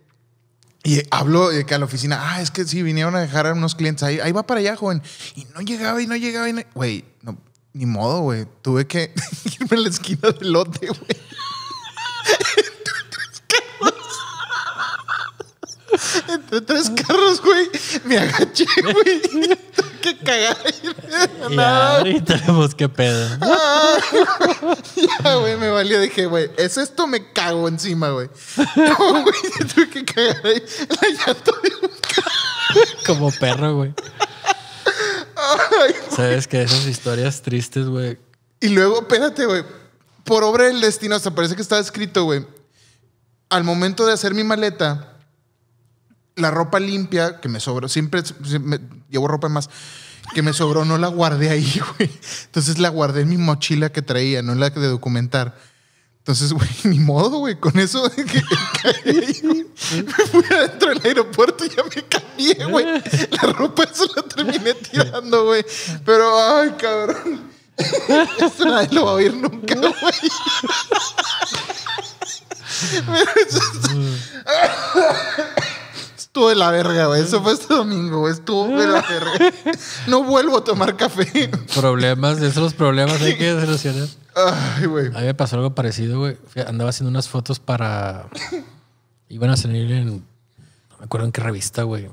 Y hablo de que a la oficina, ah, es que sí, vinieron a dejar a unos clientes ahí, ahí va para allá, joven. Y no llegaba y no llegaba. Y no... Güey, no, ni modo, güey. Tuve que irme a la esquina del lote, güey. Entre tres carros, güey, me agaché, güey. qué cagada. Y ahorita vemos qué pedo. Ah, ya, güey, me valió. Dije, güey, es esto, me cago encima, güey. No, güey, tuve que cagar ahí. La Como perro, güey. Sabes que esas historias tristes, güey. Y luego, espérate, güey. Por obra del destino, hasta parece que estaba escrito, güey. Al momento de hacer mi maleta, la ropa limpia que me sobró, siempre llevo ropa más que me sobró, no la guardé ahí, güey. Entonces la guardé en mi mochila que traía, no en la de documentar. Entonces, güey, ni modo, güey, con eso de que caí, me fui adentro del aeropuerto y ya me cambié, güey. La ropa eso la terminé tirando, güey. Pero, ay, cabrón. Esto nadie lo va a oír nunca, güey. Pero eso... Mm. Estuvo de la verga, güey. Eso fue este domingo, güey. Estuvo de la verga. No vuelvo a tomar café. Problemas, esos problemas hay que solucionar. Ay, güey. A mí me pasó algo parecido, güey. Andaba haciendo unas fotos para. Iban a salir en. No me acuerdo en qué revista, güey.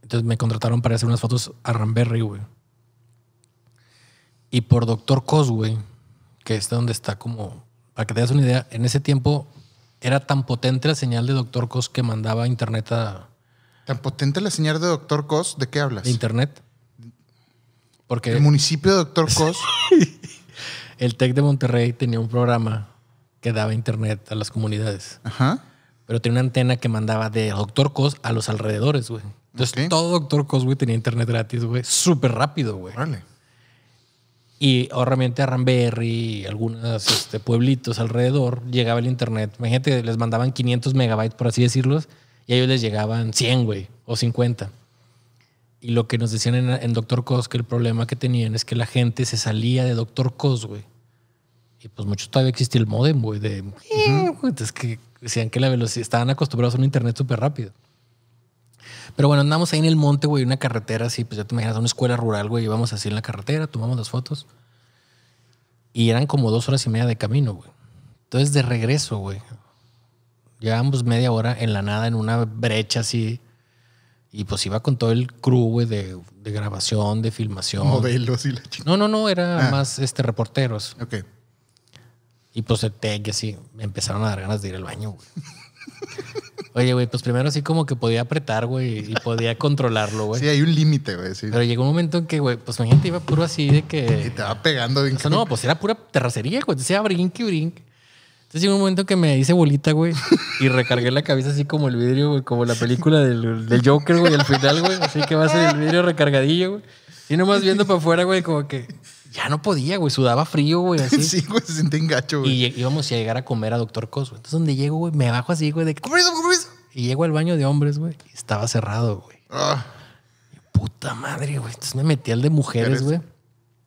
Entonces me contrataron para hacer unas fotos a Ramberry, güey. Y por Doctor Cos, güey, que es donde está como. Para que te das una idea, en ese tiempo era tan potente la señal de Doctor Cos que mandaba internet a. ¿Tan potente la señal de Doctor Cos? ¿De qué hablas? internet. Porque. El municipio de Doctor Cos. el TEC de Monterrey tenía un programa que daba internet a las comunidades. Ajá. Pero tenía una antena que mandaba de Doctor Cos a los alrededores, güey. Entonces todo Doctor Cos, güey, tenía internet gratis, güey. Súper rápido, güey. Vale y obviamente a Ramberry y algunos este, pueblitos alrededor llegaba el internet. Imagínate, les mandaban 500 megabytes, por así decirlos, y a ellos les llegaban 100, güey, o 50. Y lo que nos decían en, Doctor Cos, que el problema que tenían es que la gente se salía de Doctor Cos, güey. Y pues muchos todavía existía el modem, güey, de... Entonces que decían que la velocidad... Estaban acostumbrados a un internet súper rápido. Pero bueno, andamos ahí en el monte, güey, una carretera así, pues ya te imaginas, una escuela rural, güey, íbamos así en la carretera, tomamos las fotos. Y eran como dos horas y media de camino, güey. Entonces de regreso, güey. Llevábamos media hora en la nada, en una brecha así. Y pues iba con todo el crew, güey, de, grabación, de filmación. Modelos y la chica. No, no, no, era ah. más este, reporteros. Ok. Y pues el tech y así. Me empezaron a dar ganas de ir al baño, güey. Oye, güey, pues primero así como que podía apretar, güey, y podía controlarlo, güey. Sí, hay un límite, güey. Sí. Pero llegó un momento en que, güey, pues gente iba puro así de que... Y te va pegando bien. no, pues era pura terracería, güey. Entonces brinque, brinque. Entonces llegó un momento que me hice bolita, güey, y recargué la cabeza así como el vidrio, güey, como la película del, del Joker, güey, al final, güey. Así que va a ser el vidrio recargadillo, güey. Y nomás viendo para afuera, güey, como que ya no podía, güey. Sudaba frío, güey. sí, güey, se sentía engacho, güey. Y íbamos a llegar a comer a Doctor Cos, Entonces, donde llego, güey, me bajo así, güey, de que, eso, eso? Y llego al baño de hombres, güey. estaba cerrado, güey. Ah. Puta madre, güey. Entonces me metí al de mujeres, güey.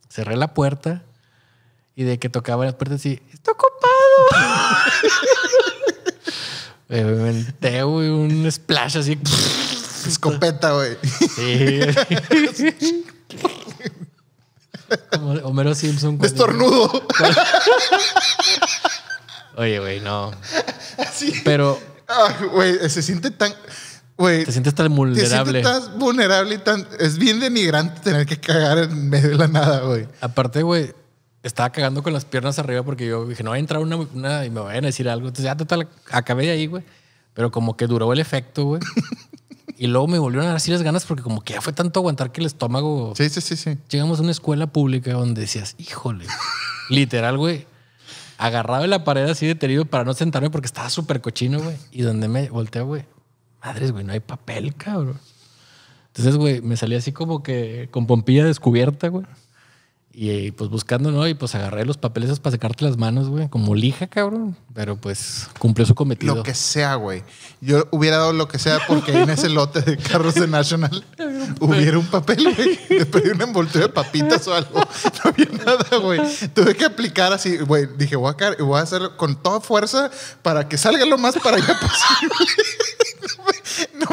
Cerré la puerta y de que tocaba las puertas así, ¡está ocupado! me metí, güey, un splash así. Escopeta, güey. Sí. Homero Simpson. Estornudo. Oye, güey, no. Pero. Ah, güey, se siente tan. Güey. Te sientes tan vulnerable. vulnerable y tan. Es bien denigrante tener que cagar en medio de la nada, güey. Aparte, güey, estaba cagando con las piernas arriba porque yo dije, no voy a entrar una, y me vayan a decir algo. Entonces, ya total, acabé de ahí, güey. Pero como que duró el efecto, güey. Y luego me volvieron a dar las ganas porque como que ya fue tanto aguantar que el estómago... Sí, sí, sí, Llegamos a una escuela pública donde decías, híjole, literal, güey, agarraba la pared así detenido para no sentarme porque estaba súper cochino, güey. Y donde me voltea, güey, madres, güey, no hay papel, cabrón. Entonces, güey, me salía así como que con pompilla descubierta, güey. Y pues buscando, ¿no? Y pues agarré los papeles para secarte las manos, güey. Como lija, cabrón. Pero pues cumplió su cometido. Lo que sea, güey. Yo hubiera dado lo que sea porque en ese lote de carros de National hubiera un papel, güey. Le pedí una envoltura de papitas o algo. No había nada, güey. Tuve que aplicar así, güey. Dije, voy a, voy a con toda fuerza para que salga lo más para allá posible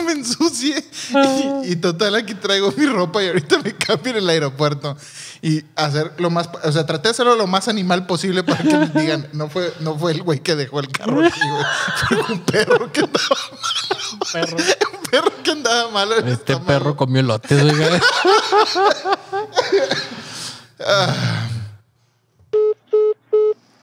me ensucie ah. Y, total, aquí traigo mi ropa y ahorita me cambio en el aeropuerto. Y hacer lo más, o sea, traté de hacerlo lo más animal posible para que me digan, no fue, no fue el güey que dejó el carro aquí, güey. Fue un perro que andaba malo. Perro. Un perro que andaba malo. Este perro comió el güey.